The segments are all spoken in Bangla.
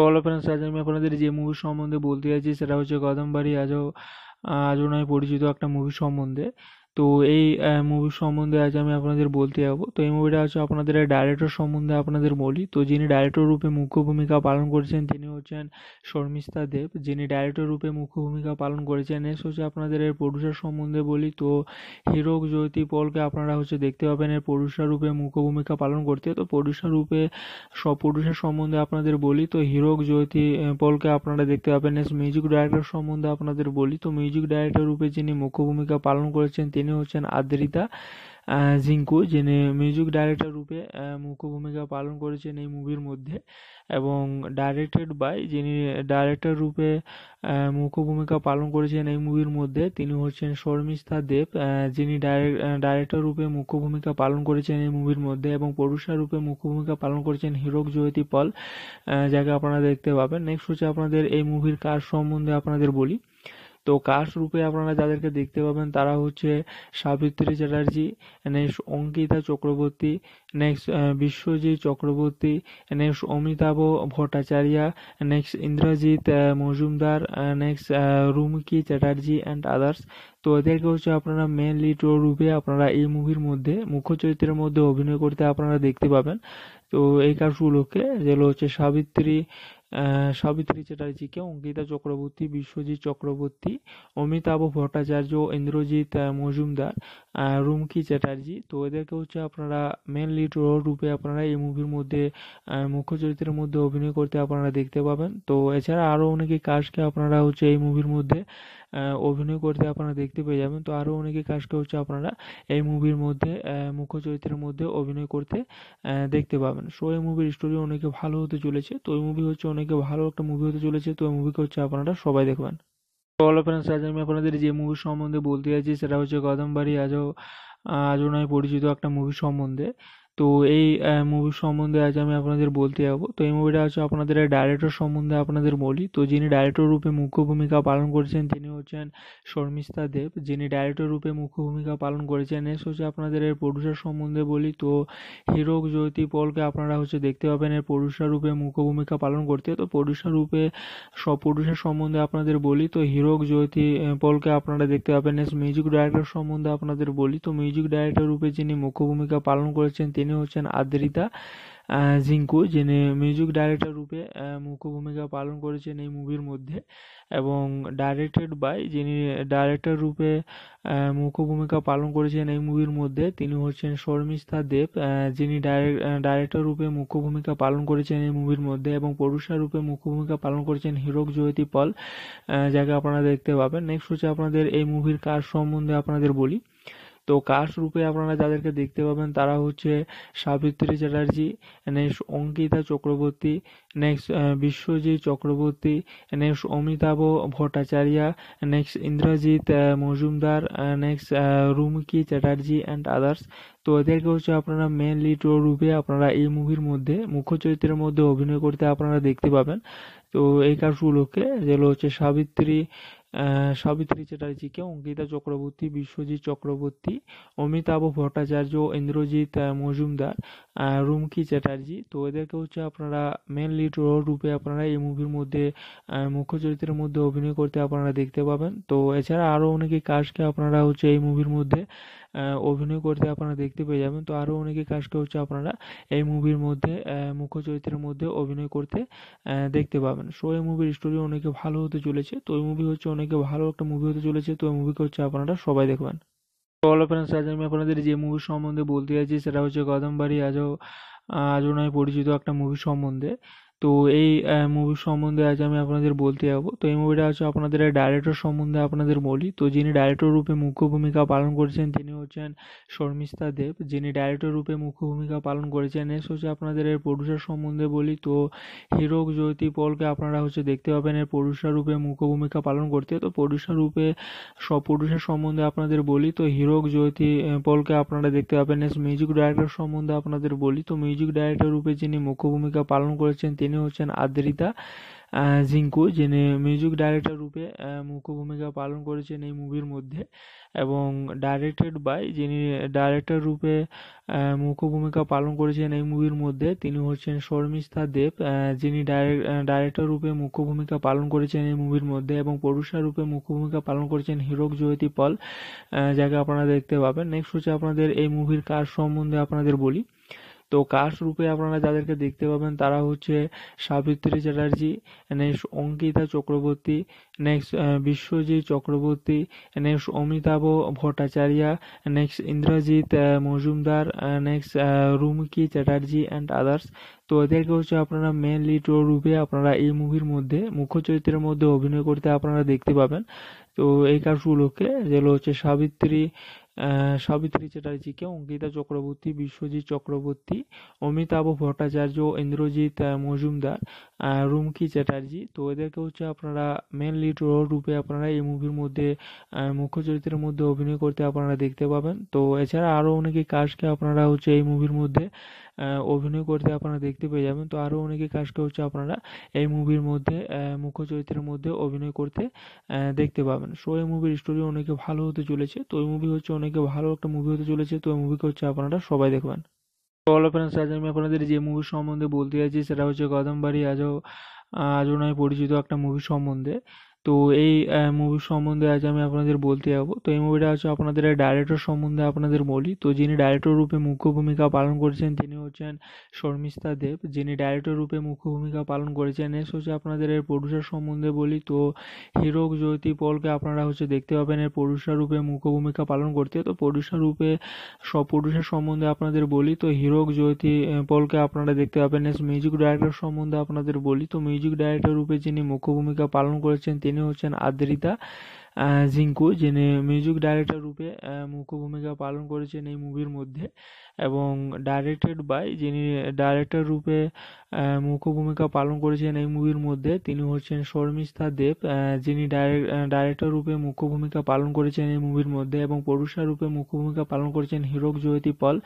হ্যালো ফ্রেন্ডস আজ আমি আপনাদের যে মুভি সম্বন্ধে বলতে যাচ্ছি সেটা হচ্ছে কদমবাড়ি আজও আজও নয় পরিচিত একটা মুভি সম্বন্ধে তো এই মুভি সম্বন্ধে আজ আমি আপনাদের বলতে যাব তো এই মুভিটা হচ্ছে আপনাদের ডাইরেক্টর সম্বন্ধে আপনাদের বলি তো যিনি ডাইরেক্টর রূপে মুখ্য ভূমিকা পালন করেছেন তিনি হচ্ছেন শর্মিষ্ঠা দেব যিনি ডাইরেক্টর রূপে মুখ্য ভূমিকা পালন করেছেন এস হচ্ছে আপনাদের এর প্রডিউসার সম্বন্ধে বলি তো হিরো জ্যোতি পলকে আপনারা হচ্ছে দেখতে পাবেন এর প্রডিউসার রূপে মুখ্য ভূমিকা পালন করতে তো প্রডিউসার রূপে সব প্রডিউসার সম্বন্ধে আপনাদের বলি তো হিরো জ্যোতি পলকে আপনারা দেখতে পাবেন এস মিউজিক ডাইরেক্টর সম্বন্ধে আপনাদের বলি তো মিউজিক ডাইরেক্টর রূপে যিনি মুখ্য ভূমিকা পালন করেছেন তিনি তিনি হচ্ছেন আদ্রিতা জিঙ্কু যিনি মিউজিক ডাইরেক্টর রূপে মুখ্য ভূমিকা পালন করেছেন এই মুভির মধ্যে এবং ডাইরেক্টেড বাই যিনি ডাইরেক্টর রূপে মুখ্য ভূমিকা পালন করেছেন এই মুভির মধ্যে তিনি হচ্ছেন শর্মিষ্ঠা দেব যিনি ডাইরেক্টর রূপে মুখ্য ভূমিকা পালন করেছেন এই মুভির মধ্যে এবং পুরুষা রূপে মুখ্য ভূমিকা পালন করেছেন হিরক জ্যোতি পল যাকে আপনারা দেখতে পাবেন নেক্সট হচ্ছে আপনাদের এই মুভির কাজ সম্বন্ধে আপনাদের বলি তো কাস্ট রূপে আপনারা যাদেরকে দেখতে পাবেন তারা হচ্ছে Savitri Chatterjee next Ankita Chakraborty next Biswajit Chakraborty next Amitabh Bhattacharya next Indrajit Majumdar next Rumki Chatterjee and others তো এদেরকে হচ্ছে আপনারা মেন লিড রূপে আপনারা এই মুভির মধ্যে মুখ্য চরিত্রের মধ্যে অভিনয় করতে আপনারা দেখতে পাবেন তো এই কাজগুলোকে যেগুলো হচ্ছে সাবিত্রী সাবিত্রী চ্যাটার্জিকে অঙ্কিতা চক্রবর্তী বিশ্বজিৎ চক্রবর্তী অমিতাভ ভট্টাচার্য ইন্দ্রজিৎ মজুমদার রুমকি চ্যাটার্জি তো এদেরকে হচ্ছে আপনারা মেন লিড রোল রূপে আপনারা এই মুভির মধ্যে মুখ্য চরিত্রের মধ্যে অভিনয় করতে আপনারা দেখতে পাবেন তো এছাড়া আরও অনেকে কাজকে আপনারা হচ্ছে এই মুভির মধ্যে অভিনয় করতে আপনারা দেখতে পেয়ে যাবেন তো আরও অনেকে কাজ হচ্ছে আপনারা এই মুভির মধ্যে মুখ্য চরিত্রের মধ্যে অভিনয় করতে দেখতে পাবেন সো এই মুভির স্টোরি অনেকে ভালো হতে চলেছে তো এই মুভি হচ্ছে অনেকে ভালো একটা মুভি হতে চলেছে তো এই মুভিকে হচ্ছে আপনারা সবাই দেখবেন অল ফ্রেন্ডস আজ আমি আপনাদের যে মুভি সম্বন্ধে বলতে যাচ্ছি সেটা হচ্ছে কদমবাড়ি আজও আজও নয় পরিচিত একটা মুভি সম্বন্ধে তো এই মুভি সম্বন্ধে আজ আমি আপনাদের বলতে যাবো তো এই মুভিটা হচ্ছে আপনাদের ডাইরেক্টর সম্বন্ধে আপনাদের বলি তো যিনি ডাইরেক্টর রূপে মুখ্য ভূমিকা পালন করেছেন তিনি হচ্ছেন শর্মিষ্ঠা দেব যিনি ডাইরেক্টর রূপে মুখ্য ভূমিকা পালন করেছেন এস হচ্ছে আপনাদের এর প্রডিউসার সম্বন্ধে বলি তো হিরো জ্যোতি পলকে আপনারা হচ্ছে দেখতে পাবেন এর প্রডিউসার রূপে মুখ্য ভূমিকা পালন করতে তো প্রডিউসার রূপে সব প্রডিউসার সম্বন্ধে আপনাদের বলি তো হিরো জ্যোতি পলকে আপনারা দেখতে পাবেন এস মিউজিক ডাইরেক্টর সম্বন্ধে আপনাদের বলি তো মিউজিক ডাইরেক্টর রূপে যিনি মুখ্য ভূমিকা পালন করেছেন তিনি তিনি হচ্ছেন আদ্রিতা জিঙ্কু যিনি মিউজিক ডাইরেক্টর রূপে মুখ্য ভূমিকা পালন করেছেন এই মুভির মধ্যে এবং ডাইরেক্টেড বাই যিনি ডাইরেক্টর রূপে মুখ্য ভূমিকা পালন করেছেন এই মুভির মধ্যে তিনি হচ্ছেন শর্মিষ্ঠা দেব যিনি ডাইরেক্টর রূপে মুখ্য ভূমিকা পালন করেছেন এই মুভির মধ্যে এবং প্রডিউসার রূপে মুখ্য ভূমিকা পালন করেছেন হিরক জয়তী পল যাকে আপনারা দেখতে পাবেন নেক্সট হচ্ছে আপনাদের এই মুভির কাজ সম্বন্ধে আপনাদের বলি তো কাস্ট রূপে আপনারা যাদেরকে দেখতে পাবেন তারা হচ্ছে Savitri Chatterjee next Ankita Chakraborty next Biswajit Chakraborty next Amitabh Bhattacharya next Indrajit Majumdar next Rumki Chatterjee and others তো এদেরকে হচ্ছে আপনারা মেন লিড রূপে আপনারা এই মুভির মধ্যে মুখ্য চরিত্রের মধ্যে অভিনয় করতে আপনারা দেখতে পাবেন তো এই কাজগুলোকে যেগুলো হচ্ছে সাবিত্রী সাবিত্রী চ্যাটার্জিকে অঙ্কিতা চক্রবর্তী বিশ্বজিৎ চক্রবর্তী অমিতাভ ভট্টাচার্য ইন্দ্রজিৎ মজুমদার রুমকি চ্যাটার্জি তো এদেরকে হচ্ছে আপনারা মেন লিড রোল রূপে আপনারা এই মুভির মধ্যে মুখ্য চরিত্রের মধ্যে অভিনয় করতে আপনারা দেখতে পাবেন তো এছাড়া আরও অনেকে কাজকে আপনারা হচ্ছে এই মুভির মধ্যে অভিনয় করতে আপনারা দেখতে পেয়ে যাবেন তো আরও অনেকে কাজ হচ্ছে আপনারা এই মুভির মধ্যে মুখ্য চরিত্রের মধ্যে অভিনয় করতে দেখতে পাবেন সো এই মুভির স্টোরি অনেকে ভালো হতে চলেছে তো এই মুভি হচ্ছে অনেকে ভালো একটা মুভি হতে চলেছে তো এই মুভিকে হচ্ছে আপনারা সবাই দেখবেন তো অল ফ্রেন্ডস আজ আমি আপনাদের যে মুভি সম্বন্ধে বলতে যাচ্ছি সেটা হচ্ছে কদমবাড়ি আজও আজও নয় পরিচিত একটা মুভি সম্বন্ধে তো এই মুভি সম্বন্ধে আজ আমি আপনাদের বলতে যাবো তো এই মুভিটা হচ্ছে আপনাদের ডাইরেক্টর সম্বন্ধে আপনাদের বলি তো যিনি ডাইরেক্টর রূপে মুখ্য ভূমিকা পালন করেছেন তিনি হচ্ছেন শর্মিষ্ঠা দেব যিনি ডাইরেক্টর রূপে মুখ্য ভূমিকা পালন করেছেন এস হচ্ছে আপনাদের এর প্রডিউসার সম্বন্ধে বলি তো হিরো জ্যোতি পলকে আপনারা হচ্ছে দেখতে পাবেন এর প্রডিউসার রূপে মুখ্য ভূমিকা পালন করতে তো প্রডিউসার রূপে সব প্রডিউসার সম্বন্ধে আপনাদের বলি তো হিরো জ্যোতি পলকে আপনারা দেখতে পাবেন এস মিউজিক ডাইরেক্টর সম্বন্ধে আপনাদের বলি তো মিউজিক ডাইরেক্টর রূপে যিনি মুখ্য ভূমিকা পালন করেছেন তিনি তিনি হচ্ছেন আদ্রিতা জিঙ্কু যিনি মিউজিক ডাইরেক্টর রূপে মুখ্য ভূমিকা পালন করেছেন এই মুভির মধ্যে এবং ডাইরেক্টেড বাই যিনি ডাইরেক্টর রূপে মুখ্য ভূমিকা পালন করেছেন এই মুভির মধ্যে তিনি হচ্ছেন শর্মিষ্ঠা দেব যিনি ডাইরেক্টর রূপে মুখ্য ভূমিকা পালন করেছেন এই মুভির মধ্যে এবং প্রডিউসার রূপে মুখ্য ভূমিকা পালন করেছেন হিরক জ্যোতি পল যাকে আপনারা দেখতে পাবেন নেক্সট হচ্ছে আপনাদের এই মুভির কাজ সম্বন্ধে আপনাদের বলি তো কাস্ট রূপে আপনারা যাদেরকে দেখতে পাবেন তারা হচ্ছে Savitri Chatterjee next Ankita Chakraborty next Biswajit Chakraborty next Amitabh Bhattacharya next Indrajit Majumdar next Rumki Chatterjee and others তো এদেরকে হচ্ছে আপনারা মেন লিড রূপে আপনারা এই মুভির মধ্যে মুখ্য চরিত্রের মধ্যে অভিনয় করতে আপনারা দেখতে পাবেন তো এই কাজ উপলক্ষে যেগুলো হচ্ছে সাবিত্রী সাবিত্রী চ্যাটার্জিকে অঙ্কিতা চক্রবর্তী, বিশ্বজিৎ চক্রবর্তী, অমিতাভ ভট্টাচার্য, ইন্দ্রজিৎ মজুমদার, রুমকি চ্যাটার্জি তো এদেরকে হচ্ছে আপনারা মেন লিড রোল রূপে আপনারা এই মুভির মধ্যে মুখ্য চরিত্রের মধ্যে অভিনয় করতে আপনারা দেখতে পাবেন তো এছাড়া আরও অনেকে কাজকে আপনারা হচ্ছে এই মুভির মধ্যে অভিনয় করতে আপনারা দেখতে পেয়ে যাবেন তো আরও অনেকে কাজ হচ্ছে আপনারা এই মুভির মধ্যে মুখ্য চরিত্রের মধ্যে অভিনয় করতে দেখতে পাবেন সো এই মুভির স্টোরি অনেকে ভালো হতে চলেছে তো এই মুভি হচ্ছে অনেকে ভালো একটা মুভি হতে চলেছে তো এই মুভিকে হচ্ছে আপনারা সবাই দেখবেন অল ফ্রেন্ডস আজ আমি আপনাদের যে মুভি সম্বন্ধে বলতে যাচ্ছি সেটা হচ্ছে কদমবাড়ি আজও আজও নয় পরিচিত একটা মুভি সম্বন্ধে তো এই মুভি সম্বন্ধে আজ আমি আপনাদের বলতে যাব তো এই মুভিটা হচ্ছে আপনাদের ডাইরেক্টর সম্বন্ধে আপনাদের বলি তো যিনি ডাইরেক্টর রূপে মুখ্য ভূমিকা পালন করেছেন তিনি হচ্ছেন শর্মিস্তা দেব যিনি ডাইরেক্টর রূপে মুখ্য ভূমিকা পালন করেছেন এস হচ্ছে আপনাদের এর প্রডিউসার সম্বন্ধে বলি তো হিরো জ্যোতি পলকে আপনারা হচ্ছে দেখতে পাবেন এর প্রডিউসার রূপে মুখ্য ভূমিকা পালন করতে তো প্রডিউসার রূপে সব প্রডিউসার সম্বন্ধে আপনাদের বলি তো হিরো জ্যোতি পলকে আপনারা দেখতে পাবেন এস মিউজিক ডাইরেক্টর সম্বন্ধে আপনাদের বলি তো মিউজিক ডাইরেক্টর রূপে যিনি মুখ্য ভূমিকা পালন করেছেন তিনি যিনি হচ্ছেন আদ্রিতা জিঙ্কু যিনি মিউজিক ডাইরেক্টর রূপে মুখ্য ভূমিকা পালন করেছেন এই মুভির মধ্যে এবং ডাইরেক্টেড বাই যিনি ডাইরেক্টর রূপে মুখ্য ভূমিকা পালন করেছেন এই মুভির মধ্যে তিনি হচ্ছেন শর্মিষ্ঠা দেব যিনি ডাইরেক্টর রূপে মুখ্য ভূমিকা পালন করেছেন এই মুভির মধ্যে এবং প্রডিউসার রূপে মুখ্য ভূমিকা পালন করেছেন হিরক জ্যোতি পল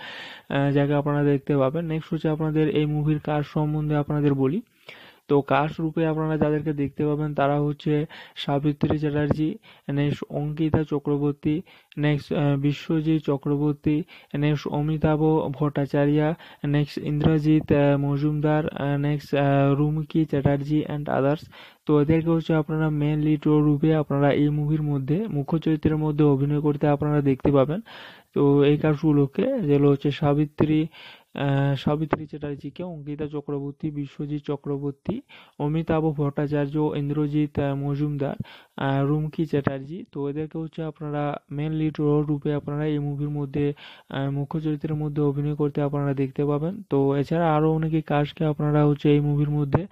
যাকে আপনারা দেখতে পাবেন নেক্সট হচ্ছে আপনাদের এই মুভির কাজ সম্বন্ধে আপনাদের বলি তো কাস্ট রূপে আপনারা যাদেরকে দেখতে পাবেন তারা হচ্ছে Savitri Chatterjee next Ankita Chakraborty next Biswajit Chakraborty next Amitabh Bhattacharya next Indrajit Majumdar next Rumki Chatterjee and others তো এদেরকে হচ্ছে আপনারা মেন লিড রূপে আপনারা এই মুভির মধ্যে মুখ্য চরিত্রের মধ্যে অভিনয় করতে আপনারা দেখতে পাবেন তো এই কাজগুলোকে যেগুলো হচ্ছে সাবিত্রী সাবিত্রী চ্যাটার্জিকে অঙ্কিতা চক্রবর্তী বিশ্বজিৎ চক্রবর্তী অমিতাভ ভট্টাচার্য ইন্দ্রজিৎ মজুমদার রুমকি চ্যাটার্জি তো এদেরকে হচ্ছে আপনারা মেন লিড রোল রূপে আপনারা এই মুভির মধ্যে মুখ্য চরিত্রের মধ্যে অভিনয় করতে আপনারা দেখতে পাবেন তো এছাড়া আরও অনেকে কাজকে আপনারা হচ্ছে এই মুভির মধ্যে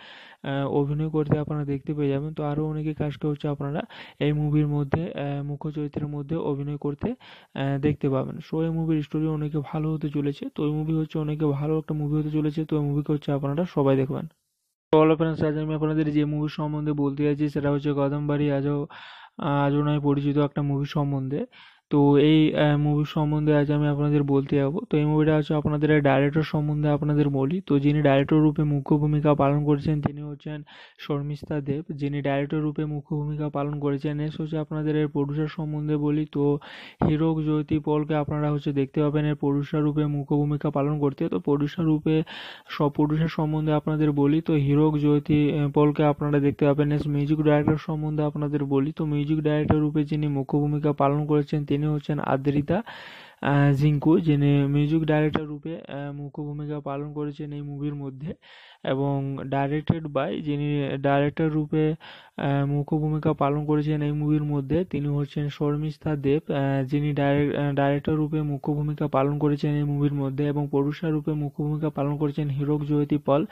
অভিনয় করতে আপনারা দেখতে পেয়ে যাবেন তো আরও অনেকে কাজ হচ্ছে আপনারা এই মুভির মধ্যে মুখ্য চরিত্রের মধ্যে অভিনয় করতে দেখতে পাবেন সো এই মুভির স্টোরি অনেকে ভালো হতে চলেছে তো এই মুভি হচ্ছে অনেকে ভালো একটা মুভি হতে চলেছে তো এই মুভিকে হচ্ছে আপনারা সবাই দেখবেন অল ফ্রেন্ডস আজ আমি আপনাদের যে মুভি সম্বন্ধে বলতে যাচ্ছি সেটা হচ্ছে কদমবাড়ি আজও আজও নয় পরিচিত একটা মুভি সম্বন্ধে তো এই মুভি সম্বন্ধে আজ আমি আপনাদের বলতে যাবো তো এই মুভিটা হচ্ছে আপনাদের ডাইরেক্টর সম্বন্ধে আপনাদের বলি তো যিনি ডাইরেক্টর রূপে মুখ্য ভূমিকা পালন করেছেন তিনি হচ্ছেন শর্মিষ্ঠা দেব যিনি ডাইরেক্টর রূপে মুখ্য ভূমিকা পালন করেছেন এস হচ্ছে আপনাদের এর প্রডিউসার সম্বন্ধে বলি তো হিরো জ্যোতি পলকে আপনারা হচ্ছে দেখতে পাবেন এর প্রডিউসার রূপে মুখ্য ভূমিকা পালন করতে তো প্রডিউসার রূপে সব প্রডিউসার সম্বন্ধে আপনাদের বলি তো হিরো জ্যোতি পলকে আপনারা দেখতে পাবেন এস মিউজিক ডাইরেক্টর সম্বন্ধে আপনাদের বলি তো মিউজিক ডাইরেক্টর রূপে যিনি মুখ্য ভূমিকা পালন করেছেন তিনি হচ্ছেন আদ্রিতা জিঙ্কু যিনি মিউজিক ডাইরেক্টর রূপে মুখ্য ভূমিকা পালন করেছেন এই মুভির মধ্যে এবং ডাইরেক্টেড বাই যিনি ডাইরেক্টর রূপে মুখ্য ভূমিকা পালন করেছেন এই মুভির মধ্যে তিনি হচ্ছেন শর্মিষ্ঠা দেব যিনি ডাইরেক্টর রূপে মুখ্য ভূমিকা পালন করেছেন এই মুভির মধ্যে এবং পরুষা রূপে মুখ্য ভূমিকা পালন করেছেন হিরক জ্যোতি পল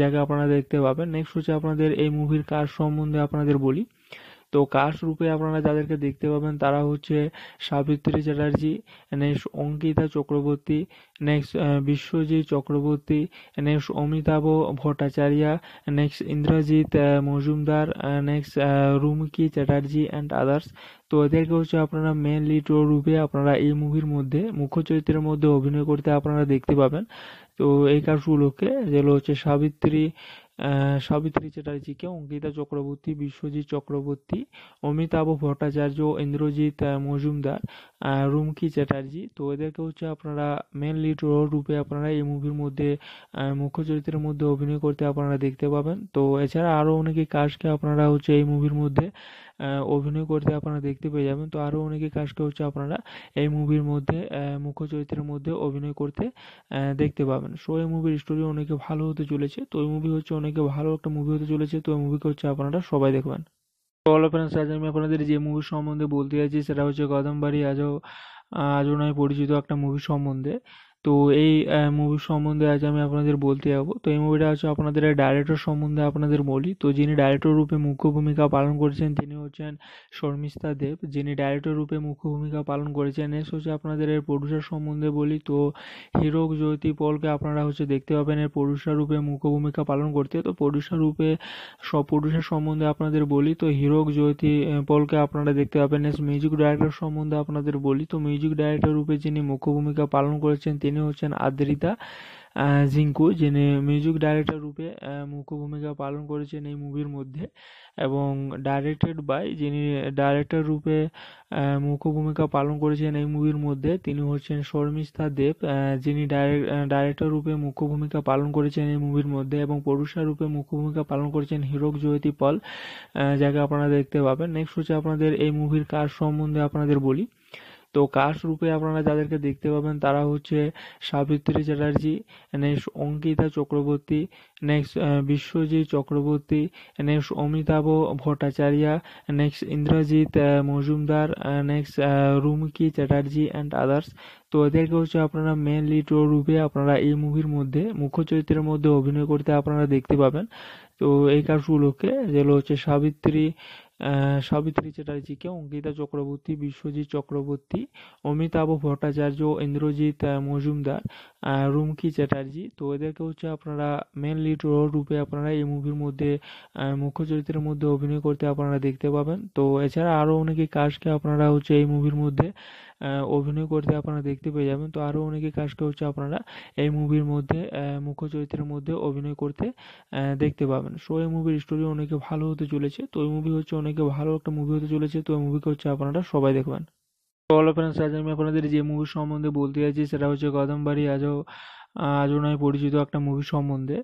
যাকে আপনারা দেখতে পাবেন নেক্সট হচ্ছে আপনাদের এই মুভির কাজ সম্বন্ধে আপনাদের বলি তো কাস্ট রূপে আপনারা যাদেরকে দেখতে পাবেন তারা হচ্ছে Savitri Chatterjee next Ankita Chakraborty next Biswajit Chakraborty next Amitabh Bhattacharya next Indrajit Majumdar next Rumki Chatterjee and others তো এদেরকে হচ্ছে আপনারা মেন লিড রূপে আপনারা এই মুভির মধ্যে মুখ্য চরিত্রের মধ্যে অভিনয় করতে আপনারা দেখতে পাবেন তো এই কাজ উপলক্ষে যেগুলো হচ্ছে সাবিত্রী সাবিত্রী চ্যাটার্জিকে অঙ্কিতা চক্রবর্তী, বিশ্বজিৎ চক্রবর্তী, অমিতাভ ভট্টাচার্য, ইন্দ্রজিৎ মজুমদার, রুমকি চ্যাটার্জি তো এদেরকে হচ্ছে আপনারা মেন লিড রোল রূপে আপনারা এই মুভির মধ্যে মুখ্য চরিত্রের মধ্যে অভিনয় করতে আপনারা দেখতে পাবেন তো এছাড়া আরও অনেকে কাজকে আপনারা হচ্ছে এই মুভির মধ্যে অভিনয় করতে আপনারা দেখতে পেয়ে যাবেন তো আরও অনেকে কাজকে হচ্ছে আপনারা এই মুভির মধ্যে মুখ্য চরিত্রের মধ্যে অভিনয় করতে দেখতে পাবেন সো এই মুভির স্টোরি অনেকে ভালো হতে চলেছে তো এই মুভি হচ্ছে অনেকে ভালো একটা মুভি হতে চলেছে তো এই মুভিকে হচ্ছে আপনারা সবাই দেখবেন অল ফ্রেন্ডস আজ আমি আপনাদের যে মুভি সম্বন্ধে বলতে যাচ্ছি সেটা হচ্ছে কদমবাড়ি আজও আজও নয় পরিচিত একটা মুভি সম্বন্ধে তো এই মুভি সম্বন্ধে আজ আমি আপনাদের বলতে যাবো তো এই মুভিটা হচ্ছে আপনাদের ডাইরেক্টর সম্বন্ধে আপনাদের বলি তো যিনি ডাইরেক্টর রূপে মুখ্য ভূমিকা পালন করেছেন তিনি হচ্ছেন শর্মিষ্ঠা দেব যিনি ডাইরেক্টর রূপে মুখ্য ভূমিকা পালন করেছেন এস হচ্ছে আপনাদের এর প্রডিউসার সম্বন্ধে বলি তো হিরো জ্যোতি পলকে আপনারা হচ্ছে দেখতে পাবেন এর প্রডিউসার রূপে মুখ্য ভূমিকা পালন করতে তো প্রডিউসার রূপে সব প্রডিউসার সম্বন্ধে আপনাদের বলি তো হিরো জ্যোতি পলকে আপনারা দেখতে পাবেন এস মিউজিক ডাইরেক্টর সম্বন্ধে আপনাদের বলি তো মিউজিক ডাইরেক্টর রূপে যিনি মুখ্য ভূমিকা পালন করেছেন তিনি তিনি হচ্ছেন আদ্রিতা জিঙ্কু যিনি মিউজিক ডাইরেক্টর রূপে মুখ্য ভূমিকা পালন করেছেন এই মুভির মধ্যে এবং ডাইরেক্টেড বাই যিনি ডাইরেক্টর রূপে মুখ্য ভূমিকা পালন করেছেন এই মুভির মধ্যে তিনি হচ্ছেন শর্মিষ্ঠা দেব যিনি ডাইরেক্টর রূপে মুখ্য ভূমিকা পালন করেছেন এই মুভির মধ্যে এবং প্রডিউসার রূপে মুখ্য ভূমিকা পালন করেছেন হিরক জ্যোতি পল যাকে আপনারা দেখতে পাবেন নেক্সট হচ্ছে আপনাদের এই মুভির কাজ সম্বন্ধে আপনাদের বলি তো কাস্ট রূপে আপনারা যাদেরকে দেখতে পাবেন তারা হচ্ছে Savitri Chatterjee next Ankita Chakraborty next Biswajit Chakraborty next Amitabh Bhattacharya next Indrajit Majumdar next Rumki Chatterjee and others তো এদেরকে হচ্ছে আপনারা মেন লিড রূপে আপনারা এই মুভির মধ্যে মুখ্য চরিত্রের মধ্যে অভিনয় করতে আপনারা দেখতে পাবেন তো এই কাজগুলোকে যেগুলো হচ্ছে সাবিত্রী সাবিত্রী চ্যাটার্জিকে অঙ্কিতা চক্রবর্তী, বিশ্বজিৎ চক্রবর্তী, অমিতাভ ভট্টাচার্য, ইন্দ্রজিৎ মজুমদার রুমকি চ্যাটার্জি তো এদেরকে হচ্ছে আপনারা মেন লিড রোল রূপে আপনারা এই মুভির মধ্যে মুখ্য চরিত্রের মধ্যে অভিনয় করতে আপনারা দেখতে পাবেন তো এছাড়া আরও অনেকে কাজকে আপনারা হচ্ছে এই মুভির মধ্যে অভিনয় করতে আপনারা দেখতে পেয়ে যাবেন তো আরও অনেকে কাজকে হচ্ছে আপনারা এই মুভির মধ্যে মুখ্য চরিত্রের মধ্যে অভিনয় করতে দেখতে পাবেন সো এই মুভির স্টোরি অনেকে ভালো হতে চলেছে তো এই মুভি হচ্ছে অনেকে ভালো একটা মুভি হতে চলেছে তো এই মুভিকে হচ্ছে আপনারা সবাই দেখবেন অল ফ্রেন্ডস আজ আমি আপনাদের যে মুভি সম্বন্ধে বলতে যাচ্ছি সেটা হচ্ছে কদমবাড়ি আজও আজও নয় পরিচিত একটা মুভি সম্বন্ধে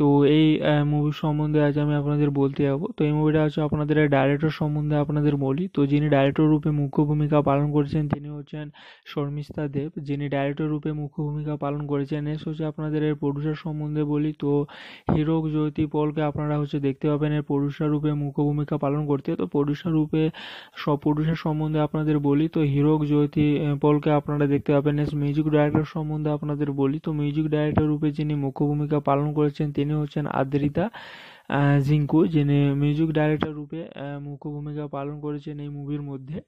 তো এই মুভি সম্বন্ধে আজ আমি আপনাদের বলতে যাব তো এই মুভিটা হচ্ছে আপনাদের ডাইরেক্টর সম্বন্ধে আপনাদের বলি তো যিনি ডাইরেক্টর রূপে মুখ্য ভূমিকা পালন করেছেন তিনি হচ্ছেন শর্মিষ্ঠা দেব যিনি ডাইরেক্টর রূপে মুখ্য ভূমিকা পালন করেছেন এস হচ্ছে আপনাদের এর প্রডিউসার সম্বন্ধে বলি তো হিরোক জ্যোতি পলকে আপনারা হচ্ছে দেখতে পাবেন এর প্রডিউসার রূপে মুখ্য ভূমিকা পালন করতে তো প্রডিউসার রূপে সব প্রডিউসার সম্বন্ধে আপনাদের বলি তো হিরোক জ্যোতি পলকে আপনারা দেখতে পাবেন এস মিউজিক ডাইরেক্টর সম্বন্ধে আপনাদের বলি তো মিউজিক ডাইরেক্টর রূপে যিনি মুখ্য ভূমিকা পালন করেছেন তিনি যিনি হচ্ছেন আদ্রিতা জিঙ্কু যিনি মিউজিক ডাইরেক্টর রূপে মুখ্য ভূমিকা পালন করেছেন এই মুভির মধ্যে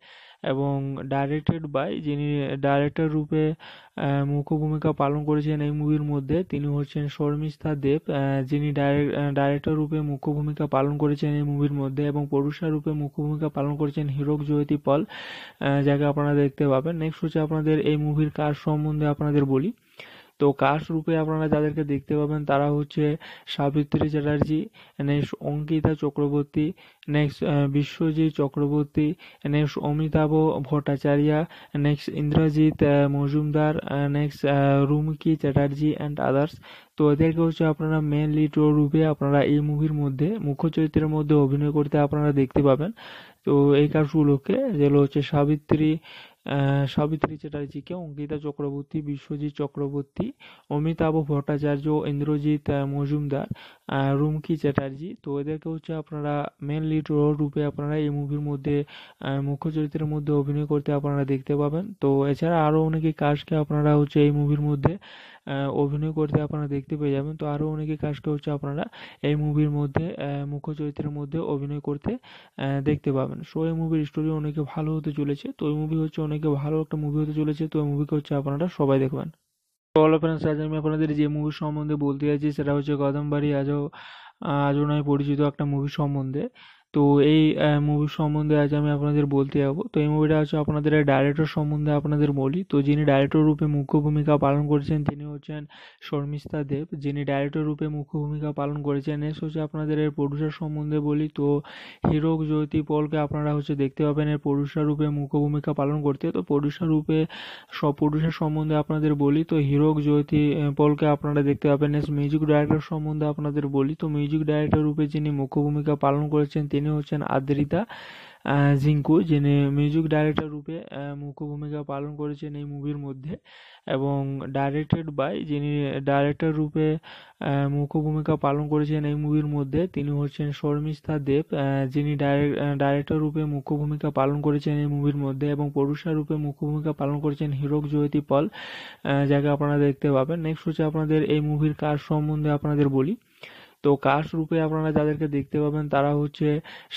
এবং ডাইরেক্টেড বাই যিনি ডাইরেক্টর রূপে মুখ্য ভূমিকা পালন করেছেন এই মুভির মধ্যে তিনি হচ্ছেন শর্মিষ্ঠা দেব যিনি ডাইরেক্টর রূপে মুখ্য ভূমিকা পালন করেছেন এই মুভির মধ্যে এবং প্রডিউসার রূপে মুখ্য ভূমিকা পালন করেছেন হিরক জ্যোতি পল যাকে আপনারা দেখতে পাবেন নেক্সট হচ্ছে আপনাদের এই মুভির কাজ সম্বন্ধে আপনাদের বলি তো কাস্ট রূপে আপনারা যাদেরকে দেখতে পাবেন তারা হচ্ছে Savitri Chatterjee next Ankita Chakraborty next Biswajit Chakraborty next Amitabh Bhattacharya next Indrajit Majumdar next Rumki Chatterjee and others তো এদেরকে হচ্ছে আপনারা মেন লিড রূপে আপনারা এই মুভির মধ্যে মুখ্য চরিত্রের মধ্যে অভিনয় করতে আপনারা দেখতে পাবেন তো এই কাজগুলোকে যেগুলো হচ্ছে সাবিত্রী সাবিত্রী চ্যাটার্জিকে অঙ্কিতা চক্রবর্তী বিশ্বজিৎ চক্রবর্তী অমিতাভ ভট্টাচার্য ইন্দ্রজিৎ মজুমদার রুমকি চ্যাটার্জি তো এদেরকে হচ্ছে আপনারা মেন লিড রোল রূপে আপনারা এই মুভির মধ্যে মুখ্য চরিত্রের মধ্যে অভিনয় করতে আপনারা দেখতে পাবেন তো এছাড়া আরও অনেকে কাজকে আপনারা হচ্ছে এই মুভির মধ্যে অভিনয় করতে আপনারা দেখতে পেয়ে যাবেন তো আরও অনেকে কাজ হচ্ছে আপনারা এই মুভির মধ্যে মুখ্য চরিত্রের মধ্যে অভিনয় করতে দেখতে পাবেন সো এই মুভির স্টোরি অনেকে ভালো হতে চলেছে তো এই মুভি হচ্ছে অনেকে ভালো একটা মুভি হতে চলেছে তো এই মুভিকে হচ্ছে আপনারা সবাই দেখবেন অল ফ্রেন্ডস আজ আমি আপনাদের যে মুভি সম্বন্ধে বলতে চাইছি সেটা হচ্ছে কদমবাড়ি আজও আজও নয় পরিচিত একটা মুভি সম্বন্ধে তো এই মুভি সম্বন্ধে আজ আমি আপনাদের বলতে যাবো তো এই মুভিটা হচ্ছে আপনাদের ডাইরেক্টর সম্বন্ধে আপনাদের বলি তো যিনি ডাইরেক্টর রূপে মুখ্য ভূমিকা পালন করেছেন তিনি হচ্ছেন শর্মিষ্ঠা দেব যিনি ডাইরেক্টর রূপে মুখ্য ভূমিকা পালন করেছেন এস হচ্ছে আপনাদের এর প্রডিউসার সম্বন্ধে বলি তো হিরো জ্যোতি পলকে আপনারা হচ্ছে দেখতে পাবেন এর প্রডিউসার রূপে মুখ্য ভূমিকা পালন করতে তো প্রডিউসার রূপে সব প্রডিউসার সম্বন্ধে আপনাদের বলি তো হিরো জ্যোতি পলকে আপনারা দেখতে পাবেন এস মিউজিক ডাইরেক্টর সম্বন্ধে আপনাদের বলি তো মিউজিক ডাইরেক্টর রূপে যিনি মুখ্য ভূমিকা পালন করেছেন তিনি হচ্ছেন আদ্রিতা জিঙ্কু যিনি মিউজিক ডাইরেক্টর রূপে মুখ্য ভূমিকা পালন করেছেন এই মুভির মধ্যে এবং ডাইরেক্টেড বাই যিনি ডাইরেক্টর রূপে মুখ্য ভূমিকা পালন করেছেন এই মুভির মধ্যে তিনি হচ্ছেন শর্মিষ্ঠা দেব যিনি ডাইরেক্টর রূপে মুখ্য ভূমিকা পালন করেছেন এই মুভির মধ্যে এবং প্রডিউসার রূপে মুখ্য ভূমিকা পালন করেছেন হিরক জয়তী পল যাকে আপনারা দেখতে পাবেন নেক্সট হচ্ছে আপনাদের এই মুভির কাজ সম্বন্ধে আপনাদের বলি তো কাস্ট রূপে আপনারা যাদেরকে দেখতে পাবেন তারা হচ্ছে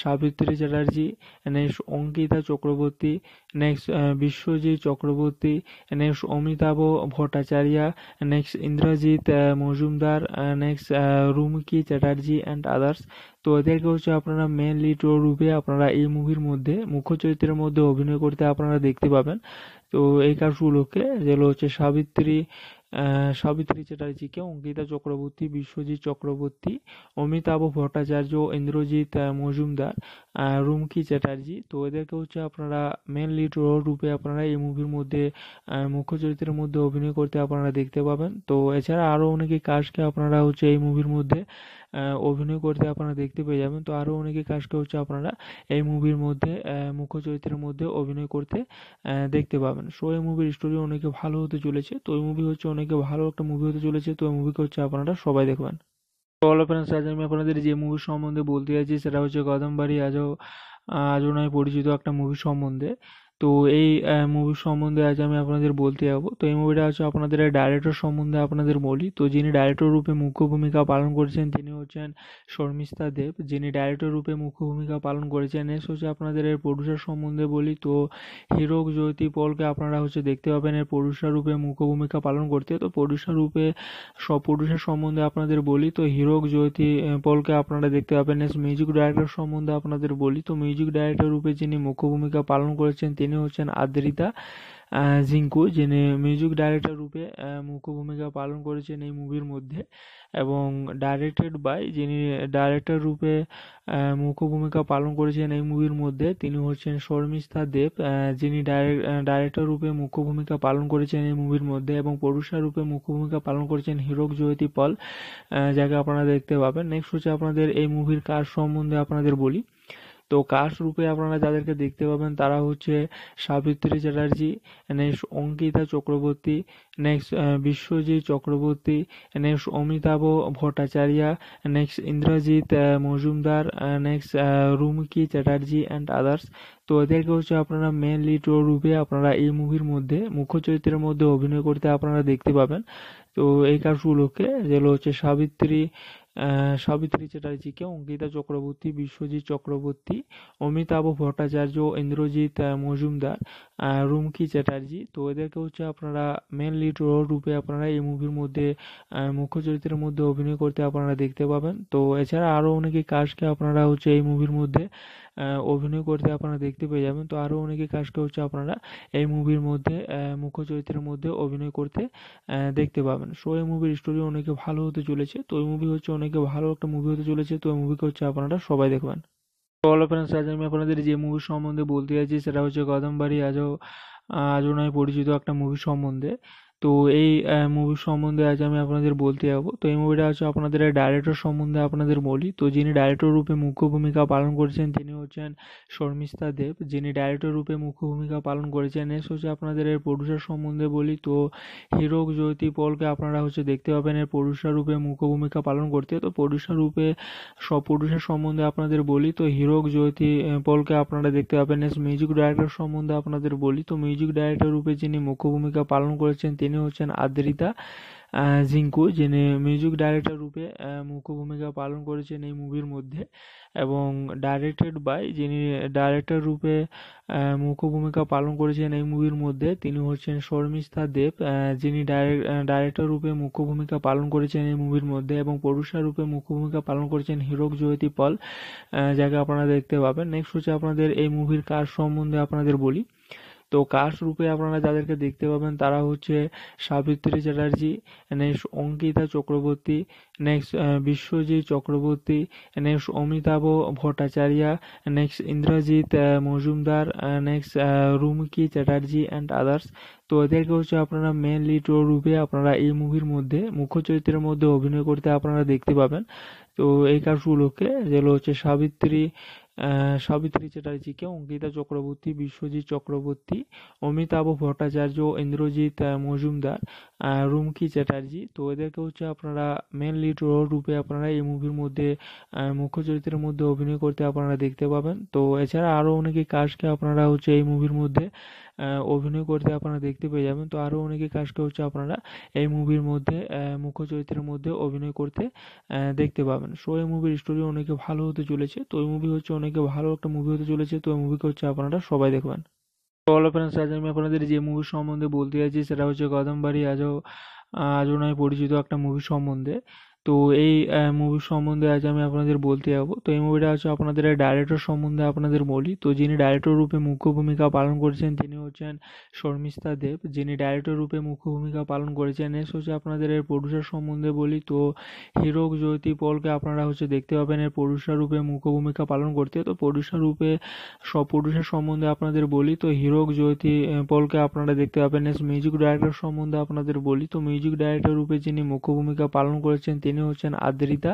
Savitri Chatterjee next Ankita Chakraborty next Biswajit Chakraborty next Amitabh Bhattacharya next Indrajit Majumdar next Rumki Chatterjee and others তো এদেরকে হচ্ছে আপনারা মেন লিড রূপে আপনারা এই মুভির মধ্যে মুখ্য চরিত্রের মধ্যে অভিনয় করতে আপনারা দেখতে পাবেন তো এই কাজগুলোকে যেগুলো হচ্ছে সাবিত্রী সাবিত্রী চ্যাটার্জিকে অঙ্কিতা চক্রবর্তী বিশ্বজিৎ চক্রবর্তী অমিতাভ ভট্টাচার্য ইন্দ্রজিৎ মজুমদার রুমকি চ্যাটার্জি তো এদেরকে হচ্ছে আপনারা মেন লিড রোল রূপে আপনারা এই মুভির মধ্যে মুখ্য চরিত্রের মধ্যে অভিনয় করতে আপনারা দেখতে পাবেন তো এছাড়া আরও অনেকে কাজকে আপনারা হচ্ছে এই মুভির মধ্যে অভিনয় করতে আপনারা দেখতে পেয়ে যাবেন তো আরও অনেকে কাজ হচ্ছে আপনারা এই মুভির মধ্যে মুখ্য চরিত্রের মধ্যে অভিনয় করতে দেখতে পাবেন সো এই মুভির স্টোরি অনেকে ভালো হতে চলেছে তো এই মুভি হচ্ছে অনেকে ভালো একটা মুভি হতে চলেছে তো এই মুভিকে হচ্ছে আপনারা সবাই দেখবেন তো অল ফ্রেন্ডস আজ আমি আপনাদের যে মুভি সম্বন্ধে বলতে যাচ্ছি সেটা হচ্ছে কদমবাড়ি আজও আজও নয় পরিচিত একটা মুভি সম্বন্ধে তো এই মুভি সম্বন্ধে আজ আমি আপনাদের বলতে যাবো তো এই মুভিটা হচ্ছে আপনাদের ডাইরেক্টর সম্বন্ধে আপনাদের বলি তো যিনি ডাইরেক্টর রূপে মুখ্য ভূমিকা পালন করেছেন তিনি হচ্ছেন শর্মিষ্ঠা দেব যিনি ডাইরেক্টর রূপে মুখ্য ভূমিকা পালন করেছেন এস হচ্ছে আপনাদের এর প্রডিউসার সম্বন্ধে বলি তো হিরো জ্যোতি পলকে আপনারা হচ্ছে দেখতে পাবেন এর প্রডিউসার রূপে মুখ্য ভূমিকা পালন করতে তো প্রডিউসার রূপে সব প্রডিউসার সম্বন্ধে আপনাদের বলি তো হিরো জ্যোতি পলকে আপনারা দেখতে পাবেন এস মিউজিক ডাইরেক্টর সম্বন্ধে আপনাদের বলি তো মিউজিক ডাইরেক্টর রূপে যিনি মুখ্য ভূমিকা পালন করেছেন তিনি তিনি হচ্ছেন আদ্রিতা জিঙ্কু যিনি মিউজিক ডাইরেক্টর রূপে মুখ্য ভূমিকা পালন করেছেন এই মুভির মধ্যে এবং ডাইরেক্টেড বাই যিনি ডাইরেক্টর রূপে মুখ্য ভূমিকা পালন করেছেন এই মুভির মধ্যে তিনি হচ্ছেন শর্মিষ্ঠা দেব যিনি ডাইরেক্টর রূপে মুখ্য ভূমিকা পালন করেছেন এই মুভির মধ্যে এবং প্রডিউসার রূপে মুখ্য ভূমিকা পালন করেছেন হিরক জ্যোতি পল যাকে আপনারা দেখতে পাবেন নেক্সট হচ্ছে আপনাদের এই মুভির কাজ সম্বন্ধে আপনাদের বলি তো কাস্ট রূপে আপনারা যাদেরকে দেখতে পাবেন তারা হচ্ছে Savitri Chatterjee next Ankita Chakraborty next Biswajit Chakraborty next Amitabh Bhattacharya next Indrajit Majumdar next Rumki Chatterjee and others তো এদেরকে হচ্ছে আপনারা মেন লিড রূপে আপনারা এই মুভির মধ্যে মুখ্য চরিত্রের মধ্যে অভিনয় করতে আপনারা দেখতে পাবেন তো এই কাজ উপলক্ষে যেগুলো হচ্ছে সাবিত্রী সাবিত্রী চ্যাটার্জিকে অঙ্কিতা চক্রবর্তী, বিশ্বজিৎ চক্রবর্তী, অমিতাভ ভট্টাচার্য, ইন্দ্রজিৎ মজুমদার, রুমকি চ্যাটার্জি তো এদেরকে হচ্ছে আপনারা মেন লিড রোল রূপে আপনারা এই মুভির মধ্যে মুখ্য চরিত্রের মধ্যে অভিনয় করতে আপনারা দেখতে পাবেন তো এছাড়া আরও অনেকে কাজকে আপনারা হচ্ছে এই মুভির মধ্যে অভিনয় করতে আপনারা দেখতে পেয়ে যাবেন তো আরও অনেকে কাজ হচ্ছে আপনারা এই মুভির মধ্যে মুখ্য চরিত্রের মধ্যে অভিনয় করতে দেখতে পাবেন সো এই মুভির স্টোরি অনেকে ভালো হতে চলেছে তো এই মুভি হচ্ছে অনেকে ভালো একটা মুভি হতে চলেছে তো এই মুভিকে হচ্ছে আপনারা সবাই দেখবেন তো অল ফ্রেন্ডস আজ আমি আপনাদের যে মুভি সম্বন্ধে বলতে যাচ্ছি সেটা হচ্ছে কদমবাড়ি আজও আজও নয় পরিচিত একটা মুভি সম্বন্ধে তো এই মুভি সম্বন্ধে আজ আমি আপনাদের বলতে যাব তো এই মুভিটা হচ্ছে আপনাদের ডাইরেক্টর সম্বন্ধে আপনাদের বলি তো যিনি ডাইরেক্টর রূপে মুখ্য ভূমিকা পালন করেছেন তিনি হচ্ছেন শর্মিষ্ঠা দেব যিনি ডাইরেক্টর রূপে মুখ্য ভূমিকা পালন করেছেন এস হচ্ছে আপনাদের এর প্রডিউসার সম্বন্ধে বলি তো হিরোক জ্যোতি পলকে আপনারা হচ্ছে দেখতে পাবেন এর প্রডিউসার রূপে মুখ্য ভূমিকা পালন করতে তো প্রডিউসার রূপে সব প্রডিউসার সম্বন্ধে আপনাদের বলি তো হিরোক জ্যোতি পলকে আপনারা দেখতে পাবেন এস মিউজিক ডাইরেক্টর সম্বন্ধে আপনাদের বলি তো মিউজিক ডাইরেক্টর রূপে যিনি মুখ্য ভূমিকা পালন করেছেন তিনি যিনি হচ্ছেন আদ্রিতা জিঙ্কু যিনি মিউজিক ডাইরেক্টর রূপে মুখ্য ভূমিকা পালন করেছেন এই মুভির মধ্যে এবং ডাইরেক্টেড বাই যিনি ডাইরেক্টর রূপে মুখ্য ভূমিকা পালন করেছেন এই মুভির মধ্যে তিনি হচ্ছেন শর্মিষ্ঠা দেব যিনি ডাইরেক্টর রূপে মুখ্য ভূমিকা পালন করেছেন এই মুভির মধ্যে এবং প্রডিউসার রূপে মুখ্য ভূমিকা পালন করেছেন হিরক জ্যোতি পল যাকে আপনারা দেখতে পাবেন নেক্সট হচ্ছে আপনাদের এই মুভির কাজ সম্বন্ধে আপনাদের বলি তো কাস্ট রূপে আপনারা যাদেরকে দেখতে পাবেন তারা হচ্ছে Savitri Chatterjee next Ankita Chakraborty next Biswajit Chakraborty next Amitabh Bhattacharya next Indrajit Majumdar next Rumki Chatterjee and others তো এদেরকে হচ্ছে আপনারা মেন লিড রূপে আপনারা এই মুভির মধ্যে মুখ্য চরিত্রের মধ্যে অভিনয় করতে আপনারা দেখতে পাবেন তো এই কাজগুলোকে উপলক্ষে যেগুলো হচ্ছে সাবিত্রী সাবিত্রী চ্যাটার্জিকে অঙ্কিতা চক্রবর্তী বিশ্বজিৎ চক্রবর্তী অমিতাভ ভট্টাচার্য ইন্দ্রজিৎ মজুমদার রুমকি চ্যাটার্জি তো এদেরকে হচ্ছে আপনারা মেন লিড রোল রূপে আপনারা এই মুভির মধ্যে মুখ্য চরিত্রের মধ্যে অভিনয় করতে আপনারা দেখতে পাবেন তো এছাড়া আরও অনেকে কাজকে আপনারা হচ্ছে এই মুভির মধ্যে অভিনয় করতে আপনারা দেখতে পেয়ে যাবেন তো আরও অনেকে কাজ হচ্ছে আপনারা এই মুভির মধ্যে মুখ্য চরিত্রের মধ্যে অভিনয় করতে দেখতে পাবেন সো এই মুভির স্টোরি অনেকে ভালো হতে চলেছে তো এই মুভি হচ্ছে অনেকে ভালো একটা মুভি হতে চলেছে তো এই মুভিকে হচ্ছে আপনারা সবাই দেখবেন অল ফ্রেন্ডস আজ আমি আপনাদের যে মুভি সম্বন্ধে বলতে যাচ্ছি সেটা হচ্ছে কদমবাড়ি আজও আজও নয় পরিচিত একটা মুভি সম্বন্ধে তো এই মুভি সম্বন্ধে আজ আমি আপনাদের বলতে যাবো তো এই মুভিটা হচ্ছে আপনাদের ডাইরেক্টর সম্বন্ধে আপনাদের বলি তো যিনি ডাইরেক্টর রূপে মুখ্য ভূমিকা পালন করেছেন তিনি হচ্ছেন শর্মিষ্ঠা দেব যিনি ডাইরেক্টর রূপে মুখ্য ভূমিকা পালন করেছেন এস হচ্ছে আপনাদের এর প্রডিউসার সম্বন্ধে বলি তো হিরো জ্যোতি পলকে আপনারা হচ্ছে দেখতে পাবেন এর প্রডিউসার রূপে মুখ্য ভূমিকা পালন করতে তো প্রডিউসার রূপে সব প্রডিউসার সম্বন্ধে আপনাদের বলি তো হিরো জ্যোতি পলকে আপনারা দেখতে পাবেন এস মিউজিক ডাইরেক্টর সম্বন্ধে আপনাদের বলি তো মিউজিক ডাইরেক্টর রূপে যিনি মুখ্য ভূমিকা পালন করেছেন তিনি তিনি হচ্ছেন আদ্রিতা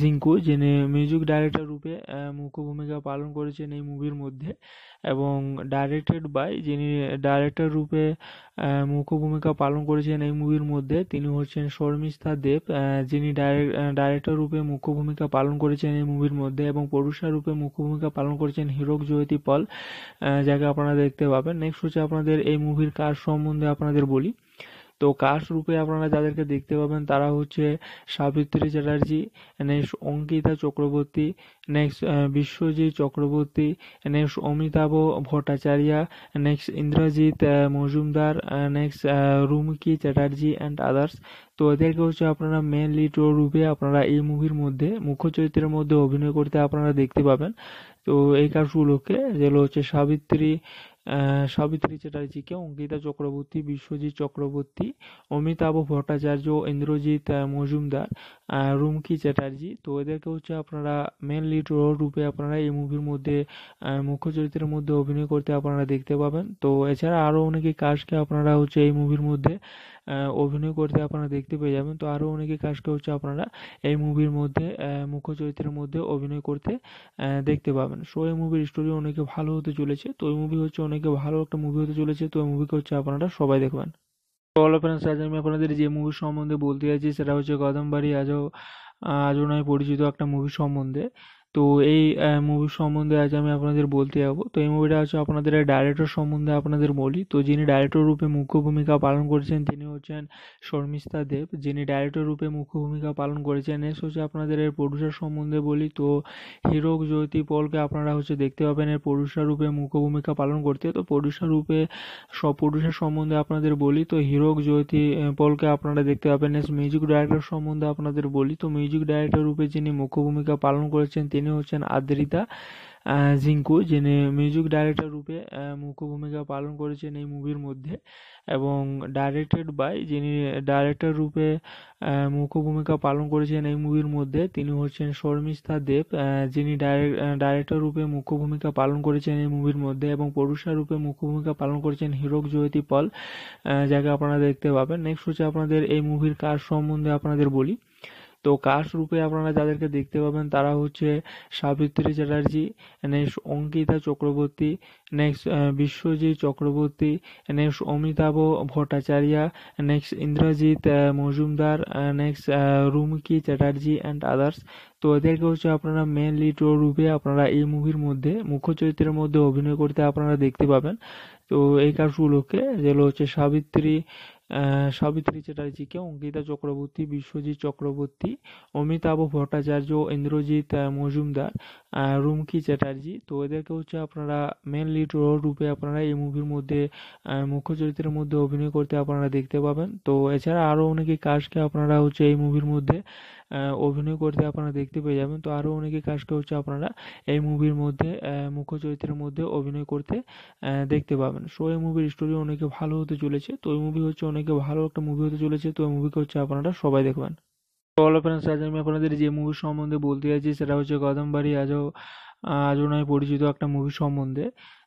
জিঙ্কু যিনি মিউজিক ডাইরেক্টর রূপে মুখ্য ভূমিকা পালন করেছেন এই মুভির মধ্যে এবং ডাইরেক্টেড বাই যিনি ডাইরেক্টর রূপে মুখ্য ভূমিকা পালন করেছেন এই মুভির মধ্যে তিনি হচ্ছেন শর্মিষ্ঠা দেব যিনি ডাইরেক্টর রূপে মুখ্য ভূমিকা পালন করেছেন এই মুভির মধ্যে এবং প্রডিউসার রূপে মুখ্য ভূমিকা পালন করেছেন হিরক জ্যোতি পল যাকে আপনারা দেখতে পাবেন নেক্সট হচ্ছে আপনাদের এই মুভির কাজ সম্বন্ধে আপনাদের বলি তো কাস্ট রূপে আপনারা যাদেরকে দেখতে পাবেন তারা হচ্ছে Savitri Chatterjee next Ankita Chakraborty next Biswajit Chakraborty next Amitabh Bhattacharya next Indrajit Majumdar next Rumki Chatterjee and others তো এদেরকে হচ্ছে আপনারা মেন লিড রূপে আপনারা এই মুভির মধ্যে মুখ্য চরিত্রের মধ্যে অভিনয় করতে আপনারা দেখতে পাবেন তো এই কাজগুলোকে যেগুলো হচ্ছে সাবিত্রী সাবিত্রী চ্যাটার্জিকে অঙ্কিতা চক্রবর্তী বিশ্বজিৎ চক্রবর্তী অমিতাভ ভট্টাচার্য ইন্দ্রজিৎ মজুমদার রুমকি চ্যাটার্জি তো এদেরকে হচ্ছে আপনারা মেন লিড রোল রূপে আপনারা এই মুভির মধ্যে মুখ্য চরিত্রের মধ্যে অভিনয় করতে আপনারা দেখতে পাবেন তো এছাড়া আরও অনেকে কাজকে আপনারা হচ্ছে এই মুভির মধ্যে অভিনয় করতে আপনারা দেখতে পেয়ে যাবেন তো আরও অনেকে কাজ হচ্ছে আপনারা এই মুভির মধ্যে মুখ্য চরিত্রের মধ্যে অভিনয় করতে দেখতে পাবেন সো এই মুভির স্টোরি অনেকে ভালো হতে চলেছে তো এই মুভি হচ্ছে অনেকে ভালো একটা মুভি হতে চলেছে তো এই মুভিকে হচ্ছে আপনারা সবাই দেখবেন তো অল ফ্রেন্ডস আজ আমি আপনাদের যে মুভি সম্বন্ধে বলতে যাচ্ছি সেটা হচ্ছে কদমবাড়ি আজও আজও নয় পরিচিত একটা মুভি সম্বন্ধে তো এই মুভি সম্বন্ধে আজ আমি আপনাদের বলতে যাবো তো এই মুভিটা হচ্ছে আপনাদের ডাইরেক্টর সম্বন্ধে আপনাদের বলি তো যিনি ডাইরেক্টর রূপে মুখ্য ভূমিকা পালন করেছেন তিনি হচ্ছেন শর্মিষ্ঠা দেব যিনি ডাইরেক্টর রূপে মুখ্য ভূমিকা পালন করেছেন এস হচ্ছে আপনাদের এর প্রডিউসার সম্বন্ধে বলি তো হিরো জ্যোতি পলকে আপনারা হচ্ছে দেখতে পাবেন এর প্রডিউসার রূপে মুখ্য ভূমিকা পালন করতে তো প্রডিউসার রূপে সব প্রডিউসার সম্বন্ধে আপনাদের বলি তো হিরো জ্যোতি পলকে আপনারা দেখতে পাবেন এস মিউজিক ডাইরেক্টর সম্বন্ধে আপনাদের বলি তো মিউজিক ডাইরেক্টর রূপে যিনি মুখ্য ভূমিকা পালন করেছেন তিনি যিনি হচ্ছেন আদ্রিতা জিঙ্কু যিনি মিউজিক ডাইরেক্টর রূপে মুখ্য ভূমিকা পালন করেছেন এই মুভির মধ্যে এবং ডাইরেক্টেড বাই যিনি ডাইরেক্টর রূপে মুখ্য ভূমিকা পালন করেছেন এই মুভির মধ্যে তিনি হচ্ছেন শর্মিষ্ঠা দেব যিনি ডাইরেক্টর রূপে মুখ্য ভূমিকা পালন করেছেন এই মুভির মধ্যে এবং প্রডিউসার রূপে মুখ্য ভূমিকা পালন করেছেন হিরক জ্যোতি পল যাকে আপনারা দেখতে পাবেন নেক্সট হচ্ছে আপনাদের এই মুভির কাজ সম্বন্ধে আপনাদের বলি তো কাস্ট রূপে আপনারা যাদেরকে দেখতে পাবেন তারা হচ্ছে Savitri Chatterjee next Ankita Chakraborty next Biswajit Chakraborty next Amitabh Bhattacharya next Indrajit Majumdar next Rumki Chatterjee and others তো এদেরকে হচ্ছে আপনারা মেন লিড রূপে আপনারা এই মুভির মধ্যে মুখ্য চরিত্রের মধ্যে অভিনয় করতে আপনারা দেখতে পাবেন তো এই কাজগুলোকে যেগুলো হচ্ছে সাবিত্রী সাবিত্রী চ্যাটার্জিকে অঙ্কিতা চক্রবর্তী, বিশ্বজিৎ চক্রবর্তী, অমিতাভ ভট্টাচার্য, ইন্দ্রজিৎ মজুমদার, রুমকি চ্যাটার্জি তো এদেরকে হচ্ছে আপনারা মেন লিড রোল রূপে আপনারা এই মুভির মধ্যে মুখ্য চরিত্রের মধ্যে অভিনয় করতে আপনারা দেখতে পাবেন তো এছাড়া আরও অনেকে কাজকে আপনারা হচ্ছে এই মুভির মধ্যে অভিনয় করতে আপনারা দেখতে পেয়ে যাবেন তো আরও অনেকে কাজ হচ্ছে আপনারা এই মুভির মধ্যে মুখ্য চরিত্রের মধ্যে অভিনয় করতে দেখতে পাবেন সো এই মুভির স্টোরি অনেকে ভালো হতে চলেছে তো এই মুভি হচ্ছে অনেকে ভালো একটা মুভি হতে চলেছে তো এই মুভিকে হচ্ছে আপনারা সবাই দেখবেন তো অল ফ্রেন্ডস আজ আমি আপনাদের যে মুভি সম্বন্ধে বলতে চাইছি সেটা হচ্ছে কদমবাড়ি আজও আজও নয় পরিচিত একটা মুভি সম্বন্ধে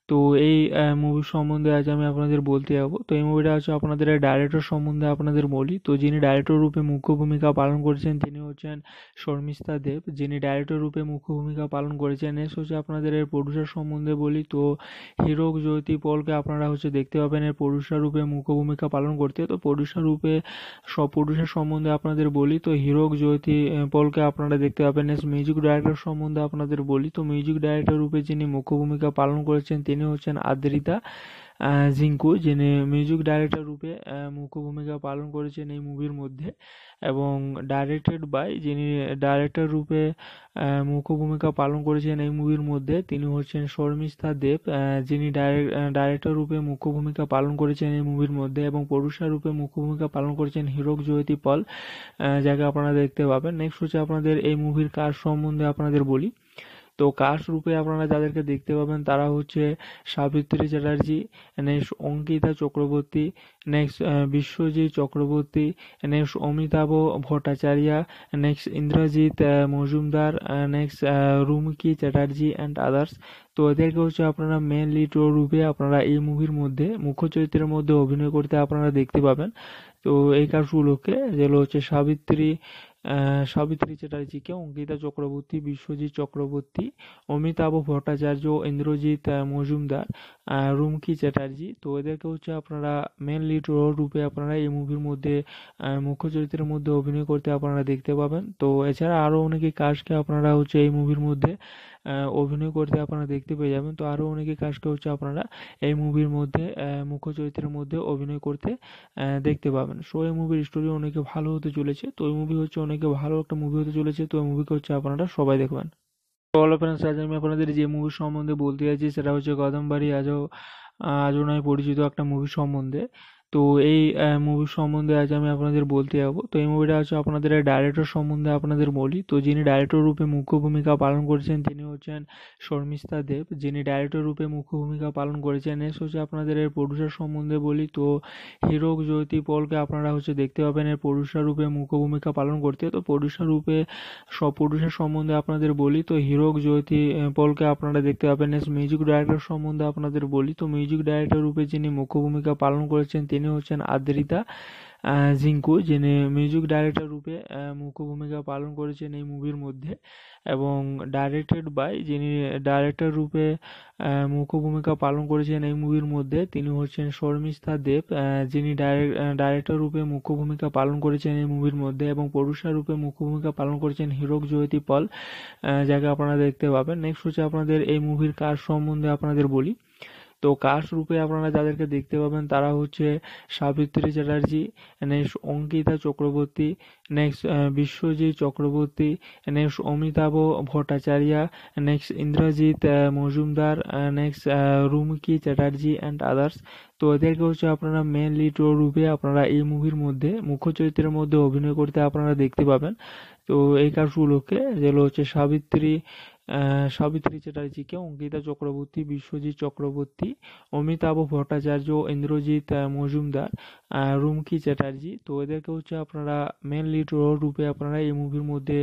তো এই মুভি সম্বন্ধে আজ আমি আপনাদের বলতে যাবো তো এই মুভিটা হচ্ছে আপনাদের ডাইরেক্টর সম্বন্ধে আপনাদের বলি তো যিনি ডাইরেক্টর রূপে মুখ্য ভূমিকা পালন করেছেন তিনি হচ্ছেন শর্মিষ্ঠা দেব যিনি ডাইরেক্টর রূপে মুখ্য ভূমিকা পালন করেছেন এস হচ্ছে আপনাদের এর প্রডিউসার সম্বন্ধে বলি তো হিরো জ্যোতি পলকে আপনারা হচ্ছে দেখতে পাবেন এর প্রডিউসার রূপে মুখ্য ভূমিকা পালন করতে তো প্রডিউসার রূপে সব প্রডিউসার সম্বন্ধে আপনাদের বলি তো হিরো জ্যোতি পলকে আপনারা দেখতে পাবেন এস মিউজিক ডাইরেক্টর সম্বন্ধে আপনাদের বলি তো মিউজিক ডাইরেক্টর রূপে যিনি মুখ্য ভূমিকা পালন করেছেন তিনি তিনি হচ্ছেন আদ্রিতা জিঙ্কু যিনি মিউজিক ডাইরেক্টর রূপে মুখ্য ভূমিকা পালন করেছেন এই মুভির মধ্যে এবং ডাইরেক্টেড বাই যিনি ডাইরেক্টর রূপে মুখ্য ভূমিকা পালন করেছেন এই মুভির মধ্যে তিনি হচ্ছেন শর্মিষ্ঠা দেব যিনি ডাইরেক্টর রূপে মুখ্য ভূমিকা পালন করেছেন এই মুভির মধ্যে এবং পরুষা রূপে মুখ্য ভূমিকা পালন করেছেন হিরক জয়তী পল যাকে আপনারা দেখতে পাবেন নেক্সট হচ্ছে আপনাদের এই মুভির কাজ সম্বন্ধে আপনাদের বলি তো কাস্ট রূপে আপনারা যাদেরকে দেখতে পাবেন তারা হচ্ছে Savitri Chatterjee next Ankita Chakraborty next Biswajit Chakraborty next Amitabh Bhattacharya next Indrajit Majumdar next Rumki Chatterjee and others তো এদেরকে হচ্ছে আপনারা মেন লিড রূপে আপনারা এই মুভির মধ্যে মুখ্য চরিত্রের মধ্যে অভিনয় করতে আপনারা দেখতে পাবেন তো এই কাজগুলোকে যেগুলো হচ্ছে সাবিত্রী সাবিত্রী চ্যাটার্জিকে অঙ্কিতা চক্রবর্তী, বিশ্বজিৎ চক্রবর্তী, অমিতাভ ভট্টাচার্য, ইন্দ্রজিৎ মজুমদার, রুমকি চ্যাটার্জি তো এদেরকে হচ্ছে আপনারা মেন লিড রোল রূপে আপনারা এই মুভির মধ্যে মুখ্য চরিত্রের মধ্যে অভিনয় করতে আপনারা দেখতে পাবেন তো এছাড়া আরও অনেকে কাজকে আপনারা হচ্ছে এই মুভির মধ্যে অভিনয় করতে আপনারা দেখতে পেয়ে যাবেন তো আরও অনেকে কাজ হচ্ছে আপনারা এই মুভির মধ্যে মুখ্য চরিত্রের মধ্যে অভিনয় করতে দেখতে পাবেন সো এই মুভির স্টোরি অনেকে ভালো হতে চলেছে তো এই মুভি হচ্ছে অনেকে ভালো একটা মুভি হতে চলেছে তো এই মুভিকে হচ্ছে আপনারা সবাই দেখবেন অল ফ্রেন্ডস আজ আমি আপনাদের যে মুভি সম্বন্ধে বলতে যাচ্ছি সেটা হচ্ছে কদমবাড়ি আজও আজও নয় পরিচিত একটা মুভি সম্বন্ধে তো এই মুভি সম্বন্ধে আজ আমি আপনাদের বলতে যাব তো এই মুভিটা হচ্ছে আপনাদের ডাইরেক্টর সম্বন্ধে আপনাদের বলি তো যিনি ডাইরেক্টর রূপে মুখ্য ভূমিকা পালন করেছেন তিনি হচ্ছেন শর্মিষ্ঠা দেব যিনি ডাইরেক্টর রূপে মুখ্য ভূমিকা পালন করেছেন এস হচ্ছে আপনাদের এর প্রডিউসার সম্বন্ধে বলি তো হিরো জ্যোতি পলকে আপনারা হচ্ছে দেখতে পাবেন এর প্রডিউসার রূপে মুখ্য ভূমিকা পালন করতে তো প্রডিউসার রূপে সব প্রডিউসার সম্বন্ধে আপনাদের বলি তো হিরো জ্যোতি পলকে আপনারা দেখতে পাবেন এস মিউজিক ডাইরেক্টর সম্বন্ধে আপনাদের বলি তো মিউজিক ডাইরেক্টর রূপে যিনি মুখ্য ভূমিকা পালন করেছেন তিনি যিনি হচ্ছেন আদ্রিতা জিঙ্কু যিনি মিউজিক ডাইরেক্টর রূপে মুখ্য ভূমিকা পালন করেছেন এই মুভির মধ্যে এবং ডাইরেক্টেড বাই যিনি ডাইরেক্টর রূপে মুখ্য ভূমিকা পালন করেছেন এই মুভির মধ্যে তিনি হচ্ছেন শর্মিষ্ঠা দেব যিনি ডাইরেক্টর রূপে মুখ্য ভূমিকা পালন করেছেন এই মুভির মধ্যে এবং প্রডিউসার রূপে মুখ্য ভূমিকা পালন করেছেন হিরক জয়তী পল যাকে আপনারা দেখতে পাবেন নেক্সট হচ্ছে আপনাদের এই মুভির কাজ সম্বন্ধে আপনাদের বলি তো কাস্ট রূপে আপনারা যাদেরকে দেখতে পাবেন তারা হচ্ছে Savitri Chatterjee next Ankita Chakraborty next Biswajit Chakraborty next Amitabh Bhattacharya next Indrajit Majumdar next Rumki Chatterjee and others তো এদেরকে হচ্ছে আপনারা মেন লিড রূপে আপনারা এই মুভির মধ্যে মুখ্য চরিত্রের মধ্যে অভিনয় করতে আপনারা দেখতে পাবেন তো এই কাজগুলোকে যেগুলো হচ্ছে সাবিত্রী সাবিত্রী চ্যাটার্জিকে অঙ্কিতা চক্রবর্তী বিশ্বজিৎ চক্রবর্তী অমিতাভ ভট্টাচার্য ইন্দ্রজিৎ মজুমদার রুমকি চ্যাটার্জি তো এদেরকে হচ্ছে আপনারা মেন লিড রোল রূপে আপনারা এই মুভির মধ্যে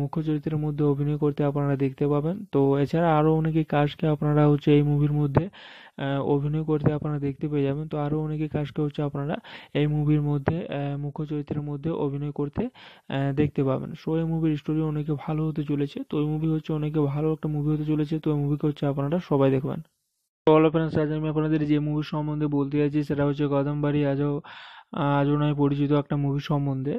মুখ্য চরিত্রের মধ্যে অভিনয় করতে আপনারা দেখতে পাবেন তো এছাড়া আরও অনেকে কাজকে আপনারা হচ্ছে এই মুভির মধ্যে অভিনয় করতে আপনারা দেখতে পেয়ে যাবেন তো আরও অনেকে কাজ হচ্ছে আপনারা এই মুভির মধ্যে মুখ্য চরিত্রের মধ্যে অভিনয় করতে দেখতে পাবেন সো এই মুভির স্টোরি অনেকে ভালো হতে চলেছে তো এই মুভি হচ্ছে অনেকে ভালো একটা মুভি হতে চলেছে তো এই মুভিকে হচ্ছে আপনারা সবাই দেখবেন অল ফ্রেন্ডস আজ আমি আপনাদের যে মুভি সম্বন্ধে বলতে যাচ্ছি সেটা হচ্ছে কদমবাড়ি আজও আজও নয় পরিচিত একটা মুভি সম্বন্ধে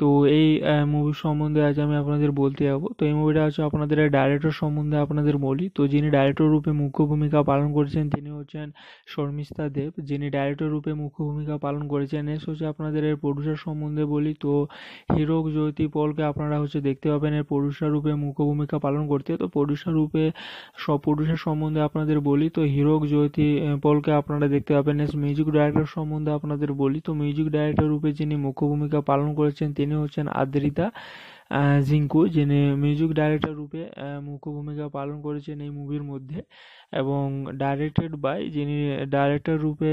তো এই মুভি সম্বন্ধে আজ আমি আপনাদের বলতে যাবো তো এই মুভিটা হচ্ছে আপনাদের ডাইরেক্টর সম্বন্ধে আপনাদের বলি তো যিনি ডাইরেক্টর রূপে মুখ্য ভূমিকা পালন করেছেন তিনি হচ্ছেন শর্মিষ্ঠা দেব যিনি ডাইরেক্টর রূপে মুখ্য ভূমিকা পালন করেছেন এস হচ্ছে আপনাদের এর প্রডিউসার সম্বন্ধে বলি তো হিরো জ্যোতি পলকে আপনারা হচ্ছে দেখতে পাবেন এর প্রডিউসার রূপে মুখ্য ভূমিকা পালন করতে তো প্রডিউসার রূপে সব প্রডিউসার সম্বন্ধে আপনাদের বলি তো হিরো জ্যোতি পলকে আপনারা দেখতে পাবেন এস মিউজিক ডাইরেক্টর সম্বন্ধে আপনাদের বলি তো মিউজিক ডাইরেক্টর রূপে যিনি মুখ্য ভূমিকা পালন করেছেন তিনি হচ্ছেন আদ্রিতা জিঙ্কু যিনি মিউজিক ডাইরেক্টর রূপে মুখ্য ভূমিকা পালন করেছেন এই মুভির মধ্যে এবং ডাইরেক্টেড বাই যিনি ডাইরেক্টর রূপে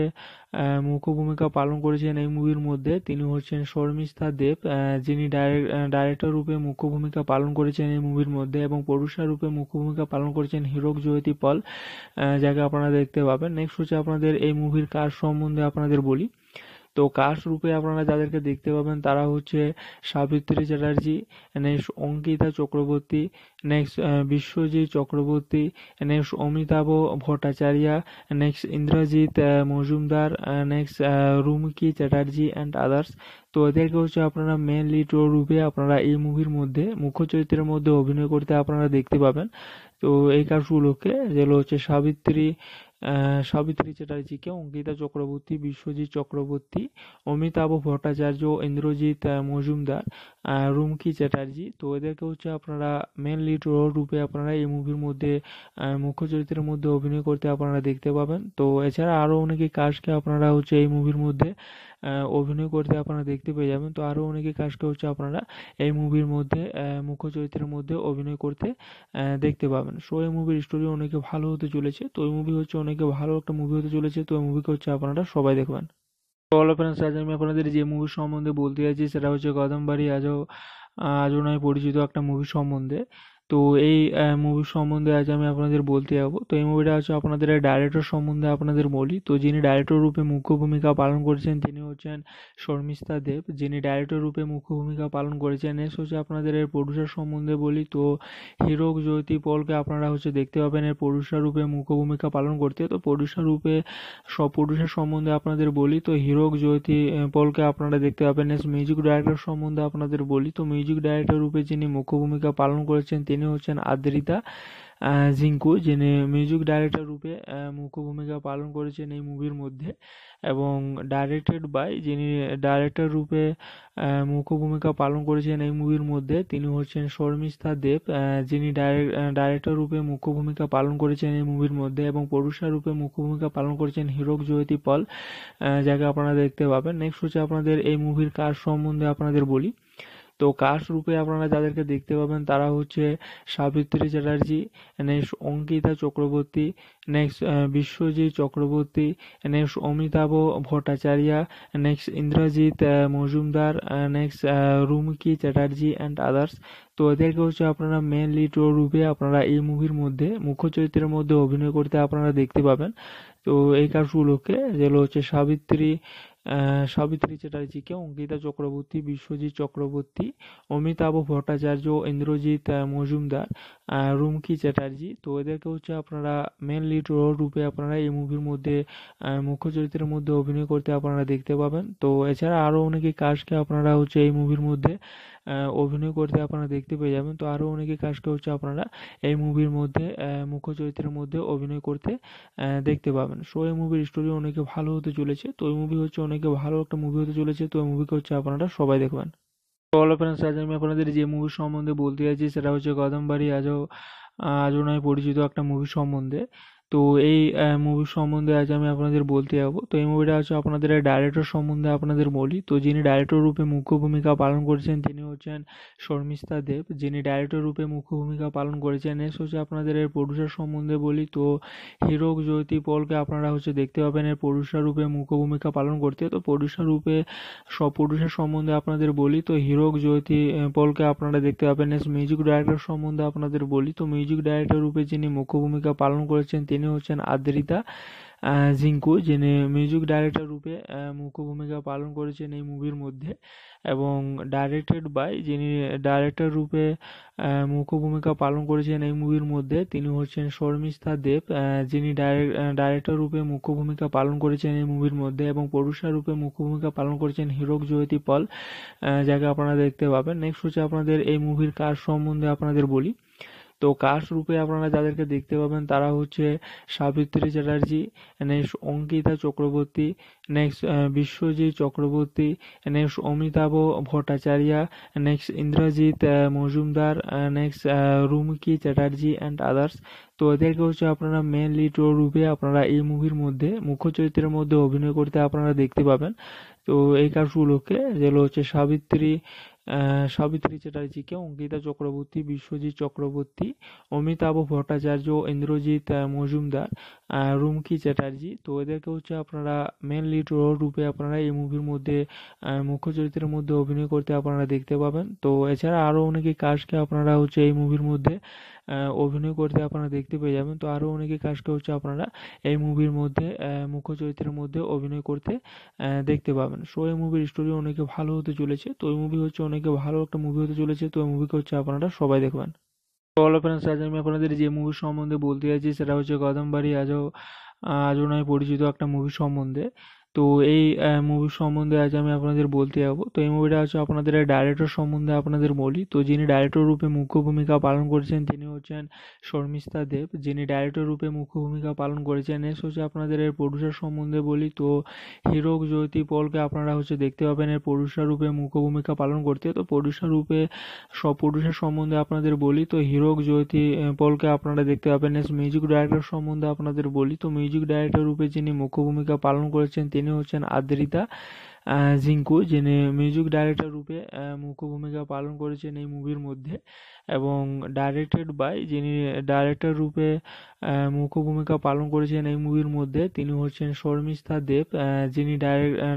মুখ্য ভূমিকা পালন করেছেন এই মুভির মধ্যে তিনি হচ্ছেন শর্মিষ্ঠা দেব যিনি ডাইরেক্টর রূপে মুখ্য ভূমিকা পালন করেছেন এই মুভির মধ্যে এবং প্রডিউসার রূপে মুখ্য ভূমিকা পালন করেছেন হিরক জ্যোতি পল যাকে আপনারা দেখতে পাবেন নেক্সট হচ্ছে আপনাদের এই মুভির কাজ সম্বন্ধে আপনাদের বলি তো কাস্ট রূপে আপনারা যাদেরকে দেখতে পাবেন তারা হচ্ছে Savitri Chatterjee next Ankita Chakraborty next Biswajit Chakraborty next Amitabh Bhattacharya next Indrajit Majumdar next Rumki Chatterjee and others তো এদেরকে হচ্ছে আপনারা মেন লিড রূপে আপনারা এই মুভির মধ্যে মুখ্য চরিত্রের মধ্যে অভিনয় করতে আপনারা দেখতে পাবেন তো এই কাজগুলোকে যেগুলো হচ্ছে সাবিত্রী সাবিত্রী চ্যাটার্জিকে অঙ্কিতা চক্রবর্তী, বিশ্বজিৎ চক্রবর্তী, অমিতাভ ভট্টাচার্য, ইন্দ্রজিৎ মজুমদার, রুমকি চ্যাটার্জি তো এদেরকে হচ্ছে আপনারা মেন লিড রোল রূপে আপনারা এই মুভির মধ্যে মুখ্য চরিত্রের মধ্যে অভিনয় করতে আপনারা দেখতে পাবেন তো এছাড়া আরও অনেকে কাজকে আপনারা হচ্ছে এই মুভির মধ্যে অভিনয় করতে আপনারা দেখতে পেয়ে যাবেন তো আরও অনেকে কাজ হচ্ছে আপনারা এই মুভির মধ্যে মুখ্য চরিত্রের মধ্যে অভিনয় করতে দেখতে পাবেন সো এই মুভির স্টোরি অনেকে ভালো হতে চলেছে তো এই মুভি হচ্ছে অনেকে ভালো একটা মুভি হতে চলেছে তো এই মুভিকে হচ্ছে আপনারা সবাই দেখবেন তো অল ফ্রেন্ডস আজ আমি আপনাদের যে মুভি সম্বন্ধে বলতে যাচ্ছি সেটা হচ্ছে কদমবাড়ি আজও আজও নয় পরিচিত একটা মুভি সম্বন্ধে তো এই মুভি সম্বন্ধে আজ আমি আপনাদের বলতে যাব তো এই মুভিটা হচ্ছে আপনাদের ডাইরেক্টর সম্বন্ধে আপনাদের বলি তো যিনি ডাইরেক্টর রূপে মুখ্য ভূমিকা পালন করেছেন তিনি হচ্ছেন শর্মিষ্ঠা দেব যিনি ডাইরেক্টর রূপে মুখ্য ভূমিকা পালন করেছেন নেক্সট হচ্ছে আপনাদের এর প্রডিউসার সম্বন্ধে বলি তো হিরোক জ্যোতি পলকে আপনারা হচ্ছে দেখতে পাবেন এর প্রডিউসার রূপে মুখ্য ভূমিকা পালন করতে তো প্রডিউসার রূপে সব প্রডিউসার সম্বন্ধে আপনাদের বলি তো হিরোক জ্যোতি পলকে আপনারা দেখতে পাবেন এস মিউজিক ডাইরেক্টর সম্বন্ধে আপনাদের বলি তো মিউজিক ডাইরেক্টর রূপে যিনি মুখ্য ভূমিকা পালন করেছেন তিনি যিনি হচ্ছেন আদ্রিতা জিঙ্কু যিনি মিউজিক ডাইরেক্টর রূপে মুখ্য ভূমিকা পালন করেছেন এই মুভির মধ্যে এবং ডাইরেক্টেড বাই যিনি ডাইরেক্টর রূপে মুখ্য ভূমিকা পালন করেছেন এই মুভির মধ্যে তিনি হচ্ছেন শর্মিষ্ঠা দেব যিনি ডাইরেক্টর রূপে মুখ্য ভূমিকা পালন করেছেন এই মুভির মধ্যে এবং পরুষার রূপে মুখ্য ভূমিকা পালন করেছেন হিরক জ্যোতি পল যাকে আপনারা দেখতে পাবেন নেক্সট হচ্ছে আপনাদের এই মুভির কাজ সম্বন্ধে আপনাদের বলি তো কাস্ট রূপে আপনারা যাদেরকে দেখতে পাবেন তারা হচ্ছে Savitri Chatterjee next Ankita Chakraborty next Biswajit Chakraborty next Amitabh Bhattacharya next Indrajit Majumdar next Rumki Chatterjee and others তো এদেরকে হচ্ছে আপনারা মেন লিড রূপে আপনারা এই মুভির মধ্যে মুখ্য চরিত্রের মধ্যে অভিনয় করতে আপনারা দেখতে পাবেন তো এই কাজগুলোকে উপলক্ষে যেগুলো হচ্ছে সাবিত্রী সাবিত্রী চ্যাটার্জিকে অঙ্কিতা চক্রবর্তী, বিশ্বজিৎ চক্রবর্তী, অমিতাভ ভট্টাচার্য, ইন্দ্রজিৎ মজুমদার, রুমকি চ্যাটার্জি তো এদেরকে হচ্ছে আপনারা মেন লিড রোল রূপে আপনারা এই মুভির মধ্যে মুখ্য চরিত্রের মধ্যে অভিনয় করতে আপনারা দেখতে পাবেন তো এছাড়া আরও অনেকে কাজকে আপনারা হচ্ছে এই মুভির মধ্যে অভিনয় করতে আপনারা দেখতে পেয়ে যাবেন তো আরও অনেকে কাজ হচ্ছে আপনারা এই মুভির মধ্যে মুখ্য চরিত্রের মধ্যে অভিনয় করতে দেখতে পাবেন সো এই মুভির স্টোরি অনেকে ভালো হতে চলেছে তো এই মুভি হচ্ছে অনেকে ভালো একটা মুভি হতে চলেছে তো এই মুভিকে হচ্ছে আপনারা সবাই দেখবেন তো অল ফ্রেন্ডস আজ আমি আপনাদের যে মুভি সম্বন্ধে বলতে যাচ্ছি সেটা হচ্ছে কদমবাড়ি আজও আজও নয় পরিচিত একটা মুভি সম্বন্ধে তো এই মুভি সম্বন্ধে আজ আমি আপনাদের বলতে যাব তো এই মুভিটা হচ্ছে আপনাদের ডাইরেক্টর সম্বন্ধে আপনাদের বলি তো যিনি ডাইরেক্টর রূপে মুখ্য ভূমিকা পালন করেছেন তিনি হচ্ছেন শর্মিষ্ঠা দেব যিনি ডাইরেক্টর রূপে মুখ্য ভূমিকা পালন করেছেন এস হচ্ছে আপনাদের এর প্রডিউসার সম্বন্ধে বলি তো হিরো জ্যোতি পলকে আপনারা হচ্ছে দেখতে পাবেন এর প্রডিউসার রূপে মুখ্য ভূমিকা পালন করতে তো প্রডিউসার রূপে সব প্রডিউসার সম্বন্ধে আপনাদের বলি তো হিরো জ্যোতি পলকে আপনারা দেখতে পাবেন এস মিউজিক ডাইরেক্টর সম্বন্ধে আপনাদের বলি তো মিউজিক ডাইরেক্টর রূপে যিনি মুখ্য ভূমিকা পালন করেছেন তিনি যিনি হচ্ছেন আদ্রিতা জিঙ্কু যিনি মিউজিক ডাইরেক্টর রূপে মুখ্য ভূমিকা পালন করেছেন এই মুভির মধ্যে এবং ডাইরেক্টেড বাই যিনি ডাইরেক্টর রূপে মুখ্য ভূমিকা পালন করেছেন এই মুভির মধ্যে তিনি হচ্ছেন শর্মিষ্ঠা দেব যিনি ডাইরেক্টর রূপে মুখ্য ভূমিকা পালন করেছেন এই মুভির মধ্যে এবং প্রডিউসার রূপে মুখ্য ভূমিকা পালন করেছেন হিরক জয়তী পল যাকে আপনারা দেখতে পাবেন নেক্সট হচ্ছে আপনাদের এই মুভির কাজ সম্বন্ধে আপনাদের বলি তো কাস্ট রূপে আপনারা যাদেরকে দেখতে পাবেন তারা হচ্ছে Savitri Chatterjee next Ankita Chakraborty next Biswajit Chakraborty next Amitabh Bhattacharya next Indrajit Majumdar next Rumki Chatterjee and others তো এদেরকে হচ্ছে আপনারা মেন লিড রূপে আপনারা এই মুভির মধ্যে মুখ্য চরিত্রের মধ্যে অভিনয় করতে আপনারা দেখতে পাবেন তো এই কাজগুলোকে যেগুলো হচ্ছে সাবিত্রী সাবিত্রী চ্যাটার্জিকে অঙ্কিতা চক্রবর্তী বিশ্বজিৎ চক্রবর্তী অমিতাভ ভট্টাচার্য ইন্দ্রজিৎ মজুমদার রুমকি চ্যাটার্জি তো এদেরকে হচ্ছে আপনারা মেন লিড রোল রূপে আপনারা এই মুভির মধ্যে মুখ্য চরিত্রের মধ্যে অভিনয় করতে আপনারা দেখতে পাবেন তো এছাড়া আরও অনেকে কাজকে আপনারা হচ্ছে এই মুভির মধ্যে অভিনয় করতে আপনারা দেখতে পেয়ে যাবেন তো আরও অনেকে কাজ হচ্ছে আপনারা এই মুভির মধ্যে মুখ্য চরিত্রের মধ্যে অভিনয় করতে দেখতে পাবেন সো এই মুভির স্টোরি অনেকে ভালো হতে চলেছে তো এই মুভি হচ্ছে অনেকে ভালো একটা মুভি হতে চলেছে তো এই মুভিকে হচ্ছে আপনারা সবাই দেখবেন অল ফ্রেন্ডস আজ আমি আপনাদের যে মুভি সম্বন্ধে বলতে যাচ্ছি সেটা হচ্ছে কদমবাড়ি আজও আজও নয় পরিচিত একটা মুভি সম্বন্ধে তো এই মুভি সম্বন্ধে আজ আমি আপনাদের বলতে যাবো তো এই মুভিটা হচ্ছে আপনাদের ডাইরেক্টর সম্বন্ধে আপনাদের বলি তো যিনি ডাইরেক্টর রূপে মুখ্য ভূমিকা পালন করেছেন তিনি হচ্ছেন শর্মিষ্ঠা দেব যিনি ডাইরেক্টর রূপে মুখ্য ভূমিকা পালন করেছেন এস হচ্ছে আপনাদের এর প্রডিউসার সম্বন্ধে বলি তো হিরো জ্যোতি পলকে আপনারা হচ্ছে দেখতে পাবেন এর প্রডিউসার রূপে মুখ্য ভূমিকা পালন করতে তো প্রডিউসার রূপে সব প্রডিউসার সম্বন্ধে আপনাদের বলি তো হিরো জ্যোতি পলকে আপনারা দেখতে পাবেন এস মিউজিক ডাইরেক্টর সম্বন্ধে আপনাদের বলি তো মিউজিক ডাইরেক্টর রূপে যিনি মুখ্য ভূমিকা পালন করেছেন তিনি হচ্ছেন আদ্রিতা জিঙ্কু যিনি মিউজিক ডাইরেক্টর রূপে মুখ্য ভূমিকা পালন করেছেন এই মুভির মধ্যে এবং ডাইরেক্টেড বাই যিনি ডাইরেক্টর রূপে মুখ্য ভূমিকা পালন করেছেন এই মুভির মধ্যে তিনি হচ্ছেন শর্মিষ্ঠা দেব যিনি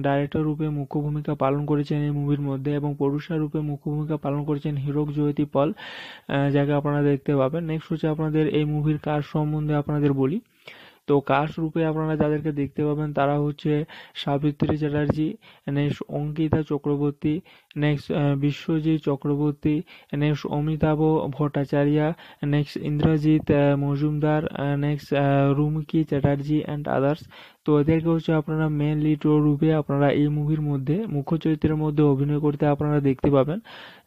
ডাইরেক্টর রূপে মুখ্য ভূমিকা পালন করেছেন এই মুভির মধ্যে এবং প্রডিউসার রূপে মুখ্য ভূমিকা পালন করেছেন হিরক জয়তী পল যাকে আপনারা দেখতে পাবেন নেক্সট হচ্ছে আপনাদের এই মুভির কাজ সম্বন্ধে আপনাদের বলি তো কাস্ট রূপে আপনারা যাদেরকে দেখতে পাবেন তারা হচ্ছে Savitri Chatterjee next Ankita Chakraborty next Biswajit Chakraborty next Amitabh Bhattacharya next Indrajit Majumdar next Rumki Chatterjee and others তো এদেরকে হচ্ছে আপনারা মেন লিড রূপে আপনারা এই মুভির মধ্যে মুখ্য চরিত্রের মধ্যে অভিনয় করতে আপনারা দেখতে পাবেন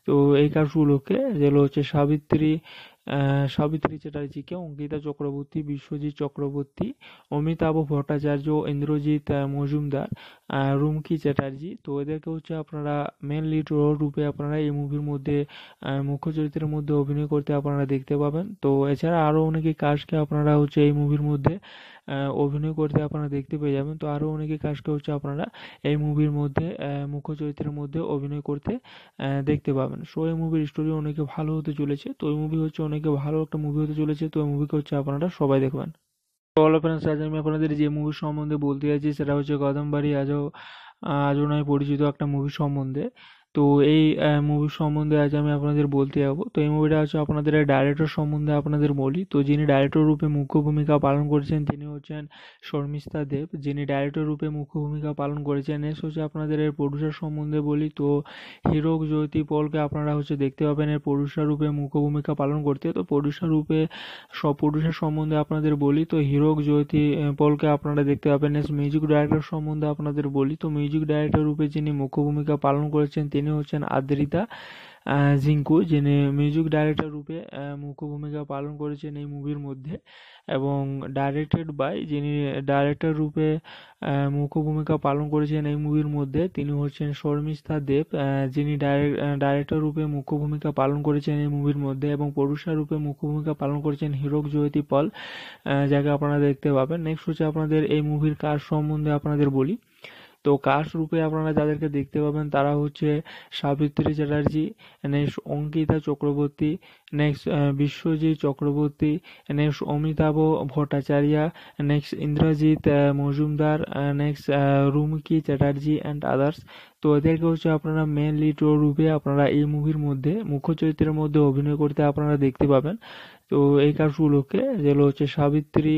তো এই কাজগুলোকে যেগুলো হচ্ছে সাবিত্রী সাবিত্রী চ্যাটার্জিকে অঙ্কিতা চক্রবর্তী বিশ্বজিৎ চক্রবর্তী অমিতাভ ভট্টাচার্য ইন্দ্রজিৎ মজুমদার রুমকি চ্যাটার্জি তো এদেরকে হচ্ছে আপনারা মেন লিড রোল রূপে আপনারা এই মুভির মধ্যে মুখ্য চরিত্রের মধ্যে অভিনয় করতে আপনারা দেখতে পাবেন তো এছাড়া আরও অনেকে কাজকে আপনারা হচ্ছে এই মুভির মধ্যে অভিনয় করতে আপনারা দেখতে পেয়ে যাবেন তো আরও অনেকে কাজ হচ্ছে আপনারা এই মুভির মধ্যে মুখ্য চরিত্রের মধ্যে অভিনয় করতে দেখতে পাবেন সো এই মুভির স্টোরি অনেকে ভালো হতে চলেছে তো এই মুভি হচ্ছে অনেকে ভালো একটা মুভি হতে চলেছে তো এই মুভিকে হচ্ছে আপনারা সবাই দেখবেন তো অল ফ্রেন্ডস আজ আমি আপনাদের যে মুভি সম্বন্ধে বলতে চাইছি সেটা হচ্ছে কদমবাড়ি আজও আজও নয় পরিচিত একটা মুভি সম্বন্ধে তো এই মুভি সম্বন্ধে আজ আমি আপনাদের বলতে যাবো তো এই মুভিটা হচ্ছে আপনাদের ডাইরেক্টর সম্বন্ধে আপনাদের বলি তো যিনি ডাইরেক্টর রূপে মুখ্য ভূমিকা পালন করেছেন তিনি হচ্ছেন শর্মিষ্ঠা দেব যিনি ডাইরেক্টর রূপে মুখ্য ভূমিকা পালন করেছেন এস হচ্ছে আপনাদের এর প্রডিউসার সম্বন্ধে বলি তো হিরো জ্যোতি পলকে আপনারা হচ্ছে দেখতে পাবেন এর প্রডিউসার রূপে মুখ্য ভূমিকা পালন করতে তো প্রডিউসার রূপে সব প্রডিউসার সম্বন্ধে আপনাদের বলি তো হিরো জ্যোতি পলকে আপনারা দেখতে পাবেন এস মিউজিক ডাইরেক্টর সম্বন্ধে আপনাদের বলি তো মিউজিক ডাইরেক্টর রূপে যিনি মুখ্য ভূমিকা পালন করেছেন তিনি তিনি হচ্ছেন আদ্রিতা জিঙ্কু যিনি মিউজিক ডাইরেক্টর রূপে মুখ্য ভূমিকা পালন করেছেন এই মুভির মধ্যে এবং ডাইরেক্টেড বাই যিনি ডাইরেক্টর রূপে মুখ্য ভূমিকা পালন করেছেন এই মুভির মধ্যে তিনি হচ্ছেন শর্মিষ্ঠা দেব যিনি ডাইরেক্টর রূপে মুখ্য ভূমিকা পালন করেছেন এই মুভির মধ্যে এবং প্রডিউসার রূপে মুখ্য ভূমিকা পালন করেছেন হিরক জ্যোতি পল যাকে আপনারা দেখতে পাবেন নেক্সট হচ্ছে আপনাদের এই মুভির কাজ সম্বন্ধে আপনাদের বলি তো কাস্ট রূপে আপনারা যাদেরকে দেখতে পাবেন তারা হচ্ছে Savitri Chatterjee next Ankita Chakraborty next Biswajit Chakraborty next Amitabh Bhattacharya next Indrajit Majumdar next Rumki Chatterjee and others তো এদেরকে হচ্ছে আপনারা মেন লিড রূপে আপনারা এই মুভির মধ্যে মুখ্য চরিত্রের মধ্যে অভিনয় করতে আপনারা দেখতে পাবেন তো এই কাজগুলোকে যেগুলো হচ্ছে সাবিত্রী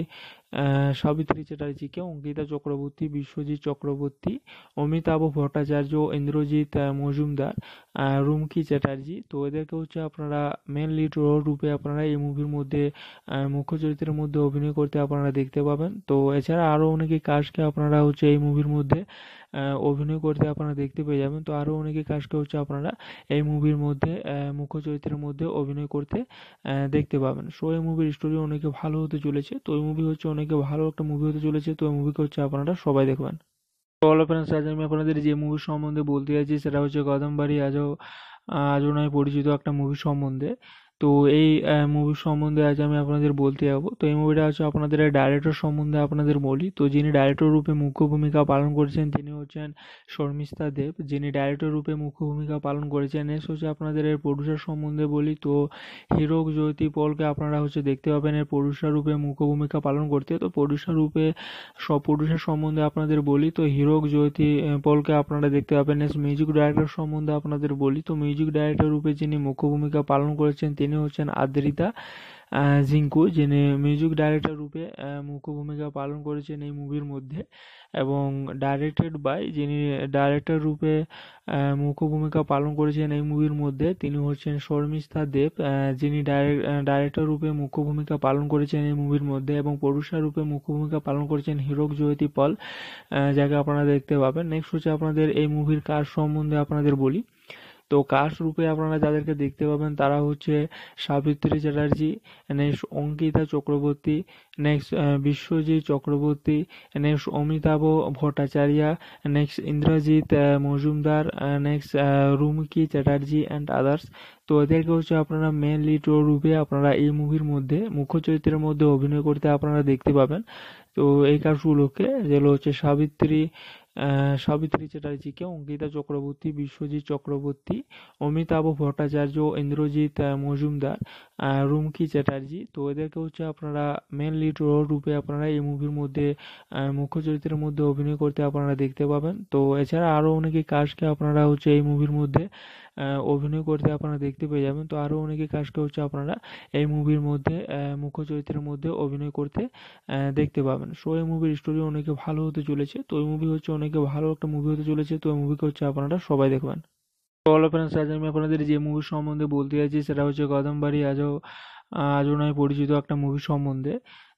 সাবিত্রী চ্যাটার্জিকে অঙ্কিতা চক্রবর্তী, বিশ্বজিৎ চক্রবর্তী, অমিতাভ ভট্টাচার্য, ইন্দ্রজিৎ মজুমদার, রুমকি চ্যাটার্জি তো এদেরকে হচ্ছে আপনারা মেন লিড রোল রূপে আপনারা এই মুভির মধ্যে মুখ্য চরিত্রের মধ্যে অভিনয় করতে আপনারা দেখতে পাবেন তো এছাড়া আরও অনেকে কাজকে আপনারা হচ্ছে এই মুভির মধ্যে অভিনয় করতে আপনারা দেখতে পেয়ে যাবেন তো আরও অনেকে কাজ হচ্ছে আপনারা এই মুভির মধ্যে মুখ্য চরিত্রের মধ্যে অভিনয় করতে দেখতে পাবেন সো এই মুভির স্টোরি অনেকে ভালো হতে চলেছে তো এই মুভি হচ্ছে অনেকে ভালো একটা মুভি হতে চলেছে তো এই মুভিকে হচ্ছে আপনারা সবাই দেখবেন অল ফ্রেন্ডস আজ আমি আপনাদের যে মুভি সম্বন্ধে বলতে যাচ্ছি সেটা হচ্ছে কদমবাড়ি আজও আজও নয় পরিচিত একটা মুভি সম্বন্ধে তো এই মুভি সম্বন্ধে আজ আমি আপনাদের বলতে যাব তো এই মুভিটা হচ্ছে আপনাদের ডাইরেক্টর সম্বন্ধে আপনাদের বলি তো যিনি ডাইরেক্টর রূপে মুখ্য ভূমিকা পালন করেছেন তিনি হচ্ছেন শর্মিষ্ঠা দেব যিনি ডাইরেক্টর রূপে মুখ্য ভূমিকা পালন করেছেন এস হচ্ছে আপনাদের এর প্রডিউসার সম্বন্ধে বলি তো হিরো জ্যোতি পলকে আপনারা হচ্ছে দেখতে পাবেন এর প্রডিউসার রূপে মুখ্য ভূমিকা পালন করতে তো প্রডিউসার রূপে সব প্রডিউসার সম্বন্ধে আপনাদের বলি তো হিরো জ্যোতি পলকে আপনারা দেখতে পাবেন এস মিউজিক ডাইরেক্টর সম্বন্ধে আপনাদের বলি তো মিউজিক ডাইরেক্টর রূপে যিনি মুখ্য ভূমিকা পালন করেছেন তিনি যিনি হচ্ছেন আদ্রিতা জিঙ্কু যিনি মিউজিক ডাইরেক্টর রূপে মুখ্য ভূমিকা পালন করেছেন এই মুভির মধ্যে এবং ডাইরেক্টেড বাই যিনি ডাইরেক্টর রূপে মুখ্য ভূমিকা পালন করেছেন এই মুভির মধ্যে তিনি হচ্ছেন শর্মিষ্ঠা দেব যিনি ডাইরেক্টর রূপে মুখ্য ভূমিকা পালন করেছেন এই মুভির মধ্যে এবং প্রডিউসার রূপে মুখ্য ভূমিকা পালন করেছেন হিরক জয়তী পল যাকে আপনারা দেখতে পাবেন নেক্সট হচ্ছে আপনাদের এই মুভির কাজ সম্বন্ধে আপনাদের বলি তো কাস্ট রূপে আপনারা যাদেরকে দেখতে পাবেন তারা হচ্ছে Savitri Chatterjee next Ankita Chakraborty next Biswajit Chakraborty next Amitabh Bhattacharya next Indrajit Majumdar next Rumki Chatterjee and others তো এদেরকে হচ্ছে আপনারা মেন লিড রূপে আপনারা এই মুভির মধ্যে মুখ্য চরিত্রের মধ্যে অভিনয় করতে আপনারা দেখতে পাবেন তো এই কাজগুলোকে যেগুলো হচ্ছে সাবিত্রী সাবিত্রী চ্যাটার্জিকে অঙ্কিতা চক্রবর্তী বিশ্বজিৎ চক্রবর্তী অমিতাভ ভট্টাচার্য ইন্দ্রজিৎ মজুমদার রুমকি চ্যাটার্জি তো এদেরকে হচ্ছে আপনারা মেন লিড রোল রূপে আপনারা এই মুভির মধ্যে মুখ্য চরিত্রের মধ্যে অভিনয় করতে আপনারা দেখতে পাবেন তো এছাড়া আরও অনেকে কাজকে আপনারা হচ্ছে এই মুভির মধ্যে অভিনয় করতে আপনারা দেখতে পেয়ে যাবেন তো আরও অনেকে কাজ হচ্ছে আপনারা এই মুভির মধ্যে মুখ্য চরিত্রের মধ্যে অভিনয় করতে দেখতে পাবেন সো এই মুভির স্টোরি অনেকে ভালো হতে চলেছে তো এই মুভি হচ্ছে অনেকে ভালো একটা মুভি হতে চলেছে তো এই মুভিকে হচ্ছে আপনারা সবাই দেখবেন অল ফ্রেন্ডস আজ আমি আপনাদের যে মুভি সম্বন্ধে বলতে যাচ্ছি সেটা হচ্ছে কদমবাড়ি আজও আজও নয় পরিচিত একটা মুভি সম্বন্ধে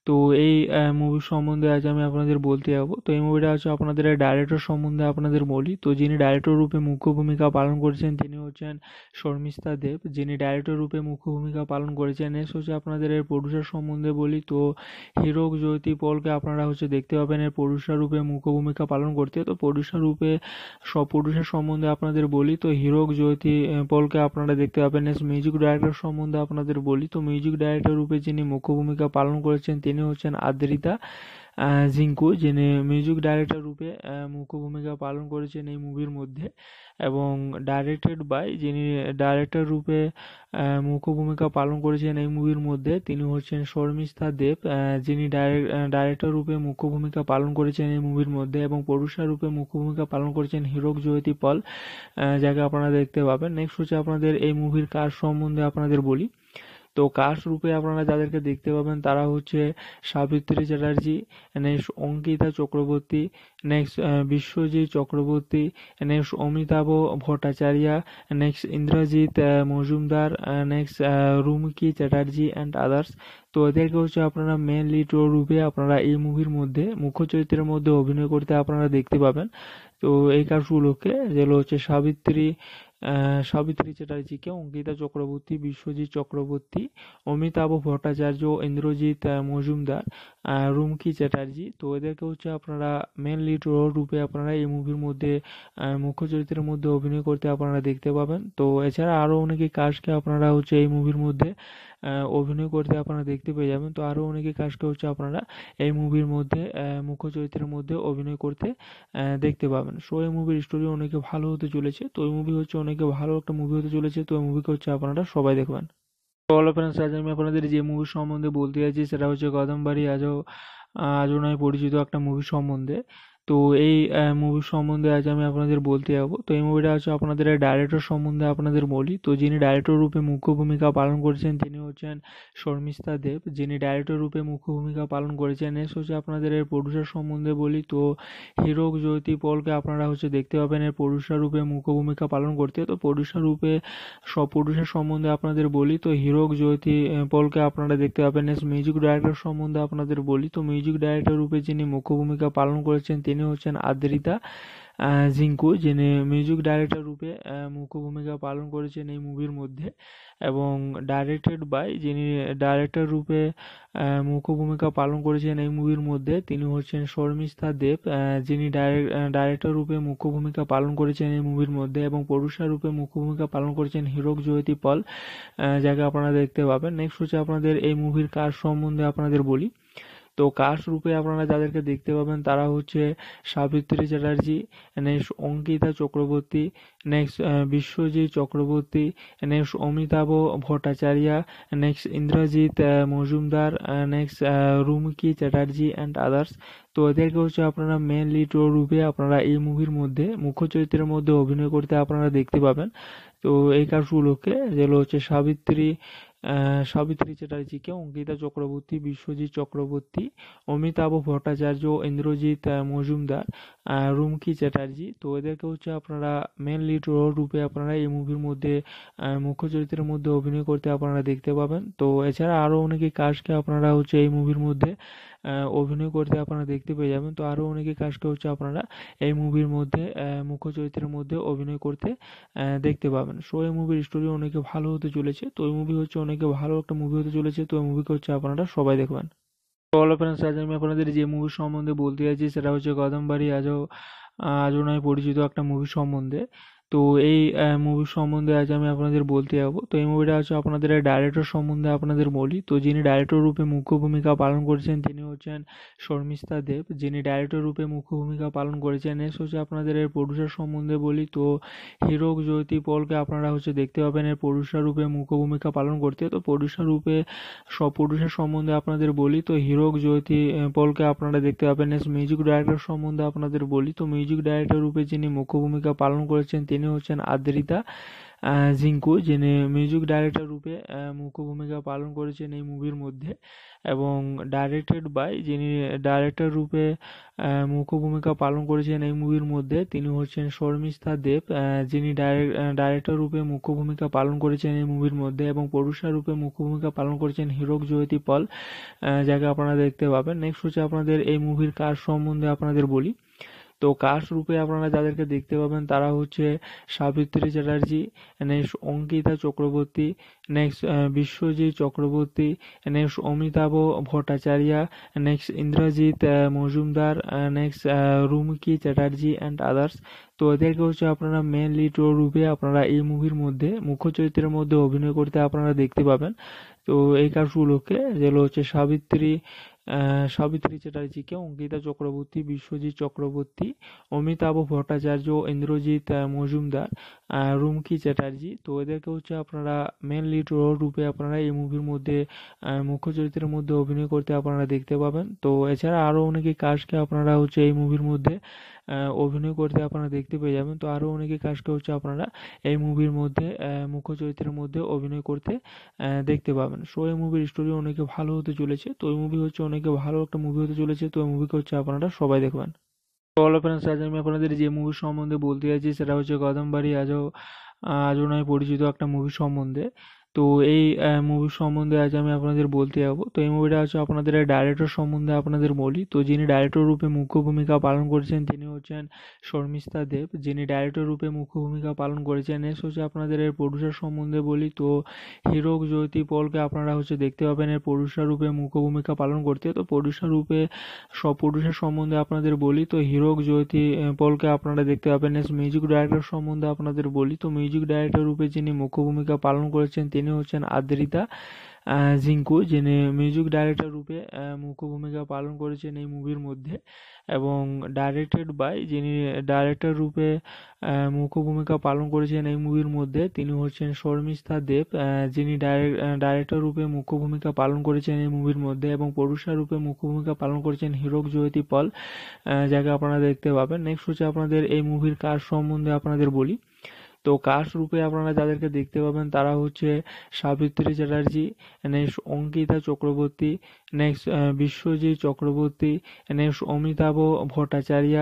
তো এই মুভি সম্বন্ধে আজ আমি আপনাদের বলতে যাবো তো এই মুভিটা হচ্ছে আপনাদের ডাইরেক্টর সম্বন্ধে আপনাদের বলি তো যিনি ডাইরেক্টর রূপে মুখ্য ভূমিকা পালন করেছেন তিনি হচ্ছেন শর্মিষ্ঠা দেব যিনি ডাইরেক্টর রূপে মুখ্য ভূমিকা পালন করেছেন এস হচ্ছে আপনাদের এর প্রডিউসার সম্বন্ধে বলি তো হিরো জ্যোতি পলকে আপনারা হচ্ছে দেখতে পাবেন এর প্রডিউসার রূপে মুখ্য ভূমিকা পালন করতে তো প্রডিউসার রূপে সব প্রডিউসার সম্বন্ধে আপনাদের বলি তো হিরো জ্যোতি পলকে আপনারা দেখতে পাবেন এস মিউজিক ডাইরেক্টর সম্বন্ধে আপনাদের বলি তো মিউজিক ডাইরেক্টর রূপে যিনি মুখ্য ভূমিকা পালন করেছেন তিনি হচ্ছেন আদ্রিতা জিঙ্কু যিনি মিউজিক ডাইরেক্টর রূপে মুখ্য ভূমিকা পালন করেছেন এই মুভির মধ্যে এবং ডাইরেক্টেড বাই যিনি ডাইরেক্টর রূপে মুখ্য ভূমিকা পালন করেছেন এই মুভির মধ্যে তিনি হচ্ছেন শর্মিষ্ঠা দেব যিনি ডাইরেক্টর রূপে মুখ্য ভূমিকা পালন করেছেন এই মুভির মধ্যে এবং প্রডিউসার রূপে মুখ্য ভূমিকা পালন করেছেন হিরক জ্যোতি পল যাকে আপনারা দেখতে পাবেন নেক্সট হচ্ছে আপনাদের এই মুভির কাজ সম্বন্ধে আপনাদের বলি তো কাস্ট রূপে আপনারা যাদেরকে দেখতে পাবেন তারা হচ্ছে Savitri Chatterjee next Ankita Chakraborty next Biswajit Chakraborty next Amitabh Bhattacharya next Indrajit Majumdar next Rumki Chatterjee and others তো এদেরকে হচ্ছে আপনারা মেন লিড রূপে আপনারা এই মুভির মধ্যে মুখ্য চরিত্রের মধ্যে অভিনয় করতে আপনারা দেখতে পাবেন তো এই কাজ উপলক্ষে যেগুলো হচ্ছে সাবিত্রী সাবিত্রী চ্যাটার্জিকে অঙ্কিতা চক্রবর্তী, বিশ্বজিৎ চক্রবর্তী, অমিতাভ ভট্টাচার্য, ইন্দ্রজিৎ মজুমদার, রুমকি চ্যাটার্জি তো এদেরকে হচ্ছে আপনারা মেন লিড রোল রূপে আপনারা এই মুভির মধ্যে মুখ্য চরিত্রের মধ্যে অভিনয় করতে আপনারা দেখতে পাবেন তো এছাড়া আরও অনেকে কাজকে আপনারা হচ্ছে এই মুভির মধ্যে অভিনয় করতে আপনারা দেখতে পেয়ে যাবেন তো আরও অনেকে কাজ হচ্ছে আপনারা এই মুভির মধ্যে মুখ্য চরিত্রের মধ্যে অভিনয় করতে দেখতে পাবেন সো এই মুভির স্টোরি অনেকে ভালো হতে চলেছে তো এই মুভি হচ্ছে অনেকে ভালো একটা মুভি হতে চলেছে তো এই মুভিকে হচ্ছে আপনারা সবাই দেখবেন অল ফ্রেন্ডস আজ আমি আপনাদের যে মুভি সম্বন্ধে বলতে যাচ্ছি সেটা হচ্ছে কদমবাড়ি আজও আজও নয় পরিচিত একটা মুভি সম্বন্ধে তো এই মুভি সম্বন্ধে আজ আমি আপনাদের বলতে যাবো তো এই মুভিটা হচ্ছে আপনাদের ডাইরেক্টর সম্বন্ধে আপনাদের বলি তো যিনি ডাইরেক্টর রূপে মুখ্য ভূমিকা পালন করেছেন তিনি হচ্ছেন শর্মিষ্ঠা দেব যিনি ডাইরেক্টর রূপে মুখ্য ভূমিকা পালন করেছেন এস হচ্ছে আপনাদের এর প্রডিউসার সম্বন্ধে বলি তো হিরো জ্যোতি পলকে আপনারা হচ্ছে দেখতে পাবেন এর প্রডিউসার রূপে মুখ্য ভূমিকা পালন করতে তো প্রডিউসার রূপে সব প্রডিউসার সম্বন্ধে আপনাদের বলি তো হিরো জ্যোতি পলকে আপনারা দেখতে পাবেন এস মিউজিক ডাইরেক্টর সম্বন্ধে আপনাদের বলি তো মিউজিক ডাইরেক্টর রূপে যিনি মুখ্য ভূমিকা পালন করেছেন তিনি যিনি হচ্ছেন আদ্রিতা জিঙ্কু যিনি মিউজিক ডাইরেক্টর রূপে মুখ্য ভূমিকা পালন করেছেন এই মুভির মধ্যে এবং ডাইরেক্টেড বাই যিনি ডাইরেক্টর রূপে মুখ্য ভূমিকা পালন করেছেন এই মুভির মধ্যে তিনি হচ্ছেন শর্মিষ্ঠা দেব যিনি ডাইরেক্টর রূপে মুখ্য ভূমিকা পালন করেছেন এই মুভির মধ্যে এবং প্রডিউসার রূপে মুখ্য ভূমিকা পালন করেছেন হিরক জ্যোতি পল যাকে আপনারা দেখতে পাবেন নেক্সট হচ্ছে আপনাদের এই মুভির কাজ সম্বন্ধে আপনাদের বলি তো কাস্ট রূপে আপনারা যাদেরকে দেখতে পাবেন তারা হচ্ছে Savitri Chatterjee next Ankita Chakraborty next Biswajit Chakraborty next Amitabh Bhattacharya next Indrajit Majumdar next Rumki Chatterjee and others তো এদেরকে হচ্ছে আপনারা মেন লিড রূপে আপনারা এই মুভির মধ্যে মুখ্য চরিত্রের মধ্যে অভিনয় করতে আপনারা দেখতে পাবেন তো এই কাজগুলোকে যেগুলো হচ্ছে সাবিত্রী সাবিত্রী চ্যাটার্জিকে অঙ্কিতা চক্রবর্তী, বিশ্বজিৎ চক্রবর্তী, অমিতাভ ভট্টাচার্য, ইন্দ্রজিৎ মজুমদার, রুমকি চ্যাটার্জি তো এদেরকে হচ্ছে আপনারা মেন লিড রোল রূপে আপনারা এই মুভির মধ্যে মুখ্য চরিত্রের মধ্যে অভিনয় করতে আপনারা দেখতে পাবেন তো এছাড়া আরও অনেকে কাজকে আপনারা হচ্ছে এই মুভির মধ্যে অভিনয় করতে আপনারা দেখতে পেয়ে যাবেন তো আরও অনেকে কাজ হচ্ছে আপনারা এই মুভির মধ্যে মুখ্য চরিত্রের মধ্যে অভিনয় করতে দেখতে পাবেন সো এই মুভির স্টোরি অনেকে ভালো হতে চলেছে তো এই মুভি হচ্ছে অনেকে ভালো একটা মুভি হতে চলেছে তো এই মুভিকে হচ্ছে আপনারা সবাই দেখবেন অল ফ্রেন্ডস আজ আমি আপনাদের যে মুভি সম্বন্ধে বলতে যাচ্ছি সেটা হচ্ছে কদমবাড়ি আজও আজও নয় পরিচিত একটা মুভি সম্বন্ধে তো এই মুভি সম্বন্ধে আজ আমি আপনাদের বলতে যাব তো এই মুভিটা হচ্ছে আপনাদের ডাইরেক্টর সম্বন্ধে আপনাদের বলি তো যিনি ডাইরেক্টর রূপে মুখ্য ভূমিকা পালন করেছেন তিনি হচ্ছেন শর্মিষ্ঠা দেব যিনি ডাইরেক্টর রূপে মুখ্য ভূমিকা পালন করেছেন এস হচ্ছে আপনাদের এর প্রডিউসার সম্বন্ধে বলি তো হিরো জ্যোতি পলকে আপনারা হচ্ছে দেখতে পাবেন এর প্রডিউসার রূপে মুখ্য ভূমিকা পালন করতে তো প্রডিউসার রূপে সব প্রডিউসার সম্বন্ধে আপনাদের বলি তো হিরো জ্যোতি পলকে আপনারা দেখতে পাবেন এস মিউজিক ডাইরেক্টর সম্বন্ধে আপনাদের বলি তো মিউজিক ডাইরেক্টর রূপে যিনি মুখ্য ভূমিকা পালন করেছেন তিনি যিনি হচ্ছেন আদ্রিতা জিঙ্কু যিনি মিউজিক ডাইরেক্টর রূপে মুখ্য ভূমিকা পালন করেছেন এই মুভির মধ্যে এবং ডাইরেক্টেড বাই যিনি ডাইরেক্টর রূপে মুখ্য ভূমিকা পালন করেছেন এই মুভির মধ্যে তিনি হচ্ছেন শর্মিষ্ঠা দেব যিনি ডাইরেক্টর রূপে মুখ্য ভূমিকা পালন করেছেন এই মুভির মধ্যে এবং পুরুষা রূপে মুখ্য ভূমিকা পালন করেছেন হিরক জয়তি পল যাকে আপনারা দেখতে পাবেন নেক্সট হচ্ছে আপনাদের এই মুভির কাজ সম্বন্ধে আপনাদের বলি তো কাস্ট রূপে আপনারা যাদেরকে দেখতে পাবেন তারা হচ্ছে Savitri Chatterjee next Ankita Chakraborty next Biswajit Chakraborty next Amitabh Bhattacharya next Indrajit Majumdar next Rumki Chatterjee and others তো এদেরকে হচ্ছে আপনারা মেন লিড রূপে আপনারা এই মুভির মধ্যে মুখ্য চরিত্রের মধ্যে অভিনয় করতে আপনারা দেখতে পাবেন তো এই কাজগুলোকে যেগুলো হচ্ছে সাবিত্রী সাবিত্রী চ্যাটার্জিকে অঙ্কিতা চক্রবর্তী বিশ্বজিৎ চক্রবর্তী অমিতাভ ভট্টাচার্য ইন্দ্রজিৎ মজুমদার রুমকি চ্যাটার্জি তো এদেরকে হচ্ছে আপনারা মেন লিড রোল রূপে আপনারা এই মুভির মধ্যে মুখ্য চরিত্রের মধ্যে অভিনয় করতে আপনারা দেখতে পাবেন তো এছাড়া আরও অনেকে কাজকে আপনারা হচ্ছে এই মুভির মধ্যে অভিনয় করতে আপনারা দেখতে পেয়ে যাবেন তো আরও অনেকে কাজ হচ্ছে আপনারা এই মুভির মধ্যে মুখ্য চরিত্রের মধ্যে অভিনয় করতে দেখতে পাবেন সো এই মুভির স্টোরি অনেকে ভালো হতে চলেছে তো এই মুভি হচ্ছে অনেকে ভালো একটা মুভি হতে চলেছে তো এই মুভিকে হচ্ছে আপনারা সবাই দেখবেন অল ফ্রেন্ডস আজ আমি আপনাদের যে মুভি সম্বন্ধে বলতে যাচ্ছি সেটা হচ্ছে কদমবাড়ি আজও আজও নয় পরিচিত একটা মুভি সম্বন্ধে তো এই মুভি সম্বন্ধে আজ আমি আপনাদের বলতে যাবো তো এই মুভিটা হচ্ছে আপনাদের ডাইরেক্টর সম্বন্ধে আপনাদের বলি তো যিনি ডাইরেক্টর রূপে মুখ্য ভূমিকা পালন করেছেন তিনি হচ্ছেন শর্মিষ্ঠা দেব যিনি ডাইরেক্টর রূপে মুখ্য ভূমিকা পালন করেছেন এস হচ্ছে আপনাদের এর প্রডিউসার সম্বন্ধে বলি তো হিরো জ্যোতি পলকে আপনারা হচ্ছে দেখতে পাবেন এর প্রডিউসার রূপে মুখ্য ভূমিকা পালন করতে তো প্রডিউসার রূপে সব প্রডিউসার সম্বন্ধে আপনাদের বলি তো হিরো জ্যোতি পলকে আপনারা দেখতে পাবেন এস মিউজিক ডাইরেক্টর সম্বন্ধে আপনাদের বলি তো মিউজিক ডাইরেক্টর রূপে যিনি মুখ্য ভূমিকা পালন করেছেন তিনি তিনি হচ্ছেন আদ্রিতা জিঙ্কু যিনি মিউজিক ডাইরেক্টর রূপে মুখ্য ভূমিকা পালন করেছেন এই মুভির মধ্যে এবং ডাইরেক্টেড বাই যিনি ডাইরেক্টর রূপে মুখ্য ভূমিকা পালন করেছেন এই মুভির মধ্যে তিনি হচ্ছেন শর্মিষ্ঠা দেব যিনি ডাইরেক্টর রূপে মুখ্য ভূমিকা পালন করেছেন এই মুভির মধ্যে এবং পুরুষা রূপে মুখ্য ভূমিকা পালন করেছেন হিরক জ্যোতি পল যাকে আপনারা দেখতে পাবেন নেক্সট হচ্ছে আপনাদের এই মুভির কাজ সম্বন্ধে আপনাদের বলি তো কাস্ট রূপে আপনারা যাদেরকে দেখতে পাবেন তারা হচ্ছে Savitri Chatterjee next Ankita Chakraborty next Biswajit Chakraborty next Amitabh Bhattacharya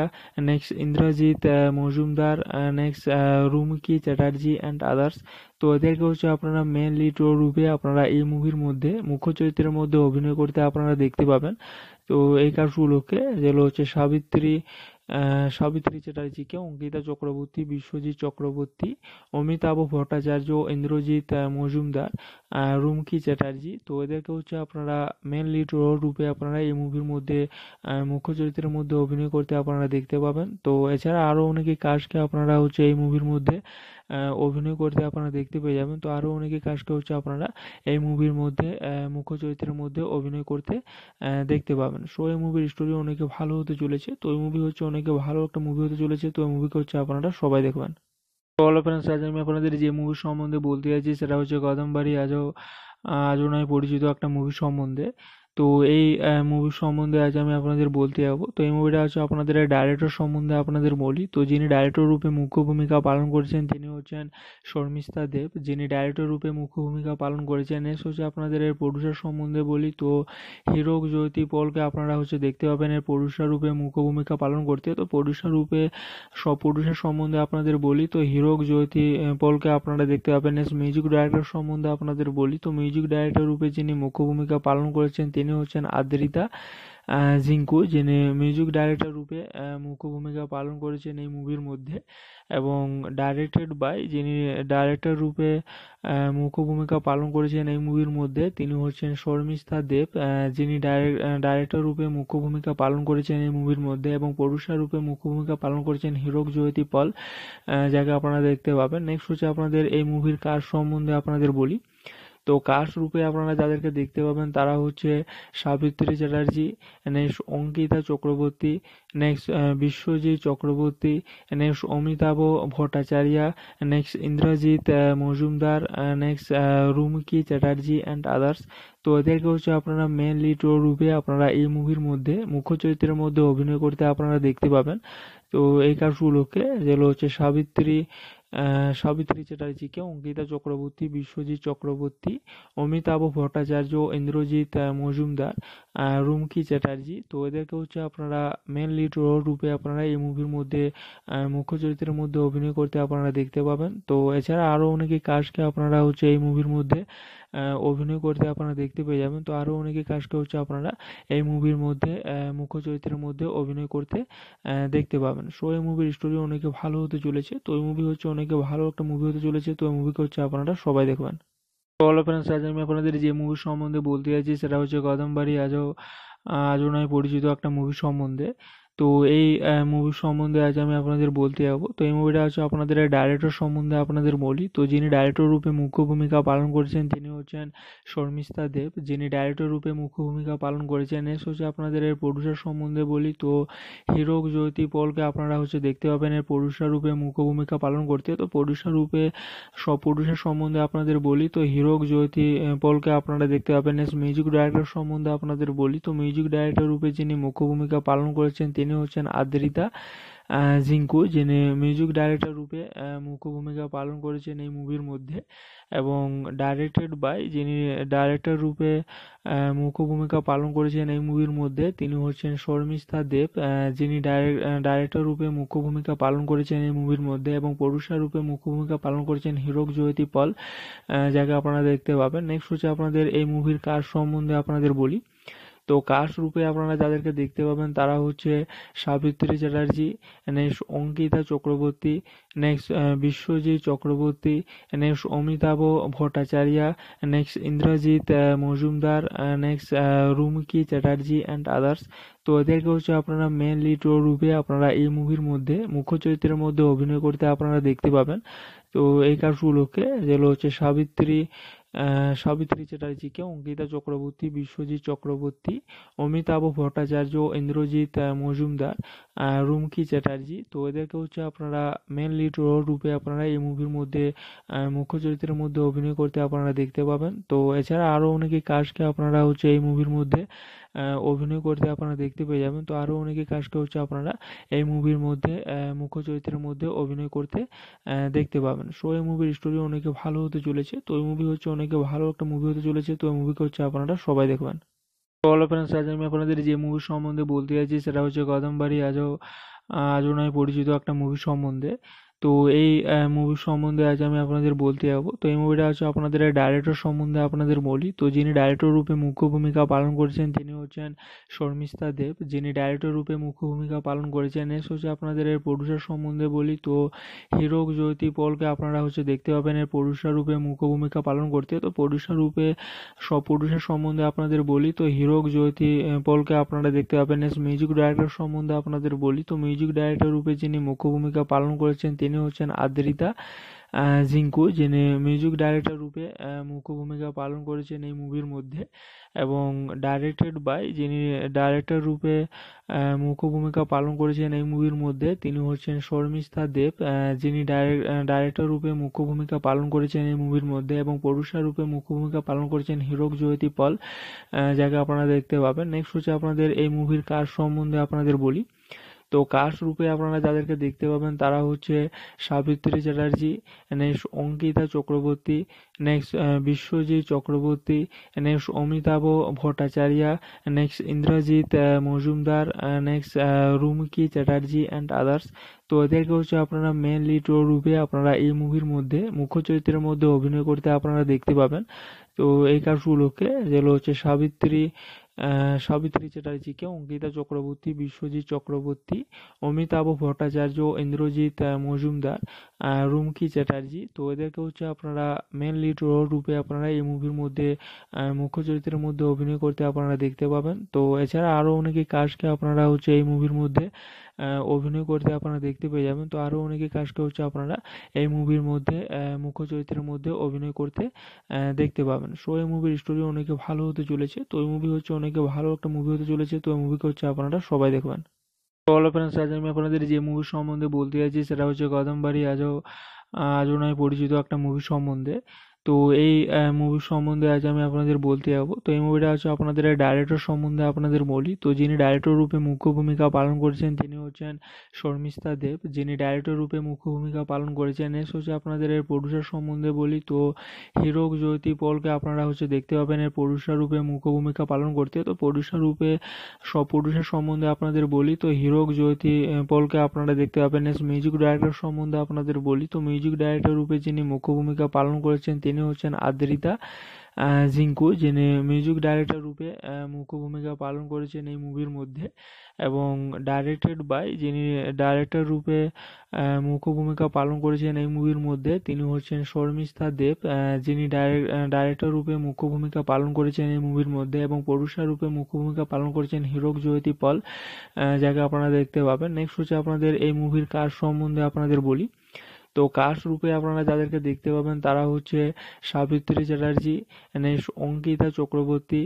next Indrajit Majumdar next Rumki Chatterjee and others তো এদেরকে হচ্ছে আপনারা মেন লিড রূপে আপনারা এই মুভির মধ্যে মুখ্য চরিত্রের মধ্যে অভিনয় করতে আপনারা দেখতে পাবেন তো এই কাজগুলোকে যেগুলো হচ্ছে সাবিত্রী সাবিত্রী চ্যাটার্জিকে অঙ্কিতা চক্রবর্তী, বিশ্বজিৎ চক্রবর্তী, অমিতাভ ভট্টাচার্য, ইন্দ্রজিৎ মজুমদার, রুমকি চ্যাটার্জি তো এদেরকে হচ্ছে আপনারা মেন লিড রোল রূপে আপনারা এই মুভির মধ্যে মুখ্য চরিত্রের মধ্যে অভিনয় করতে আপনারা দেখতে পাবেন তো এছাড়া আরও অনেকে কাজকে আপনারা হচ্ছে এই মুভির মধ্যে অভিনয় করতে আপনারা দেখতে পেয়ে যাবেন তো আরও অনেকে কাজ হচ্ছে আপনারা এই মুভির মধ্যে মুখ্য চরিত্রের মধ্যে অভিনয় করতে দেখতে পাবেন সো এই মুভির স্টোরি অনেকে ভালো হতে চলেছে তো এই মুভি হচ্ছে অনেকে ভালো একটা মুভি হতে চলেছে তো এই মুভিকে হচ্ছে আপনারা সবাই দেখবেন তো অল ফ্রেন্ডস আজ আমি আপনাদের যে মুভি সম্বন্ধে বলতে চাইছি সেটা হচ্ছে কদমবাড়ি আজও আজও নয় পরিচিত একটা মুভি সম্বন্ধে তো এই মুভি সম্বন্ধে আজ আমি আপনাদের বলতে যাবো তো এই মুভিটা হচ্ছে আপনাদের ডাইরেক্টর সম্বন্ধে আপনাদের বলি তো যিনি ডাইরেক্টর রূপে মুখ্য ভূমিকা পালন করেছেন তিনি হচ্ছেন শর্মিষ্ঠা দেব যিনি ডাইরেক্টর রূপে মুখ্য ভূমিকা পালন করেছেন এস হচ্ছে আপনাদের এর প্রডিউসার সম্বন্ধে বলি তো হিরো জ্যোতি পলকে আপনারা হচ্ছে দেখতে পাবেন এর প্রডিউসার রূপে মুখ্য ভূমিকা পালন করতে তো প্রডিউসার রূপে সব প্রডিউসার সম্বন্ধে আপনাদের বলি তো হিরো জ্যোতি পলকে আপনারা দেখতে পাবেন এস মিউজিক ডাইরেক্টর সম্বন্ধে আপনাদের বলি তো মিউজিক ডাইরেক্টর রূপে যিনি মুখ্য ভূমিকা পালন করেছেন তিনি যিনি হচ্ছেন আদ্রিতা জিঙ্কু যিনি মিউজিক ডাইরেক্টর রূপে মুখ্য ভূমিকা পালন করেছেন এই মুভির মধ্যে এবং ডাইরেক্টেড বাই যিনি ডাইরেক্টর রূপে মুখ্য ভূমিকা পালন করেছেন এই মুভির মধ্যে তিনি হচ্ছেন শর্মিষ্ঠা দেব যিনি ডাইরেক্টর রূপে মুখ্য ভূমিকা পালন করেছেন এই মুভির মধ্যে এবং পরুষা রূপে মুখ্য ভূমিকা পালন করেছেন হিরক জয়তী পল যাকে আপনারা দেখতে পাবেন নেক্সট হচ্ছে আপনাদের এই মুভির কাজ সম্বন্ধে আপনাদের বলি তো কাস্ট রূপে আপনারা যাদেরকে দেখতে পাবেন তারা হচ্ছে Savitri Chatterjee next Ankita Chakraborty next Biswajit Chakraborty next Amitabh Bhattacharya next Indrajit Majumdar next Rumki Chatterjee and others তো এদেরকে হচ্ছে আপনারা মেন লিড রূপে আপনারা এই মুভির মধ্যে মুখ্য চরিত্রের মধ্যে অভিনয় করতে আপনারা দেখতে পাবেন তো এই কাজগুলোকে যেগুলো হচ্ছে সাবিত্রী সাবিত্রী চ্যাটার্জিকে অঙ্কিতা চক্রবর্তী, বিশ্বজিৎ চক্রবর্তী, অমিতাভ ভট্টাচার্য ইন্দ্রজিৎ মজুমদার রুমকি চ্যাটার্জি তো এদেরকে হচ্ছে আপনারা মেন লিড রোল রূপে আপনারা এই মুভির মধ্যে মুখ্য চরিত্রের মধ্যে অভিনয় করতে আপনারা দেখতে পাবেন তো এছাড়া আরও অনেকে কাজকে আপনারা হচ্ছে এই মুভির মধ্যে অভিনয় করতে আপনারা দেখতে পেয়ে যাবেন তো আরও অনেকে কাজকে হচ্ছে আপনারা এই মুভির মধ্যে মুখ্য চরিত্রের মধ্যে অভিনয় করতে দেখতে পাবেন সো এই মুভির স্টোরি অনেকে ভালো হতে চলেছে তো এই মুভি হচ্ছে অনেকে ভালো একটা মুভি হতে চলেছে তো এই মুভিকে হচ্ছে আপনারা সবাই দেখবেন অল ফ্রেন্ডস আজ আমি আপনাদের যে মুভি সম্বন্ধে বলতে যাচ্ছি সেটা হচ্ছে কদমবাড়ি আজও আজও নয় পরিচিত একটা মুভি সম্বন্ধে তো এই মুভি সম্বন্ধে আজ আমি আপনাদের বলতে যাব তো এই মুভিটা হচ্ছে আপনাদের ডাইরেক্টর সম্বন্ধে আপনাদের বলি তো যিনি ডাইরেক্টর রূপে মুখ্য ভূমিকা পালন করেছেন তিনি হচ্ছেন শর্মিষ্ঠা দেব যিনি ডাইরেক্টর রূপে মুখ্য ভূমিকা পালন করেছেন নেক্সট হচ্ছে আপনাদের এর প্রডিউসার সম্বন্ধে বলি তো হিরোক জ্যোতি পলকে আপনারা হচ্ছে দেখতে পাবেন এর প্রডিউসার রূপে মুখ্য ভূমিকা পালন করতে তো প্রডিউসার রূপে সব প্রডিউসার সম্বন্ধে আপনাদের বলি তো হিরোক জ্যোতি পলকে আপনারা দেখতে পাবেন এস মিউজিক ডাইরেক্টর সম্বন্ধে আপনাদের বলি তো মিউজিক ডাইরেক্টর রূপে যিনি মুখ্য ভূমিকা পালন করেছেন তিনি যিনি হচ্ছেন আদ্রিতা জিঙ্কু যিনি মিউজিক ডাইরেক্টর রূপে মুখ্য ভূমিকা পালন করেছেন এই মুভির মধ্যে এবং ডাইরেক্টেড বাই যিনি ডাইরেক্টর রূপে মুখ্য ভূমিকা পালন করেছেন এই মুভির মধ্যে তিনি হচ্ছেন শর্মিষ্ঠা দেব যিনি ডাইরেক্টর রূপে মুখ্য ভূমিকা পালন করেছেন এই মুভির মধ্যে এবং পরুষার রূপে মুখ্য ভূমিকা পালন করেছেন হিরক জয়তি পল যাকে আপনারা দেখতে পাবেন নেক্সট হচ্ছে আপনাদের এই মুভির কাজ সম্বন্ধে আপনাদের বলি তো কাস্ট রূপে আপনারা যাদেরকে দেখতে পাবেন তারা হচ্ছে Savitri Chatterjee next Ankita Chakraborty next Biswajit Chakraborty next Amitabh Bhattacharya next Indrajit Majumdar next Rumki Chatterjee and others তো এদেরকে হচ্ছে আপনারা মেন লিড রূপে আপনারা এই মুভির মধ্যে মুখ্য চরিত্রের মধ্যে অভিনয় করতে আপনারা দেখতে পাবেন তো এই কাজগুলোকে উপলক্ষে যেগুলো হচ্ছে সাবিত্রী সাবিত্রী চ্যাটার্জিকে অঙ্কিতা চক্রবর্তী, বিশ্বজিৎ চক্রবর্তী, অমিতাভ ভট্টাচার্য, ইন্দ্রজিৎ মজুমদার, রুমকি চ্যাটার্জি তো এদেরকে হচ্ছে আপনারা মেন লিড রোল রূপে আপনারা এই মুভির মধ্যে মুখ্য চরিত্রের মধ্যে অভিনয় করতে আপনারা দেখতে পাবেন তো এছাড়া আরও অনেকে কাজকে আপনারা হচ্ছে এই মুভির মধ্যে অভিনয় করতে আপনারা দেখতে পেয়ে যাবেন তো আরও অনেকে কাজ হচ্ছে আপনারা এই মুভির মধ্যে মুখ্য চরিত্রের মধ্যে অভিনয় করতে দেখতে পাবেন সো এই মুভির স্টোরি অনেকে ভালো হতে চলেছে তো এই মুভি হচ্ছে অনেকে ভালো একটা মুভি হতে চলেছে তো এই মুভিকে হচ্ছে আপনারা সবাই দেখবেন অল ফ্রেন্ডস আজ আমি আপনাদের যে মুভি সম্বন্ধে বলতে যাচ্ছি সেটা হচ্ছে কদমবাড়ি আজও আজও নয় পরিচিত একটা মুভি সম্বন্ধে তো এই মুভি সম্বন্ধে আজ আমি আপনাদের বলতে যাবো তো এই মুভিটা হচ্ছে আপনাদের ডাইরেক্টর সম্বন্ধে আপনাদের বলি তো যিনি ডাইরেক্টর রূপে মুখ্য ভূমিকা পালন করেছেন তিনি হচ্ছেন শর্মিষ্ঠা দেব যিনি ডাইরেক্টর রূপে মুখ্য ভূমিকা পালন করেছেন এস হচ্ছে আপনাদের এর প্রডিউসার সম্বন্ধে বলি তো হিরো জ্যোতি পলকে আপনারা হচ্ছে দেখতে পাবেন এর প্রডিউসার রূপে মুখ্য ভূমিকা পালন করতে তো প্রডিউসার রূপে সব প্রডিউসার সম্বন্ধে আপনাদের বলি তো হিরো জ্যোতি পলকে আপনারা দেখতে পাবেন এস মিউজিক ডাইরেক্টর সম্বন্ধে আপনাদের বলি তো মিউজিক ডাইরেক্টর রূপে যিনি মুখ্য ভূমিকা পালন করেছেন তিনি তিনি হচ্ছেন আদ্রিতা জিঙ্কু যিনি মিউজিক ডাইরেক্টর রূপে মুখ্য ভূমিকা পালন করেছেন এই মুভির মধ্যে এবং ডাইরেক্টেড বাই যিনি ডাইরেক্টর রূপে মুখ্য ভূমিকা পালন করেছেন এই মুভির মধ্যে তিনি হচ্ছেন শর্মিষ্ঠা দেব যিনি ডাইরেক্টর রূপে মুখ্য ভূমিকা পালন করেছেন এই মুভির মধ্যে এবং প্রডিউসার রূপে মুখ্য ভূমিকা পালন করেছেন হিরক জয়তী পল যাকে আপনারা দেখতে পাবেন নেক্সট হচ্ছে আপনাদের এই মুভির কাজ সম্বন্ধে আপনাদের বলি তো কাস্ট রূপে আপনারা যাদেরকে দেখতে পাবেন তারা হচ্ছে Savitri Chatterjee next Ankita Chakraborty next Biswajit Chakraborty next Amitabh Bhattacharya next Indrajit Majumdar next Rumki Chatterjee and others তো এদেরকে হচ্ছে আপনারা মেন লিড রূপে আপনারা এই মুভির মধ্যে মুখ্য চরিত্রের মধ্যে অভিনয় করতে আপনারা দেখতে পাবেন তো এই কাজগুলোকে উপলক্ষে যেগুলো হচ্ছে সাবিত্রী সাবিত্রী চ্যাটার্জিকে অঙ্কিতা চক্রবর্তী বিশ্বজিৎ চক্রবর্তী অমিতাভ ভট্টাচার্য ইন্দ্রজিৎ মজুমদার রুমকি চ্যাটার্জি তো এদেরকে হচ্ছে আপনারা মেন লিড রোল রূপে আপনারা এই মুভির মধ্যে মুখ্য চরিত্রের মধ্যে অভিনয় করতে আপনারা দেখতে পাবেন তো এছাড়া আরও অনেকে কাজকে আপনারা হচ্ছে এই মুভির মধ্যে অভিনয় করতে আপনারা দেখতে পেয়ে যাবেন তো আরও অনেকে কাজকে হচ্ছে আপনারা এই মুভির মধ্যে মুখ্য চরিত্রের মধ্যে অভিনয় করতে দেখতে পাবেন সো এই মুভির স্টোরি অনেকে ভালো হতে চলেছে তো এই মুভি হচ্ছে অনেকে ভালো একটা মুভি হতে চলেছে তো এই মুভিকে হচ্ছে আপনারা সবাই দেখবেন তো অল ফ্রেন্ডস আজ আমি আপনাদের যে মুভি সম্বন্ধে বলতে যাচ্ছি সেটা হচ্ছে কদমবাড়ি আজও আজও নয় পরিচিত একটা মুভি সম্বন্ধে তো এই মুভি সম্বন্ধে আজ আমি আপনাদের বলতে যাবো তো এই মুভিটা হচ্ছে আপনাদের ডাইরেক্টর সম্বন্ধে আপনাদের বলি তো যিনি ডাইরেক্টর রূপে মুখ্য ভূমিকা পালন করেছেন তিনি হচ্ছেন শর্মিষ্ঠা দেব যিনি ডাইরেক্টর রূপে মুখ্য ভূমিকা পালন করেছেন এস হচ্ছে আপনাদের এর প্রডিউসার সম্বন্ধে বলি তো হিরো জ্যোতি পলকে আপনারা হচ্ছে দেখতে পাবেন এর প্রডিউসার রূপে মুখ্য ভূমিকা পালন করতে তো প্রডিউসার রূপে সব প্রডিউসার সম্বন্ধে আপনাদের বলি তো হিরো জ্যোতি পলকে আপনারা দেখতে পাবেন এস মিউজিক ডাইরেক্টর সম্বন্ধে আপনাদের বলি তো মিউজিক ডাইরেক্টর রূপে যিনি মুখ্য ভূমিকা পালন করেছেন তিনি যিনি হচ্ছেন আদ্রিতা জিঙ্কু যিনি মিউজিক ডাইরেক্টর রূপে মুখ্য ভূমিকা পালন করেছেন এই মুভির মধ্যে এবং ডাইরেক্টেড বাই যিনি ডাইরেক্টর রূপে মুখ্য ভূমিকা পালন করেছেন এই মুভির মধ্যে তিনি হচ্ছেন শর্মিষ্ঠা দেব যিনি ডাইরেক্টর রূপে মুখ্য ভূমিকা পালন করেছেন এই মুভির মধ্যে এবং প্রডিউসার রূপে মুখ্য ভূমিকা পালন করেছেন হিরক জ্যোতি পল যাকে আপনারা দেখতে পাবেন নেক্সট হচ্ছে আপনাদের এই মুভির কাজ সম্বন্ধে আপনাদের বলি তো কাস্ট রূপে আপনারা যাদেরকে দেখতে পাবেন তারা হচ্ছে Savitri Chatterjee next Ankita Chakraborty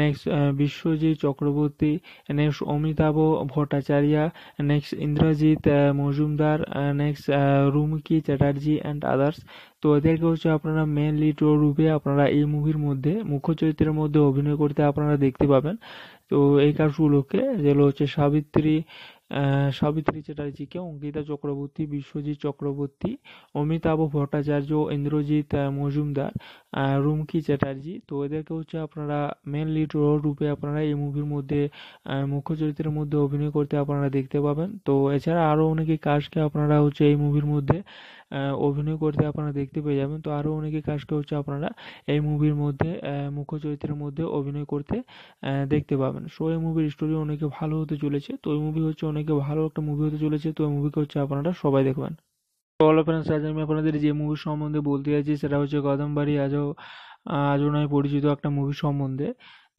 next Biswajit Chakraborty next Amitabh Bhattacharya next Indrajit Majumdar next Rumki Chatterjee and others তো এদেরকে হচ্ছে আপনারা মেন লিড রূপে আপনারা এই মুভির মধ্যে মুখ্য চরিত্রের মধ্যে অভিনয় করতে আপনারা দেখতে পাবেন তো এই কাজগুলোকে যেগুলো হচ্ছে সাবিত্রী সাবিত্রী চ্যাটার্জিকে অঙ্কিতা চক্রবর্তী, বিশ্বজিৎ চক্রবর্তী, অমিতাভ ভট্টাচার্য, ইন্দ্রজিৎ মজুমদার, রুমকি চ্যাটার্জি তো এদেরকে হচ্ছে আপনারা মেন লিড রোল রূপে আপনারা এই মুভির মধ্যে মুখ্য চরিত্রের মধ্যে অভিনয় করতে আপনারা দেখতে পাবেন তো এছাড়া আরও অনেকে কাজকে আপনারা হচ্ছে এই মুভির মধ্যে অভিনয় করতে আপনারা দেখতে পেয়ে যাবেন তো আরও অনেকে কাজ হচ্ছে আপনারা এই মুভির মধ্যে মুখ্য চরিত্রের মধ্যে অভিনয় করতে দেখতে পাবেন সো এই মুভির স্টোরি অনেকে ভালো হতে চলেছে তো এই মুভি হচ্ছে অনেকে ভালো একটা মুভি হতে চলেছে তো এই মুভিকে হচ্ছে আপনারা সবাই দেখবেন অল ফ্রেন্ডস আজ আমি আপনাদের যে মুভি সম্বন্ধে বলতে যাচ্ছি সেটা হচ্ছে কদমবাড়ি আজও আজও নয় পরিচিত একটা মুভি সম্বন্ধে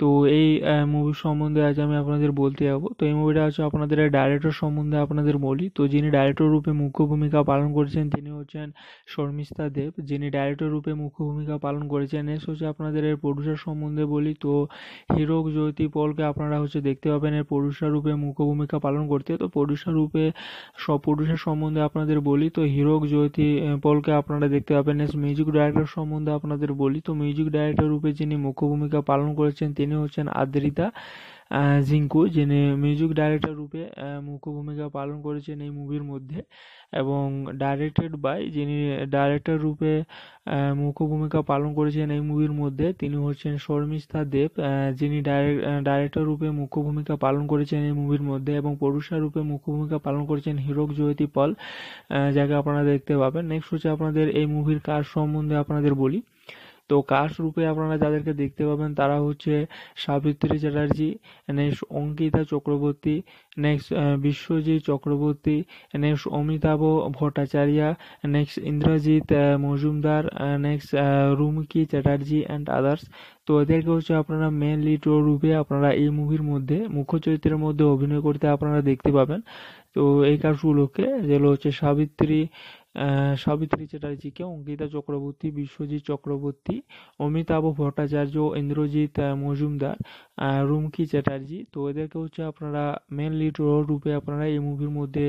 তো এই মুভি সম্বন্ধে আজ আমি আপনাদের বলতে যাব তো এই মুভিটা হচ্ছে আপনাদের ডাইরেক্টর সম্বন্ধে আপনাদের বলি তো যিনি ডাইরেক্টর রূপে মুখ্য ভূমিকা পালন করেছেন তিনি হচ্ছেন শর্মিষ্ঠা দেব যিনি ডাইরেক্টর রূপে মুখ্য ভূমিকা পালন করেছেন এস হচ্ছে আপনাদের এর প্রডিউসার সম্বন্ধে বলি তো হিরো জ্যোতি পলকে আপনারা হচ্ছে দেখতে পাবেন এর প্রডিউসার রূপে মুখ্য ভূমিকা পালন করতে তো প্রডিউসার রূপে সব প্রডিউসার সম্বন্ধে আপনাদের বলি তো হিরো জ্যোতি পলকে আপনারা দেখতে পাবেন এস মিউজিক ডাইরেক্টর সম্বন্ধে আপনাদের বলি তো মিউজিক ডাইরেক্টর রূপে যিনি মুখ্য ভূমিকা পালন করেছেন তিনি যিনি হচ্ছেন আদ্রিতা জিঙ্কু যিনি মিউজিক ডাইরেক্টর রূপে মুখ্য ভূমিকা পালন করেছেন এই মুভির মধ্যে এবং ডাইরেক্টেড বাই যিনি ডাইরেক্টর রূপে মুখ্য ভূমিকা পালন করেছেন এই মুভির মধ্যে তিনি হচ্ছেন শর্মিষ্ঠা দেব যিনি ডাইরেক্টর রূপে মুখ্য ভূমিকা পালন করেছেন এই মুভির মধ্যে এবং প্রডিউসার রূপে মুখ্য ভূমিকা পালন করেছেন হিরক জয়তী পল যাকে আপনারা দেখতে পাবেন নেক্সট হচ্ছে আপনাদের এই মুভির কাজ সম্বন্ধে আপনাদের বলি তো কাস্ট রূপে আপনারা যাদেরকে দেখতে পাবেন তারা হচ্ছে Savitri Chatterjee next Ankita Chakraborty next Biswajit Chakraborty next Amitabh Bhattacharya next Indrajit Majumdar next Rumki Chatterjee and others তো এদেরকে হচ্ছে আপনারা মেন লিড রূপে আপনারা এই মুভির মধ্যে মুখ্য চরিত্রের মধ্যে অভিনয় করতে আপনারা দেখতে পাবেন তো এই কাজগুলোকে যেগুলো হচ্ছে সাবিত্রী সাবিত্রী চ্যাটার্জিকে অঙ্কিতা চক্রবর্তী বিশ্বজিৎ চক্রবর্তী অমিতাভ ভট্টাচার্য ইন্দ্রজিৎ মজুমদার রুমকি চ্যাটার্জি তো এদেরকে হচ্ছে আপনারা মেন লিড রোল রূপে আপনারা এই মুভির মধ্যে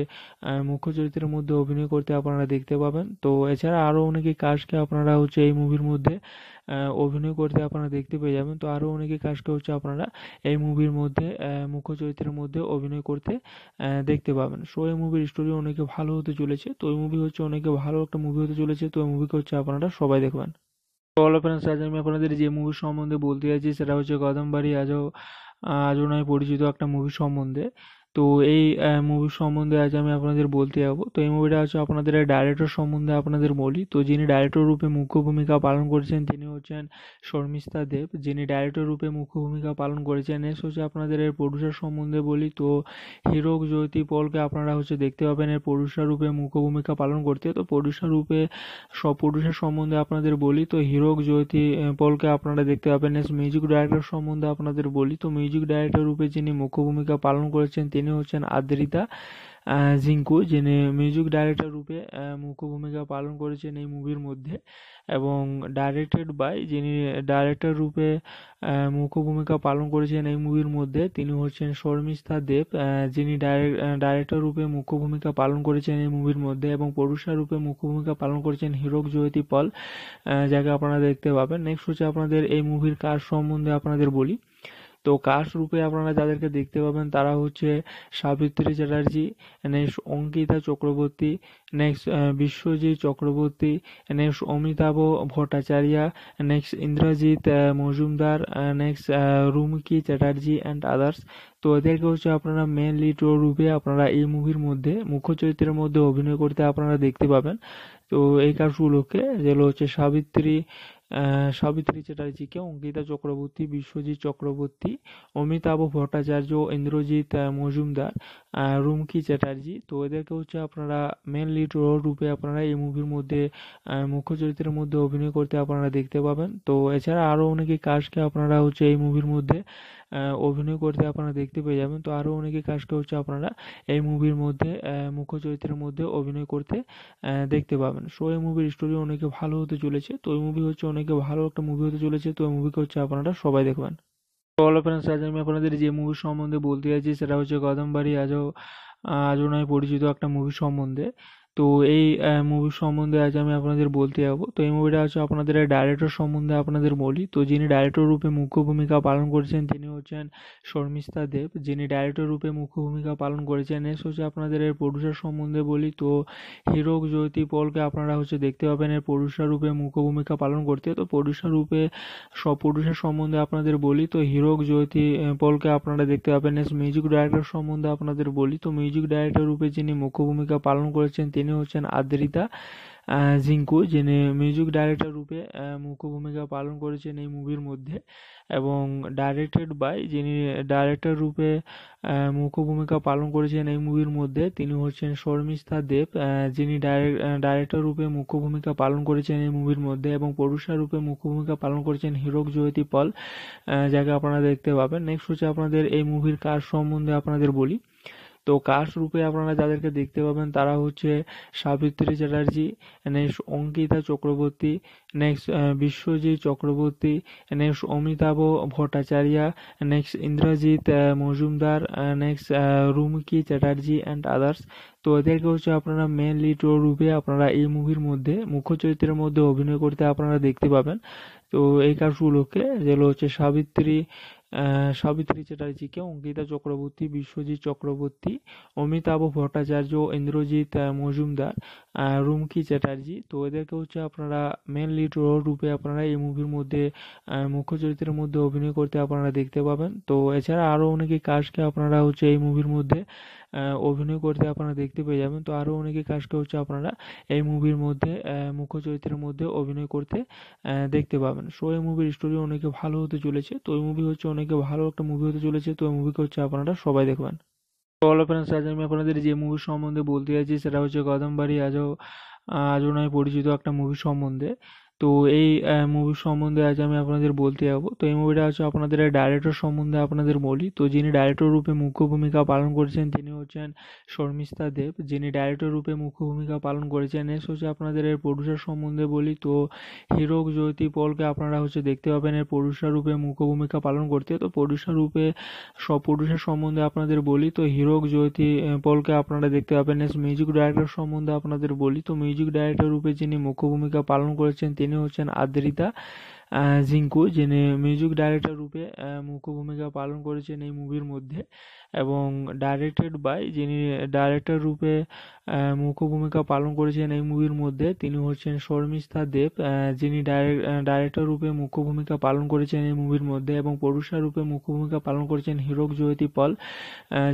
মুখ্য চরিত্রের মধ্যে অভিনয় করতে আপনারা দেখতে পাবেন তো এছাড়া আরও অনেকে কাজকে আপনারা হচ্ছে এই মুভির মধ্যে অভিনয় করতে আপনারা দেখতে পেয়ে যাবেন তো আরও অনেকে কাজ হচ্ছে আপনারা এই মুভির মধ্যে মুখ্য চরিত্রের মধ্যে অভিনয় করতে দেখতে পাবেন সো এই মুভির স্টোরি অনেকে ভালো হতে চলেছে তো এই মুভি হচ্ছে অনেকে ভালো একটা মুভি হতে চলেছে তো এই মুভিকে হচ্ছে আপনারা সবাই দেখবেন অল ফ্রেন্ডস আজ আমি আপনাদের যে মুভি সম্বন্ধে বলতে যাচ্ছি সেটা হচ্ছে কদমবাড়ি আজও আজও নয় পরিচিত একটা মুভি সম্বন্ধে তো এই মুভি সম্বন্ধে আজ আমি আপনাদের বলতে যাবো তো এই মুভিটা হচ্ছে আপনাদের ডাইরেক্টর সম্বন্ধে আপনাদের বলি তো যিনি ডাইরেক্টর রূপে মুখ্য ভূমিকা পালন করেছেন তিনি হচ্ছেন শর্মিষ্ঠা দেব যিনি ডাইরেক্টর রূপে মুখ্য ভূমিকা পালন করেছেন এস হচ্ছে আপনাদের এর প্রডিউসার সম্বন্ধে বলি তো হিরো জ্যোতি পলকে আপনারা হচ্ছে দেখতে পাবেন এর প্রডিউসার রূপে মুখ্য ভূমিকা পালন করতে তো প্রডিউসার রূপে সব প্রডিউসার সম্বন্ধে আপনাদের বলি তো হিরো জ্যোতি পলকে আপনারা দেখতে পাবেন এস মিউজিক ডাইরেক্টর সম্বন্ধে আপনাদের বলি তো মিউজিক ডাইরেক্টর রূপে যিনি মুখ্য ভূমিকা পালন করেছেন তিনি হচ্ছেন আদ্রিতা জিঙ্কু যিনি মিউজিক ডাইরেক্টর রূপে মুখ্য ভূমিকা পালন করেছেন এই মুভির মধ্যে এবং ডাইরেক্টেড বাই যিনি ডাইরেক্টর রূপে মুখ্য ভূমিকা পালন করেছেন এই মুভির মধ্যে তিনি হচ্ছেন শর্মিষ্ঠা দেব যিনি ডাইরেক্টর রূপে মুখ্য ভূমিকা পালন করেছেন এই মুভির মধ্যে এবং প্রডিউসার রূপে মুখ্য ভূমিকা পালন করেছেন হিরক জ্যোতি পল যাকে আপনারা দেখতে পাবেন নেক্সট হচ্ছে আপনাদের এই মুভির কাজ সম্বন্ধে আপনাদের বলি তো কাস্ট রূপে আপনারা যাদেরকে দেখতে পাবেন তারা হচ্ছে Savitri Chatterjee next Ankita Chakraborty next Biswajit Chakraborty next Amitabh Bhattacharya next Indrajit Majumdar next Rumki Chatterjee and others তো এদেরকে হচ্ছে আপনারা মেন লিড রূপে আপনারা এই মুভির মধ্যে মুখ্য চরিত্রের মধ্যে অভিনয় করতে আপনারা দেখতে পাবেন তো এই কাজগুলোকে যেগুলো হচ্ছে সাবিত্রী সাবিত্রী চ্যাটার্জিকে অঙ্কিতা চক্রবর্তী বিশ্বজিৎ চক্রবর্তী অমিতাভ ভট্টাচার্য ইন্দ্রজিৎ মজুমদার রুমকি চ্যাটার্জি তো এদেরকে হচ্ছে আপনারা মেন লিড রোল রূপে আপনারা এই মুভির মধ্যে মুখ্য চরিত্রের মধ্যে অভিনয় করতে আপনারা দেখতে পাবেন তো এছাড়া আরও অনেকে কাজকে আপনারা হচ্ছে এই মুভির মধ্যে অভিনয় করতে আপনারা দেখতে পেয়ে যাবেন তো আরও অনেকে কাজ হচ্ছে আপনারা এই মুভির মধ্যে মুখ্য চরিত্রের মধ্যে অভিনয় করতে দেখতে পাবেন সো এই মুভির স্টোরি অনেকে ভালো হতে চলেছে তো এই মুভি হচ্ছে অনেকে ভালো একটা মুভি হতে চলেছে তো এই মুভিকে হচ্ছে আপনারা সবাই দেখবেন অল ফ্রেন্ডস আজ আমি আপনাদের যে মুভি সম্বন্ধে বলতে যাচ্ছি সেটা হচ্ছে কদমবাড়ি আজও আজও নয় পরিচিত একটা মুভি সম্বন্ধে তো এই মুভি সম্বন্ধে আজ আমি আপনাদের বলতে যাবো তো এই মুভিটা হচ্ছে আপনাদের ডাইরেক্টর সম্বন্ধে আপনাদের বলি তো যিনি ডাইরেক্টর রূপে মুখ্য ভূমিকা পালন করেছেন তিনি হচ্ছেন শর্মিষ্ঠা দেব যিনি ডাইরেক্টর রূপে মুখ্য ভূমিকা পালন করেছেন এস হচ্ছে আপনাদের এর প্রডিউসার সম্বন্ধে বলি তো হিরো জ্যোতি পলকে আপনারা হচ্ছে দেখতে পাবেন এর প্রডিউসার রূপে মুখ্য ভূমিকা পালন করতে তো প্রডিউসার রূপে সব প্রডিউসার সম্বন্ধে আপনাদের বলি তো হিরো জ্যোতি পলকে আপনারা দেখতে পাবেন এস মিউজিক ডাইরেক্টর সম্বন্ধে আপনাদের বলি তো মিউজিক ডাইরেক্টর রূপে যিনি মুখ্য ভূমিকা পালন করেছেন তিনি যিনি হচ্ছেন আদ্রিতা জিঙ্কু যিনি মিউজিক ডাইরেক্টর রূপে মুখ্য ভূমিকা পালন করেছেন এই মুভির মধ্যে এবং ডাইরেক্টেড বাই যিনি ডাইরেক্টর রূপে মুখ্য ভূমিকা পালন করেছেন এই মুভির মধ্যে তিনি হচ্ছেন শর্মিষ্ঠা দেব যিনি ডাইরেক্টর রূপে মুখ্য ভূমিকা পালন করেছেন এই মুভির মধ্যে এবং প্রডিউসার রূপে মুখ্য ভূমিকা পালন করেছেন হিরক জ্যোতি পল যাকে আপনারা দেখতে পাবেন নেক্সট হচ্ছে আপনাদের এই মুভির কাজ সম্বন্ধে আপনাদের বলি তো কাস্ট রূপে আপনারা যাদেরকে দেখতে পাবেন তারা হচ্ছে Savitri Chatterjee next Ankita Chakraborty next Biswajit Chakraborty next Amitabh Bhattacharya next Indrajit Majumdar next Rumki Chatterjee and others তো এদেরকে হচ্ছে আপনারা মেন লিড রূপে আপনারা এই মুভির মধ্যে মুখ্য চরিত্রের মধ্যে অভিনয় করতে আপনারা দেখতে পাবেন তো এই কাজগুলোকে যেগুলো হচ্ছে সাবিত্রী সাবিত্রী চ্যাটার্জিকে অঙ্কিতা চক্রবর্তী, বিশ্বজিৎ চক্রবর্তী, অমিতাভ ভট্টাচার্য, ইন্দ্রজিৎ মজুমদার, রুমকি চ্যাটার্জি তো এদেরকে হচ্ছে আপনারা মেন লিড রোল রূপে আপনারা এই মুভির মধ্যে মুখ্য চরিত্রের মধ্যে অভিনয় করতে আপনারা দেখতে পাবেন তো এছাড়া আরও অনেকে কাজকে আপনারা হচ্ছে এই মুভির মধ্যে অভিনয় করতে আপনারা দেখতে পেয়ে যাবেন তো আরও অনেকে কাজ হচ্ছে আপনারা এই মুভির মধ্যে মুখ্য চরিত্রের মধ্যে অভিনয় করতে দেখতে পাবেন সো এই মুভির স্টোরি অনেকে ভালো হতে চলেছে তো এই মুভি হচ্ছে অনেকে ভালো একটা মুভি হতে চলেছে তো এই মুভিকে হচ্ছে আপনারা সবাই দেখবেন অল ফ্রেন্ডস আজ আমি আপনাদের যে মুভি সম্বন্ধে বলতে যাচ্ছি সেটা হচ্ছে কদমবাড়ি আজও আজও নয় পরিচিত একটা মুভি সম্বন্ধে তো এই মুভি সম্বন্ধে আজ আমি আপনাদের বলতে যাব তো এই মুভিটা হচ্ছে আপনাদের ডাইরেক্টর সম্বন্ধে আপনাদের বলি তো যিনি ডাইরেক্টর রূপে মুখ্য ভূমিকা পালন করেছেন তিনি হচ্ছেন শর্মিষ্ঠা দেব যিনি ডাইরেক্টর রূপে মুখ্য ভূমিকা পালন করেছেন নেক্সট হচ্ছে আপনাদের এর প্রডিউসার সম্বন্ধে বলি তো হিরোক জ্যোতি পলকে আপনারা হচ্ছে দেখতে পাবেন এর প্রডিউসার রূপে মুখ্য ভূমিকা পালন করতে তো প্রডিউসার রূপে সব প্রডিউসার সম্বন্ধে আপনাদের বলি তো হিরোক জ্যোতি পলকে আপনারা দেখতে পাবেন এস মিউজিক ডাইরেক্টর সম্বন্ধে আপনাদের বলি তো মিউজিক ডাইরেক্টর রূপে যিনি মুখ্য ভূমিকা পালন করেছেন তিনি যিনি হচ্ছেন আদ্রিতা জিঙ্কু যিনি মিউজিক ডাইরেক্টর রূপে মুখ্য ভূমিকা পালন করেছেন এই মুভির মধ্যে এবং ডাইরেক্টেড বাই যিনি ডাইরেক্টর রূপে মুখ্য ভূমিকা পালন করেছেন এই মুভির মধ্যে তিনি হচ্ছেন শর্মিষ্ঠা দেব যিনি ডাইরেক্টর রূপে মুখ্য ভূমিকা পালন করেছেন এই মুভির মধ্যে এবং পরুষার রূপে মুখ্য ভূমিকা পালন করেছেন হিরক জয়তি পল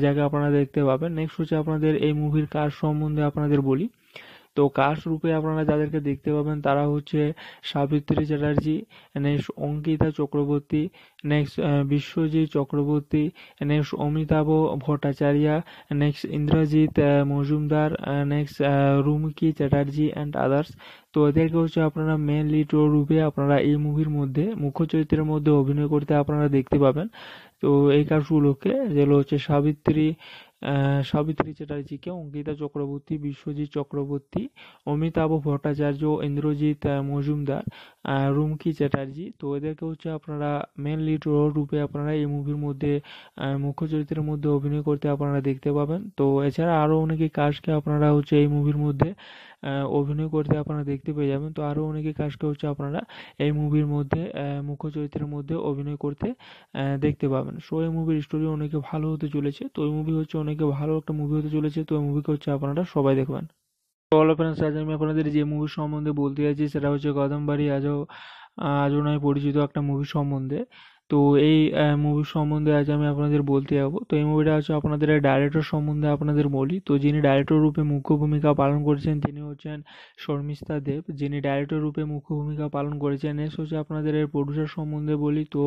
যাকে আপনারা দেখতে পাবেন নেক্সট হচ্ছে আপনাদের এই মুভির কাজ সম্বন্ধে আপনাদের বলি তো কাস্ট রূপে আপনারা যাদেরকে দেখতে পাবেন তারা হচ্ছে Savitri Chatterjee next Ankita Chakraborty next Biswajit Chakraborty next Amitabh Bhattacharya next Indrajit Majumdar next Rumki Chatterjee and others তো এদেরকে হচ্ছে আপনারা মেন লিড রূপে আপনারা এই মুভির মধ্যে মুখ্য চরিত্রের মধ্যে অভিনয় করতে আপনারা দেখতে পাবেন তো এই কাজগুলোকে যেগুলো হচ্ছে সাবিত্রী সাবিত্রী চ্যাটার্জিকে অঙ্কিতা চক্রবর্তী, বিশ্বজিৎ চক্রবর্তী, অমিতাভ ভট্টাচার্য, ইন্দ্রজিৎ মজুমদার, রুমকি চ্যাটার্জি তো এদেরকে হচ্ছে আপনারা মেন লিড রোল রূপে আপনারা এই মুভির মধ্যে মুখ্য চরিত্রের মধ্যে অভিনয় করতে আপনারা দেখতে পাবেন তো এছাড়া আরও অনেকে কাজকে আপনারা হচ্ছে এই মুভির মধ্যে অভিনয় করতে আপনারা দেখতে পেয়ে যাবেন তো আরও অনেকে কাজ হচ্ছে আপনারা এই মুভির মধ্যে মুখ্য চরিত্রের মধ্যে অভিনয় করতে দেখতে পাবেন সো এই মুভির স্টোরি অনেকে ভালো হতে চলেছে তো এই মুভি হচ্ছে অনেকে ভালো একটা মুভি হতে চলেছে তো এই মুভিকে হচ্ছে আপনারা সবাই দেখবেন অল ফ্রেন্ডস আজ আমি আপনাদের যে মুভি সম্বন্ধে বলতে চাইছি সেটা হচ্ছে কদমবাড়ি আজও আজও নয় পরিচিত একটা মুভি সম্বন্ধে তো এই মুভি সম্বন্ধে আজ আমি আপনাদের বলতে যাবো তো এই মুভিটা হচ্ছে আপনাদের ডাইরেক্টর সম্বন্ধে আপনাদের বলি তো যিনি ডাইরেক্টর রূপে মুখ্য ভূমিকা পালন করেছেন তিনি হচ্ছেন শর্মিষ্ঠা দেব যিনি ডাইরেক্টর রূপে মুখ্য ভূমিকা পালন করেছেন এস হচ্ছে আপনাদের এর প্রডিউসার সম্বন্ধে বলি তো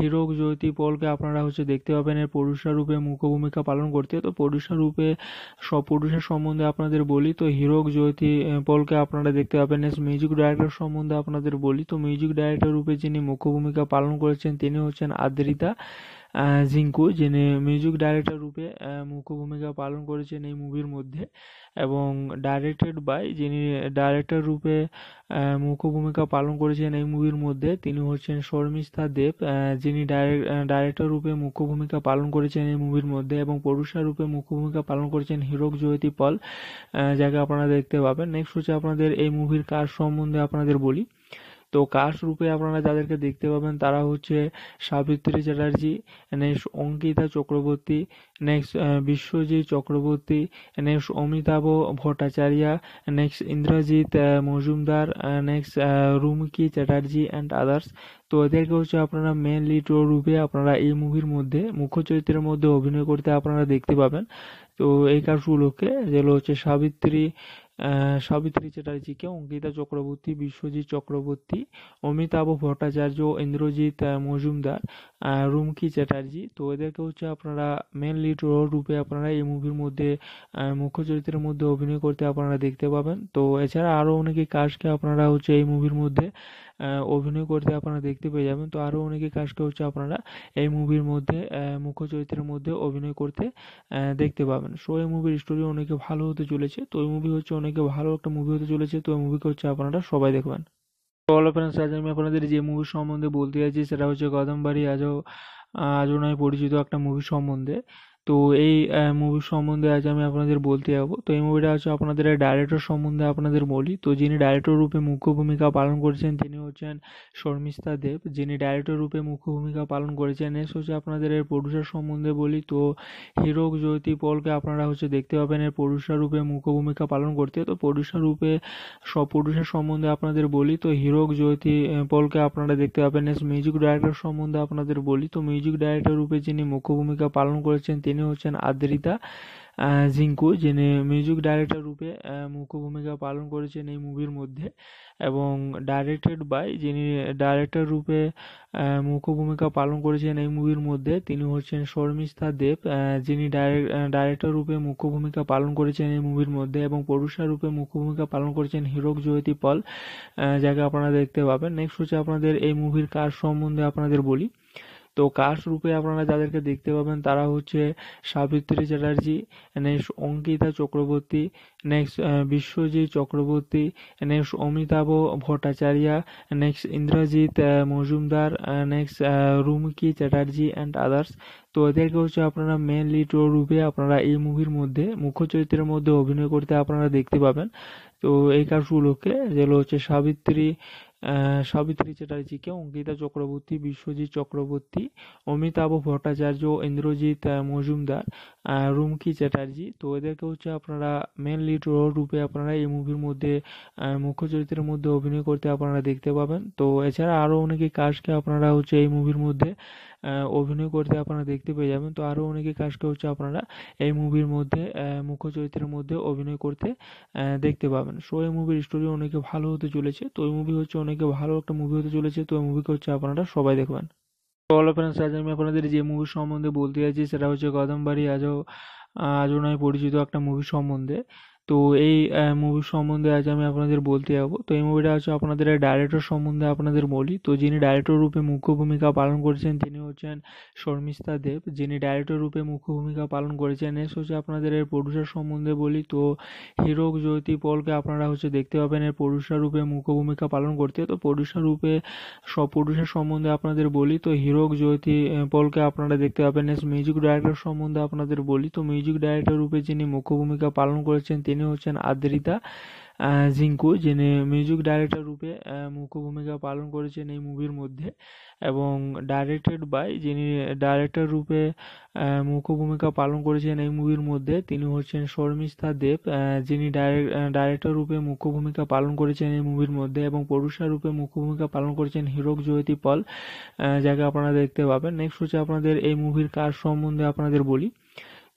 হিরো জ্যোতি পলকে আপনারা হচ্ছে দেখতে পাবেন এর প্রডিউসার রূপে মুখ্য ভূমিকা পালন করতে তো প্রডিউসার রূপে সব প্রডিউসার সম্বন্ধে আপনাদের বলি তো হিরো জ্যোতি পলকে আপনারা দেখতে পাবেন এস মিউজিক ডাইরেক্টর সম্বন্ধে আপনাদের বলি তো মিউজিক ডাইরেক্টর রূপে যিনি মুখ্য ভূমিকা পালন করেছেন তিনি তিনি হচ্ছেন আদ্রিতা জিঙ্কু যিনি মিউজিক ডাইরেক্টর রূপে মুখ্য ভূমিকা পালন করেছেন এই মুভির মধ্যে এবং ডাইরেক্টেড বাই যিনি ডাইরেক্টর রূপে মুখ্য ভূমিকা পালন করেছেন এই মুভির মধ্যে তিনি হচ্ছেন শর্মিষ্ঠা দেব যিনি ডাইরেক্টর রূপে মুখ্য ভূমিকা পালন করেছেন এই মুভির মধ্যে এবং প্রডিউসার রূপে মুখ্য ভূমিকা পালন করেছেন হিরক জয়তী পল যাকে আপনারা দেখতে পাবেন নেক্সট হচ্ছে আপনাদের এই মুভির কাজ সম্বন্ধে আপনাদের বলি তো কাস্ট রূপে আপনারা যাদেরকে দেখতে পাবেন তারা হচ্ছে Savitri Chatterjee next Ankita Chakraborty next Biswajit Chakraborty next Amitabh Bhattacharya next Indrajit Majumdar next Rumki Chatterjee and others তো এদেরকে হচ্ছে আপনারা মেন লিড রূপে আপনারা এই মুভির মধ্যে মুখ্য চরিত্রের মধ্যে অভিনয় করতে আপনারা দেখতে পাবেন তো এই কাজগুলোকে উপলক্ষে যেগুলো হচ্ছে সাবিত্রী সাবিত্রী চ্যাটার্জিকে অঙ্কিতা চক্রবর্তী বিশ্বজিৎ চক্রবর্তী অমিতাভ ভট্টাচার্য ইন্দ্রজিৎ মজুমদার রুমকি চ্যাটার্জি তো এদেরকে হচ্ছে আপনারা মেন লিড রোল রূপে আপনারা এই মুভির মধ্যে মুখ্য চরিত্রের মধ্যে অভিনয় করতে আপনারা দেখতে পাবেন তো এছাড়া আরও অনেকে কাজকে আপনারা হচ্ছে এই মুভির মধ্যে অভিনয় করতে আপনারা দেখতে পেয়ে যাবেন তো আরও অনেকে কাজকে হচ্ছে আপনারা এই মুভির মধ্যে মুখ্য চরিত্রের মধ্যে অভিনয় করতে দেখতে পাবেন সো এই মুভির স্টোরি অনেকে ভালো হতে চলেছে তো এই মুভি হচ্ছে অনেকে ভালো একটা মুভি হতে চলেছে তো এই মুভিকে হচ্ছে আপনারা সবাই দেখবেন অল ফ্রেন্ডস আজ আমি আপনাদের যে মুভি সম্বন্ধে বলতে যাচ্ছি সেটা হচ্ছে কদমবাড়ি আজও আজও নয় পরিচিত একটা মুভি সম্বন্ধে তো এই মুভি সম্বন্ধে আজ আমি আপনাদের বলতে যাবো তো এই মুভিটা হচ্ছে আপনাদের ডাইরেক্টর সম্বন্ধে আপনাদের বলি তো যিনি ডাইরেক্টর রূপে মুখ্য ভূমিকা পালন করেছেন তিনি হচ্ছেন শর্মিষ্ঠা দেব যিনি ডাইরেক্টর রূপে মুখ্য ভূমিকা পালন করেছেন এস হচ্ছে আপনাদের এর প্রডিউসার সম্বন্ধে বলি তো হিরো জ্যোতি পলকে আপনারা হচ্ছে দেখতে পাবেন এর প্রডিউসার রূপে মুখ্য ভূমিকা পালন করতে তো প্রডিউসার রূপে সব প্রডিউসার সম্বন্ধে আপনাদের বলি তো হিরো জ্যোতি পলকে আপনারা দেখতে পাবেন এস মিউজিক ডাইরেক্টর সম্বন্ধে আপনাদের বলি তো মিউজিক ডাইরেক্টর রূপে যিনি মুখ্য ভূমিকা পালন করেছেন তিনি যিনি হচ্ছেন আদ্রিতা জিঙ্কু যিনি মিউজিক ডাইরেক্টর রূপে মুখ্য ভূমিকা পালন করেছেন এই মুভির মধ্যে এবং ডাইরেক্টেড বাই যিনি ডাইরেক্টর রূপে মুখ্য ভূমিকা পালন করেছেন এই মুভির মধ্যে তিনি হচ্ছেন শর্মিষ্ঠা দেব যিনি ডাইরেক্টর রূপে মুখ্য ভূমিকা পালন করেছেন এই মুভির মধ্যে এবং প্রডিউসার রূপে মুখ্য ভূমিকা পালন করেছেন হিরক জ্যোতি পল যাকে আপনারা দেখতে পাবেন নেক্সট হচ্ছে আপনাদের এই মুভির কাজ সম্বন্ধে আপনাদের বলি তো কাস্ট রূপে আপনারা যাদেরকে দেখতে পাবেন তারা হচ্ছে Savitri Chatterjee next Ankita Chakraborty next Biswajit Chakraborty next Amitabh Bhattacharya next Indrajit Majumdar next Rumki Chatterjee and others তো এদেরকে হচ্ছে আপনারা মেন লিড রূপে আপনারা এই মুভির মধ্যে মুখ্য চরিত্রের মধ্যে অভিনয় করতে আপনারা দেখতে পাবেন তো এই কাজগুলোকে যেগুলো হচ্ছে সাবিত্রী সাবিত্রী চ্যাটার্জিকে অঙ্কিতা চক্রবর্তী, বিশ্বজিৎ চক্রবর্তী, অমিতাভ ভট্টাচার্য, ইন্দ্রজিৎ মজুমদার, রুমকি চ্যাটার্জি তো এদেরকে হচ্ছে আপনারা মেন লিড রোল রূপে আপনারা এই মুভির মধ্যে মুখ্য চরিত্রের মধ্যে অভিনয় করতে আপনারা দেখতে পাবেন তো এছাড়া আরও অনেকে কাজকে আপনারা হচ্ছে এই মুভির মধ্যে অভিনয় করতে আপনারা দেখতে পেয়ে যাবেন তো আরও অনেকে কাজ হচ্ছে আপনারা এই মুভির মধ্যে মুখ্য চরিত্রের মধ্যে অভিনয় করতে দেখতে পাবেন সো এই মুভির স্টোরি অনেকে ভালো হতে চলেছে তো এই মুভি হচ্ছে অনেকে ভালো একটা মুভি হতে চলেছে তো এই মুভিকে হচ্ছে আপনারা সবাই দেখবেন অল ফ্রেন্ডস আজ আমি আপনাদের যে মুভি সম্বন্ধে বলতে চাইছি সেটা হচ্ছে কদমবাড়ি আজও আজও নয় পরিচিত একটা মুভি সম্বন্ধে তো এই মুভি সম্বন্ধে আজ আমি আপনাদের বলতে যাবো তো এই মুভিটা হচ্ছে আপনাদের ডাইরেক্টর সম্বন্ধে আপনাদের বলি তো যিনি ডাইরেক্টর রূপে মুখ্য ভূমিকা পালন করেছেন তিনি হচ্ছেন শর্মিষ্ঠা দেব যিনি ডাইরেক্টর রূপে মুখ্য ভূমিকা পালন করেছেন এস হচ্ছে আপনাদের এর প্রডিউসার সম্বন্ধে বলি তো হিরোক জ্যোতি পলকে আপনারা হচ্ছে দেখতে পাবেন এর প্রডিউসার রূপে মুখ্য ভূমিকা পালন করতে তো প্রডিউসার রূপে সব প্রডিউসার সম্বন্ধে আপনাদের বলি তো হিরোক জ্যোতি পলকে আপনারা দেখতে পাবেন এস মিউজিক ডাইরেক্টর সম্বন্ধে আপনাদের বলি তো মিউজিক ডাইরেক্টর রূপে যিনি মুখ্য ভূমিকা পালন করেছেন তিনি যিনি হচ্ছেন আদ্রিতা জিঙ্কু যিনি মিউজিক ডাইরেক্টর রূপে মুখ্য ভূমিকা পালন করেছেন এই মুভির মধ্যে এবং ডাইরেক্টেড বাই যিনি ডাইরেক্টর রূপে মুখ্য ভূমিকা পালন করেছেন এই মুভির মধ্যে তিনি হচ্ছেন শর্মিষ্ঠা দেব যিনি ডাইরেক্টর রূপে মুখ্য ভূমিকা পালন করেছেন এই মুভির মধ্যে এবং প্রডিউসার রূপে মুখ্য ভূমিকা পালন করেছেন হিরক জ্যোতি পল যাকে আপনারা দেখতে পাবেন নেক্সট হচ্ছে আপনাদের এই মুভির কাজ সম্বন্ধে আপনাদের বলি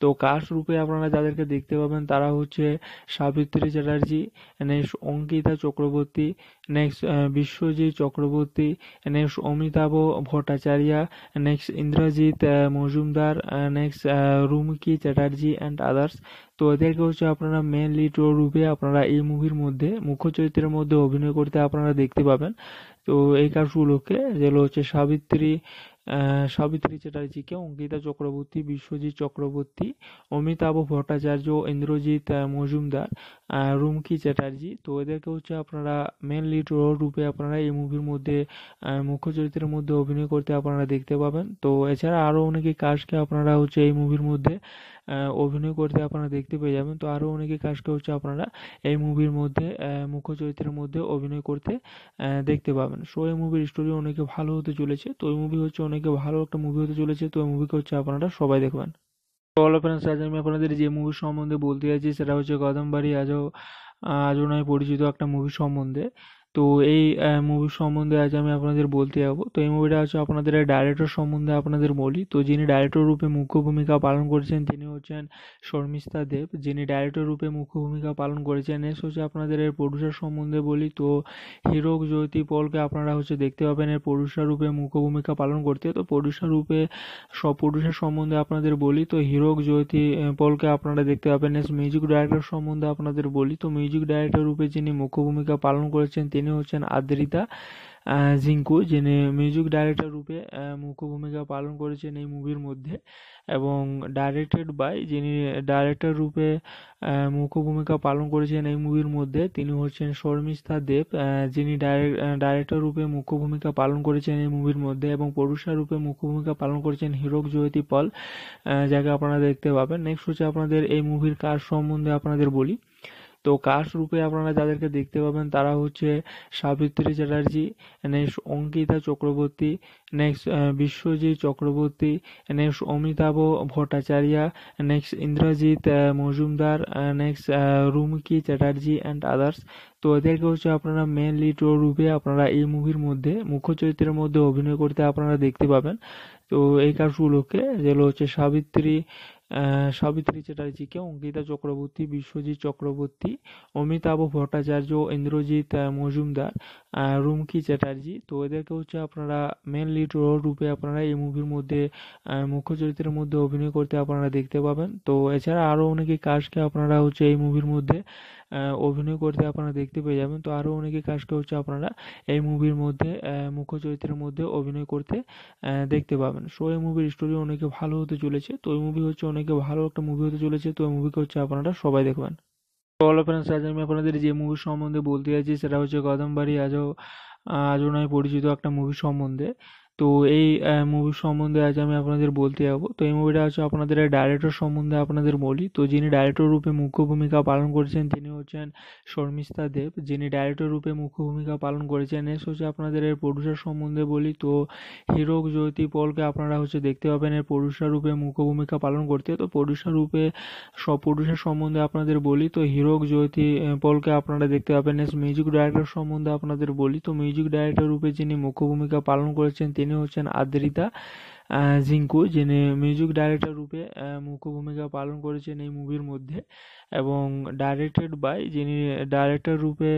তো কাস্ট রূপে আপনারা যাদেরকে দেখতে পাবেন তারা হচ্ছে Savitri Chatterjee next Ankita Chakraborty next Biswajit Chakraborty next Amitabh Bhattacharya next Indrajit Majumdar next Rumki Chatterjee and others তো এদেরকে হচ্ছে আপনারা মেন লিড রূপে আপনারা এই মুভির মধ্যে মুখ্য চরিত্রের মধ্যে অভিনয় করতে আপনারা দেখতে পাবেন তো এই কাজ উপলক্ষে যেগুলো হচ্ছে সাবিত্রী সাবিত্রী চ্যাটার্জিকে অঙ্কিতা চক্রবর্তী, বিশ্বজিৎ চক্রবর্তী, অমিতাভ ভট্টাচার্য, ইন্দ্রজিৎ মজুমদার, রুমকি চ্যাটার্জি তো এদেরকে হচ্ছে আপনারা মেন লিড রোল রূপে আপনারা এই মুভির মধ্যে মুখ্য চরিত্রের মধ্যে অভিনয় করতে আপনারা দেখতে পাবেন তো এছাড়া আরও অনেকে কাজকে আপনারা হচ্ছে এই মুভির মধ্যে অভিনয় করতে আপনারা দেখতে পেয়ে যাবেন তো আরও অনেকে কাজ হচ্ছে আপনারা এই মুভির মধ্যে মুখ্য চরিত্রের মধ্যে অভিনয় করতে দেখতে পাবেন সো এই মুভির স্টোরি অনেকে ভালো হতে চলেছে তো এই মুভি হচ্ছে অনেকে ভালো একটা মুভি হতে চলেছে তো এই মুভিকে হচ্ছে আপনারা সবাই দেখবেন অল ফ্রেন্ডস আজ আমি আপনাদের যে মুভি সম্বন্ধে বলতে যাচ্ছি সেটা হচ্ছে কদমবাড়ি আজও আজও নয় পরিচিত একটা মুভি সম্বন্ধে তো এই মুভি সম্বন্ধে আজ আমি আপনাদের বলতে যাব তো এই মুভিটা হচ্ছে আপনাদের ডাইরেক্টর সম্বন্ধে আপনাদের বলি তো যিনি ডাইরেক্টর রূপে মুখ্য ভূমিকা পালন করেছেন তিনি হচ্ছেন শর্মিষ্ঠা দেব যিনি ডাইরেক্টর রূপে মুখ্য ভূমিকা পালন করেছেন এস হচ্ছে আপনাদের এর প্রডিউসার সম্বন্ধে বলি তো হিরো জ্যোতি পলকে আপনারা হচ্ছে দেখতে পাবেন এর প্রডিউসার রূপে মুখ্য ভূমিকা পালন করতে তো প্রডিউসার রূপে সব প্রডিউসার সম্বন্ধে আপনাদের বলি তো হিরো জ্যোতি পলকে আপনারা দেখতে পাবেন এস মিউজিক ডাইরেক্টর সম্বন্ধে আপনাদের বলি তো মিউজিক ডাইরেক্টর রূপে যিনি মুখ্য ভূমিকা পালন করেছেন তিনি তিনি হচ্ছেন আদ্রিতা জিঙ্কু যিনি মিউজিক ডাইরেক্টর রূপে মুখ্য ভূমিকা পালন করেছেন এই মুভির মধ্যে এবং ডাইরেক্টেড বাই যিনি ডাইরেক্টর রূপে মুখ্য ভূমিকা পালন করেছেন এই মুভির মধ্যে তিনি হচ্ছেন শর্মিষ্ঠা দেব যিনি ডাইরেক্টর রূপে মুখ্য ভূমিকা পালন করেছেন এই মুভির মধ্যে এবং প্রডিউসার রূপে মুখ্য ভূমিকা পালন করেছেন হিরক জয়তী পল যাকে আপনারা দেখতে পাবেন নেক্সট হচ্ছে আপনাদের এই মুভির কাজ সম্বন্ধে আপনাদের বলি তো কাস্ট রূপে আপনারা যাদেরকে দেখতে পাবেন তারা হচ্ছে Savitri Chatterjee next Ankita Chakraborty next Biswajit Chakraborty next Amitabh Bhattacharya next Indrajit Majumdar next Rumki Chatterjee and others তো এদেরকে হচ্ছে আপনারা মেন লিড রূপে আপনারা এই মুভির মধ্যে মুখ্য চরিত্রের মধ্যে অভিনয় করতে আপনারা দেখতে পাবেন তো এই কাজগুলোকে উপলক্ষে যেগুলো হচ্ছে সাবিত্রী সাবিত্রী চ্যাটার্জিকে অঙ্কিতা চক্রবর্তী বিশ্বজিৎ চক্রবর্তী অমিতাভ ভট্টাচার্য ইন্দ্রজিৎ মজুমদার রুমকি চ্যাটার্জি তো এদেরকে হচ্ছে আপনারা মেন লিড রোল রূপে আপনারা এই মুভির মধ্যে মুখ্য চরিত্রের মধ্যে অভিনয় করতে আপনারা দেখতে পাবেন তো এছাড়া আরও অনেকে কাজকে আপনারা হচ্ছে এই মুভির মধ্যে অভিনয় করতে আপনারা দেখতে পেয়ে যাবেন তো আরও অনেকে কাজ হচ্ছে আপনারা এই মুভির মধ্যে মুখ্য চরিত্রের মধ্যে অভিনয় করতে দেখতে পাবেন সো এই মুভির স্টোরি অনেকে ভালো হতে চলেছে তো এই মুভি হচ্ছে অনেকে ভালো একটা মুভি হতে চলেছে তো এই মুভিকে হচ্ছে আপনারা সবাই দেখবেন তো অল ফ্রেন্ডস আজ আমি আপনাদের যে মুভি সম্বন্ধে বলতে যাচ্ছি সেটা হচ্ছে কদমবাড়ি আজও আজও নয় পরিচিত একটা মুভি সম্বন্ধে তো এই মুভি সম্বন্ধে আজ আমি আপনাদের বলতে যাবো তো এই মুভিটা হচ্ছে আপনাদের ডাইরেক্টর সম্বন্ধে আপনাদের বলি তো যিনি ডাইরেক্টর রূপে মুখ্য ভূমিকা পালন করেছেন তিনি হচ্ছেন শর্মিষ্ঠা দেব যিনি ডাইরেক্টর রূপে মুখ্য ভূমিকা পালন করেছেন এস হচ্ছে আপনাদের এর প্রডিউসার সম্বন্ধে বলি তো হিরো জ্যোতি পলকে আপনারা হচ্ছে দেখতে পাবেন এর প্রডিউসার রূপে মুখ্য ভূমিকা পালন করতে তো প্রডিউসার রূপে সব প্রডিউসার সম্বন্ধে আপনাদের বলি তো হিরো জ্যোতি পলকে আপনারা দেখতে পাবেন এস মিউজিক ডাইরেক্টর সম্বন্ধে আপনাদের বলি তো মিউজিক ডাইরেক্টর রূপে যিনি মুখ্য ভূমিকা পালন করেছেন তিনি যিনি হচ্ছেন আদ্রিতা জিঙ্কু যিনি মিউজিক ডাইরেক্টর রূপে মুখ্য ভূমিকা পালন করেছেন এই মুভির মধ্যে এবং ডাইরেক্টেড বাই যিনি ডাইরেক্টর রূপে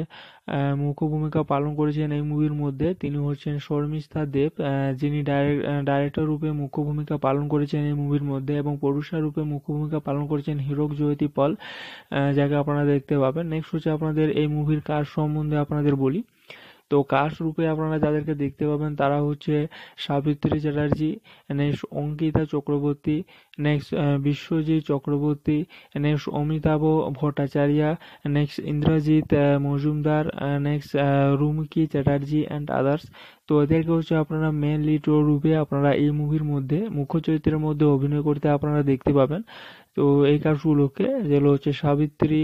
মুখ্য ভূমিকা পালন করেছেন এই মুভির মধ্যে তিনি হচ্ছেন শর্মিষ্ঠা দেব যিনি ডাইরেক্টর রূপে মুখ্য ভূমিকা পালন করেছেন এই মুভির মধ্যে এবং পরুষা রূপে মুখ্য ভূমিকা পালন করেছেন হিরক জ্যোতি পল যাকে আপনারা দেখতে পাবেন নেক্সট হচ্ছে আপনাদের এই মুভির কাজ সম্বন্ধে আপনাদের বলি তো কাস্ট রূপে আপনারা যাদেরকে দেখতে পাবেন তারা হচ্ছে Savitri Chatterjee next Ankita Chakraborty next Biswajit Chakraborty next Amitabh Bhattacharya next Indrajit Majumdar next Rumki Chatterjee and others তো এদেরকে হচ্ছে আপনারা মেন লিড রূপে আপনারা এই মুভির মধ্যে মুখ্য চরিত্রের মধ্যে অভিনয় করতে আপনারা দেখতে পাবেন তো এই কাজগুলোকে যেগুলো হচ্ছে সাবিত্রী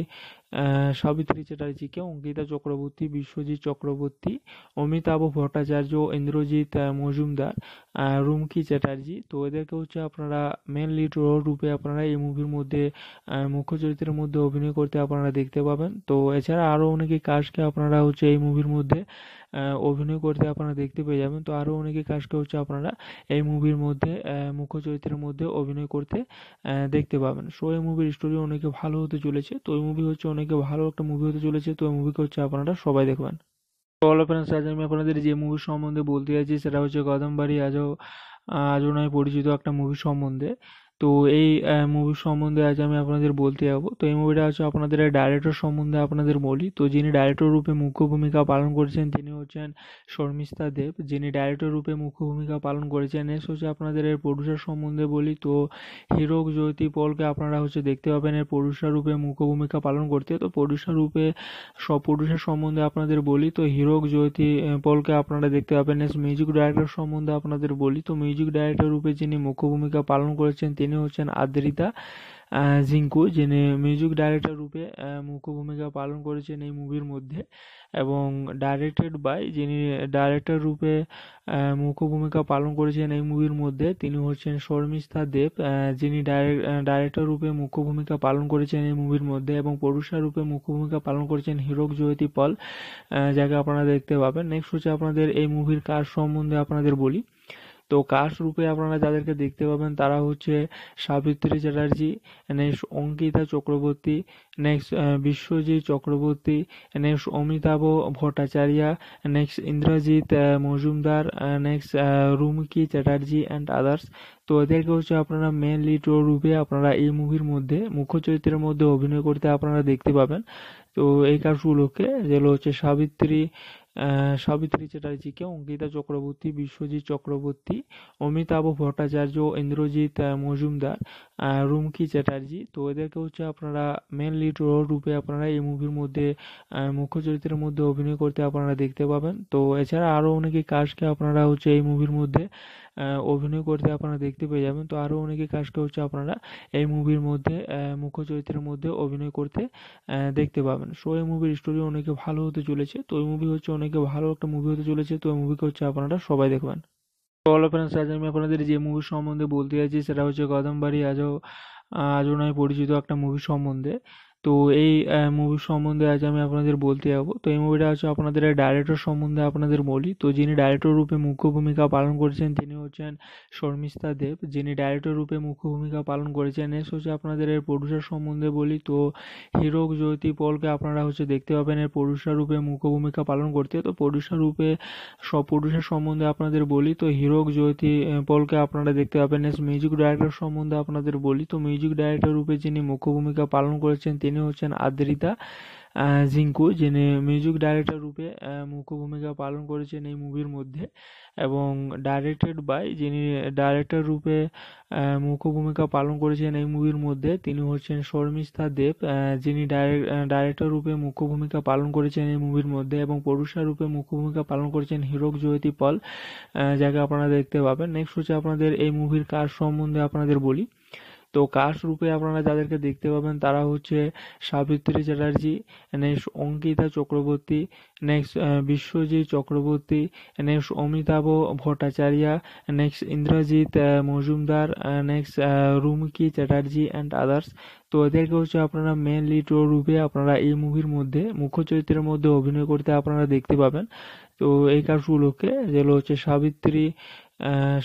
সাবিত্রী চ্যাটার্জিকে অঙ্কিতা চক্রবর্তী, বিশ্বজিৎ চক্রবর্তী, অমিতাভ ভট্টাচার্য, ইন্দ্রজিৎ মজুমদার, রুমকি চ্যাটার্জি তো এদেরকে হচ্ছে আপনারা মেন লিড রোল রূপে আপনারা এই মুভির মধ্যে মুখ্য চরিত্রের মধ্যে অভিনয় করতে আপনারা দেখতে পাবেন তো এছাড়া আরও অনেকে কাজকে আপনারা হচ্ছে এই মুভির মধ্যে অভিনয় করতে আপনারা দেখতে পেয়ে যাবেন তো আরও অনেকে কাজ হচ্ছে আপনারা এই মুভির মধ্যে মুখ্য চরিত্রের মধ্যে অভিনয় করতে দেখতে পাবেন সো এই মুভির স্টোরি অনেকে ভালো হতে চলেছে তো এই মুভি হচ্ছে অনেকে ভালো একটা মুভি হতে চলেছে তো এই মুভিকে হচ্ছে আপনারা সবাই দেখবেন অল ফ্রেন্ডস আজ আমি আপনাদের যে মুভি সম্বন্ধে বলতে যাচ্ছি সেটা হচ্ছে কদমবাড়ি আজও আজও নয় পরিচিত একটা মুভি সম্বন্ধে তো এই মুভি সম্বন্ধে আজ আমি আপনাদের বলতে যাব তো এই মুভিটা হচ্ছে আপনাদের ডাইরেক্টর সম্বন্ধে আপনাদের বলি তো যিনি ডাইরেক্টর রূপে মুখ্য ভূমিকা পালন করেছেন তিনি হচ্ছেন শর্মিষ্ঠা দেব যিনি ডাইরেক্টর রূপে মুখ্য ভূমিকা পালন করেছেন নেক্সট হচ্ছে আপনাদের এর প্রডিউসার সম্বন্ধে বলি তো হিরোক জ্যোতি পলকে আপনারা হচ্ছে দেখতে পাবেন এর প্রডিউসার রূপে মুখ্য ভূমিকা পালন করতে তো প্রডিউসার রূপে সব প্রডিউসার সম্বন্ধে আপনাদের বলি তো হিরোক জ্যোতি পলকে আপনারা দেখতে পাবেন এস মিউজিক ডাইরেক্টর সম্বন্ধে আপনাদের বলি তো মিউজিক ডাইরেক্টর রূপে যিনি মুখ্য ভূমিকা পালন করেছেন তিনি যিনি হচ্ছেন আদ্রিতা জিঙ্কু যিনি মিউজিক ডাইরেক্টর রূপে মুখ্য ভূমিকা পালন করেছেন এই মুভির মধ্যে এবং ডাইরেক্টেড বাই যিনি ডাইরেক্টর রূপে মুখ্য ভূমিকা পালন করেছেন এই মুভির মধ্যে তিনি হচ্ছেন শর্মিষ্ঠা দেব যিনি ডাইরেক্টর রূপে মুখ্য ভূমিকা পালন করেছেন এই মুভির মধ্যে এবং পরুষার রূপে মুখ্য ভূমিকা পালন করেছেন হিরক জ্যোতি পল যাকে আপনারা দেখতে পাবেন নেক্সট হচ্ছে আপনাদের এই মুভির কাজ সম্বন্ধে আপনাদের বলি তো কাস্ট রূপে আপনারা যাদেরকে দেখতে পাবেন তারা হচ্ছে Savitri Chatterjee next Ankita Chakraborty next Biswajit Chakraborty next Amitabh Bhattacharya next Indrajit Majumdar next Rumki Chatterjee and others তো এদেরকে হচ্ছে আপনারা মেন লিড রূপে আপনারা এই মুভির মধ্যে মুখ্য চরিত্রের মধ্যে অভিনয় করতে আপনারা দেখতে পাবেন তো এই কাজগুলোকে যেগুলো হচ্ছে সাবিত্রী সাবিত্রী চ্যাটার্জিকে অঙ্কিতা চক্রবর্তী বিশ্বজিৎ চক্রবর্তী অমিতাভ ভট্টাচার্য ইন্দ্রজিৎ মজুমদার রুমকি চ্যাটার্জি তো এদেরকে হচ্ছে আপনারা মেন লিড রোল রূপে আপনারা এই মুভির মধ্যে মুখ্য চরিত্রের মধ্যে অভিনয় করতে আপনারা দেখতে পাবেন তো এছাড়া আরও অনেকে কাজকে আপনারা হচ্ছে এই মুভির মধ্যে অভিনয় করতে আপনারা দেখতে পেয়ে যাবেন তো আরও অনেকে কাজ হচ্ছে আপনারা এই মুভির মধ্যে মুখ্য চরিত্রের মধ্যে অভিনয় করতে দেখতে পাবেন সো এই মুভির স্টোরি অনেকে ভালো হতে চলেছে তো এই মুভি হচ্ছে অনেকে ভালো একটা মুভি হতে চলেছে তো এই মুভিকে হচ্ছে আপনারা সবাই দেখবেন অল ফ্রেন্ডস আজ আমি আপনাদের যে মুভি সম্বন্ধে বলতে যাচ্ছি সেটা হচ্ছে কদমবাড়ি আজও আজও নয় পরিচিত একটা মুভি সম্বন্ধে তো এই মুভি সম্বন্ধে আজ আমি আপনাদের বলতে যাবো তো এই মুভিটা হচ্ছে আপনাদের ডাইরেক্টর সম্বন্ধে আপনাদের বলি তো যিনি ডাইরেক্টর রূপে মুখ্য ভূমিকা পালন করেছেন তিনি হচ্ছেন শর্মিষ্ঠা দেব যিনি ডাইরেক্টর রূপে মুখ্য ভূমিকা পালন করেছেন এস হচ্ছে আপনাদের এর প্রডিউসার সম্বন্ধে বলি তো হিরো জ্যোতি পলকে আপনারা হচ্ছে দেখতে পাবেন এর প্রডিউসার রূপে মুখ্য ভূমিকা পালন করতে তো প্রডিউসার রূপে সব প্রডিউসার সম্বন্ধে আপনাদের বলি তো হিরো জ্যোতি পলকে আপনারা দেখতে পাবেন এস মিউজিক ডাইরেক্টর সম্বন্ধে আপনাদের বলি তো মিউজিক ডাইরেক্টর রূপে যিনি মুখ্য ভূমিকা পালন করেছেন তিনি তিনি হচ্ছেন আদ্রিতা জিঙ্কু যিনি মিউজিক ডাইরেক্টর রূপে মুখ্য ভূমিকা পালন করেছেন এই মুভির মধ্যে এবং ডাইরেক্টেড বাই যিনি ডাইরেক্টর রূপে মুখ্য ভূমিকা পালন করেছেন এই মুভির মধ্যে তিনি হচ্ছেন শর্মিষ্ঠা দেব যিনি ডাইরেক্টর রূপে মুখ্য ভূমিকা পালন করেছেন এই মুভির মধ্যে এবং প্রডিউসার রূপে মুখ্য ভূমিকা পালন করেছেন হিরক জ্যোতি পল যাকে আপনারা দেখতে পাবেন নেক্সট হচ্ছে আপনাদের এই মুভির কাজ সম্বন্ধে আপনাদের বলি তো কাস্ট রূপে আপনারা যাদেরকে দেখতে পাবেন তারা হচ্ছে Savitri Chatterjee next Ankita Chakraborty next Biswajit Chakraborty next Amitabh Bhattacharya next Indrajit Majumdar next Rumki Chatterjee and others তো এদেরকে হচ্ছে আপনারা মেন লিড রূপে আপনারা এই মুভির মধ্যে মুখ্য চরিত্রের মধ্যে অভিনয় করতে আপনারা দেখতে পাবেন তো এই কাজগুলোকে উপলক্ষে যেগুলো হচ্ছে সাবিত্রী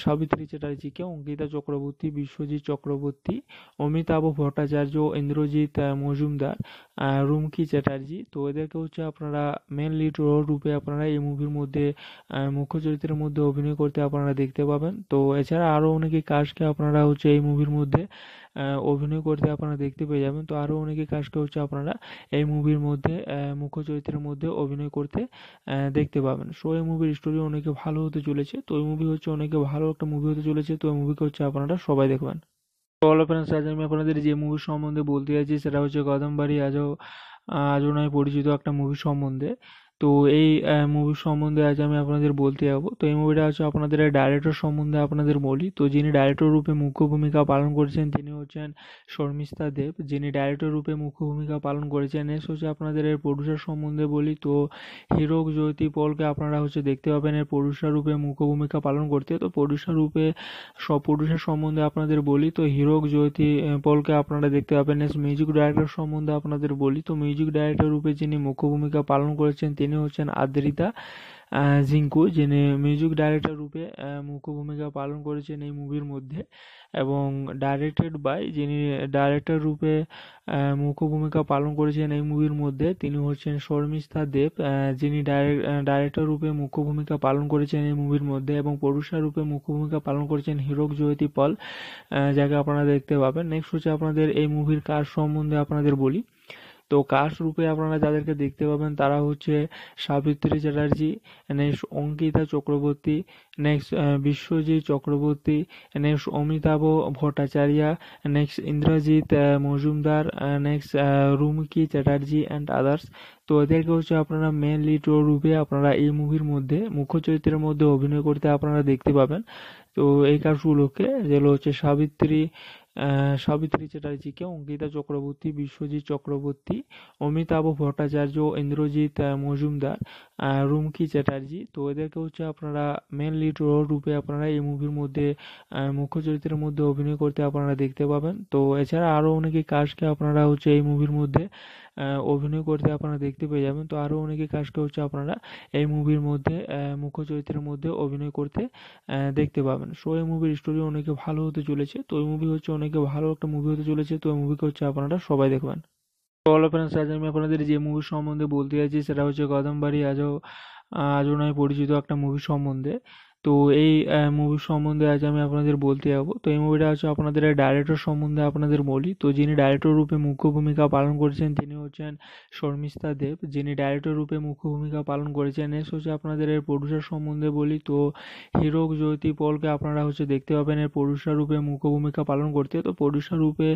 সাবিত্রী চ্যাটার্জিকে অঙ্কিতা চক্রবর্তী বিশ্বজিৎ চক্রবর্তী অমিতাভ ভট্টাচার্য ইন্দ্রজিৎ মজুমদার রুমকি চ্যাটার্জি তো এদেরকে হচ্ছে আপনারা মেন লিড রোল রূপে আপনারা এই মুভির মধ্যে মুখ্য চরিত্রের মধ্যে অভিনয় করতে আপনারা দেখতে পাবেন তো এছাড়া আরও অনেকে কাজকে আপনারা হচ্ছে এই মুভির মধ্যে অভিনয় করতে আপনারা দেখতে পেয়ে যাবেন তো আরও অনেকে কাজকে হচ্ছে আপনারা এই মুভির মধ্যে মুখ্য চরিত্রের মধ্যে অভিনয় করতে দেখতে পাবেন সো এই মুভির স্টোরি অনেকে ভালো হতে চলেছে তো এই মুভি হচ্ছে অনেকে ভালো একটা মুভি হতে চলেছে তো এই মুভিকে হচ্ছে আপনারা সবাই দেখবেন অল ফ্রেন্ডস আজ আমি আপনাদের যে মুভি সম্বন্ধে বলতে যাচ্ছি সেটা হচ্ছে কদমবাড়ি আজও আজও নয় পরিচিত একটা মুভি সম্বন্ধে তো এই মুভি সম্বন্ধে আজ আমি আপনাদের বলতে যাবো তো এই মুভিটা হচ্ছে আপনাদের ডাইরেক্টর সম্বন্ধে আপনাদের বলি তো যিনি ডাইরেক্টর রূপে মুখ্য ভূমিকা পালন করেছেন তিনি হচ্ছেন শর্মিষ্ঠা দেব যিনি ডাইরেক্টর রূপে মুখ্য ভূমিকা পালন করেছেন এস হচ্ছে আপনাদের এর প্রডিউসার সম্বন্ধে বলি তো হিরো জ্যোতি পলকে আপনারা হচ্ছে দেখতে পাবেন এর প্রডিউসার রূপে মুখ্য ভূমিকা পালন করতে তো প্রডিউসার রূপে সব প্রডিউসার সম্বন্ধে আপনাদের বলি তো হিরো জ্যোতি পলকে আপনারা দেখতে পাবেন এস মিউজিক ডাইরেক্টর সম্বন্ধে আপনাদের বলি তো মিউজিক ডাইরেক্টর রূপে যিনি মুখ্য ভূমিকা পালন করেছেন তিনি হচ্ছেন আদ্রিতা জিঙ্কু যিনি মিউজিক ডাইরেক্টর রূপে মুখ্য ভূমিকা পালন করেছেন এই মুভির মধ্যে এবং ডাইরেক্টেড বাই যিনি ডাইরেক্টর রূপে মুখ্য ভূমিকা পালন করেছেন এই মুভির মধ্যে তিনি হচ্ছেন শর্মিষ্ঠা দেব যিনি ডাইরেক্টর রূপে মুখ্য ভূমিকা পালন করেছেন এই মুভির মধ্যে এবং প্রডিউসার রূপে মুখ্য ভূমিকা পালন করেছেন হিরক জয়তী পল যাকে আপনারা দেখতে পাবেন নেক্সট হচ্ছে আপনাদের এই মুভির কাজ সম্বন্ধে আপনাদের বলি তো কাস্ট রূপে আপনারা যাদেরকে দেখতে পাবেন তারা হচ্ছে Savitri Chatterjee next Ankita Chakraborty next Biswajit Chakraborty next Amitabh Bhattacharya next Indrajit Majumdar next Rumki Chatterjee and others তো এদেরকে হচ্ছে আপনারা মেন লিড রূপে আপনারা এই মুভির মধ্যে মুখ্য চরিত্রের মধ্যে অভিনয় করতে আপনারা দেখতে পাবেন তো এই কাজগুলোকে যেগুলো হচ্ছে সাবিত্রী সাবিত্রী চ্যাটার্জিকে অঙ্কিতা চক্রবর্তী, বিশ্বজিৎ চক্রবর্তী, অমিতাভ ভট্টাচার্য, ইন্দ্রজিৎ মজুমদার, রুমকি চ্যাটার্জি তো এদেরকে হচ্ছে আপনারা মেন লিড রোল রূপে আপনারা এই মুভির মধ্যে মুখ্য চরিত্রের মধ্যে অভিনয় করতে আপনারা দেখতে পাবেন তো এছাড়া আরও অনেকে কাজকে আপনারা হচ্ছে এই মুভির মধ্যে অভিনয় করতে আপনারা দেখতে পেয়ে যাবেন তো আরও অনেকে কাজ হচ্ছে আপনারা এই মুভির মধ্যে মুখ্য চরিত্রের মধ্যে অভিনয় করতে দেখতে পাবেন সো এই মুভির স্টোরি অনেকে ভালো হতে চলেছে তো এই মুভি হচ্ছে অনেকে ভালো একটা মুভি হতে চলেছে তো এই মুভিকে হচ্ছে আপনারা সবাই দেখবেন অল ফ্রেন্ডস আজ আমি আপনাদের যে মুভি সম্বন্ধে বলতে চাইছি সেটা হচ্ছে কদমবাড়ি আজও আজও নয় পরিচিত একটা মুভি সম্বন্ধে তো এই মুভি সম্বন্ধে আজ আমি আপনাদের বলতে যাবো তো এই মুভিটা হচ্ছে আপনাদের ডাইরেক্টর সম্বন্ধে আপনাদের বলি তো যিনি ডাইরেক্টর রূপে মুখ্য ভূমিকা পালন করেছেন তিনি হচ্ছেন শর্মিষ্ঠা দেব যিনি ডাইরেক্টর রূপে মুখ্য ভূমিকা পালন করেছেন এস হচ্ছে আপনাদের এর প্রডিউসার সম্বন্ধে বলি তো হিরো জ্যোতি পলকে আপনারা হচ্ছে দেখতে পাবেন এর প্রডিউসার রূপে মুখ্য ভূমিকা পালন করতে তো প্রডিউসার রূপে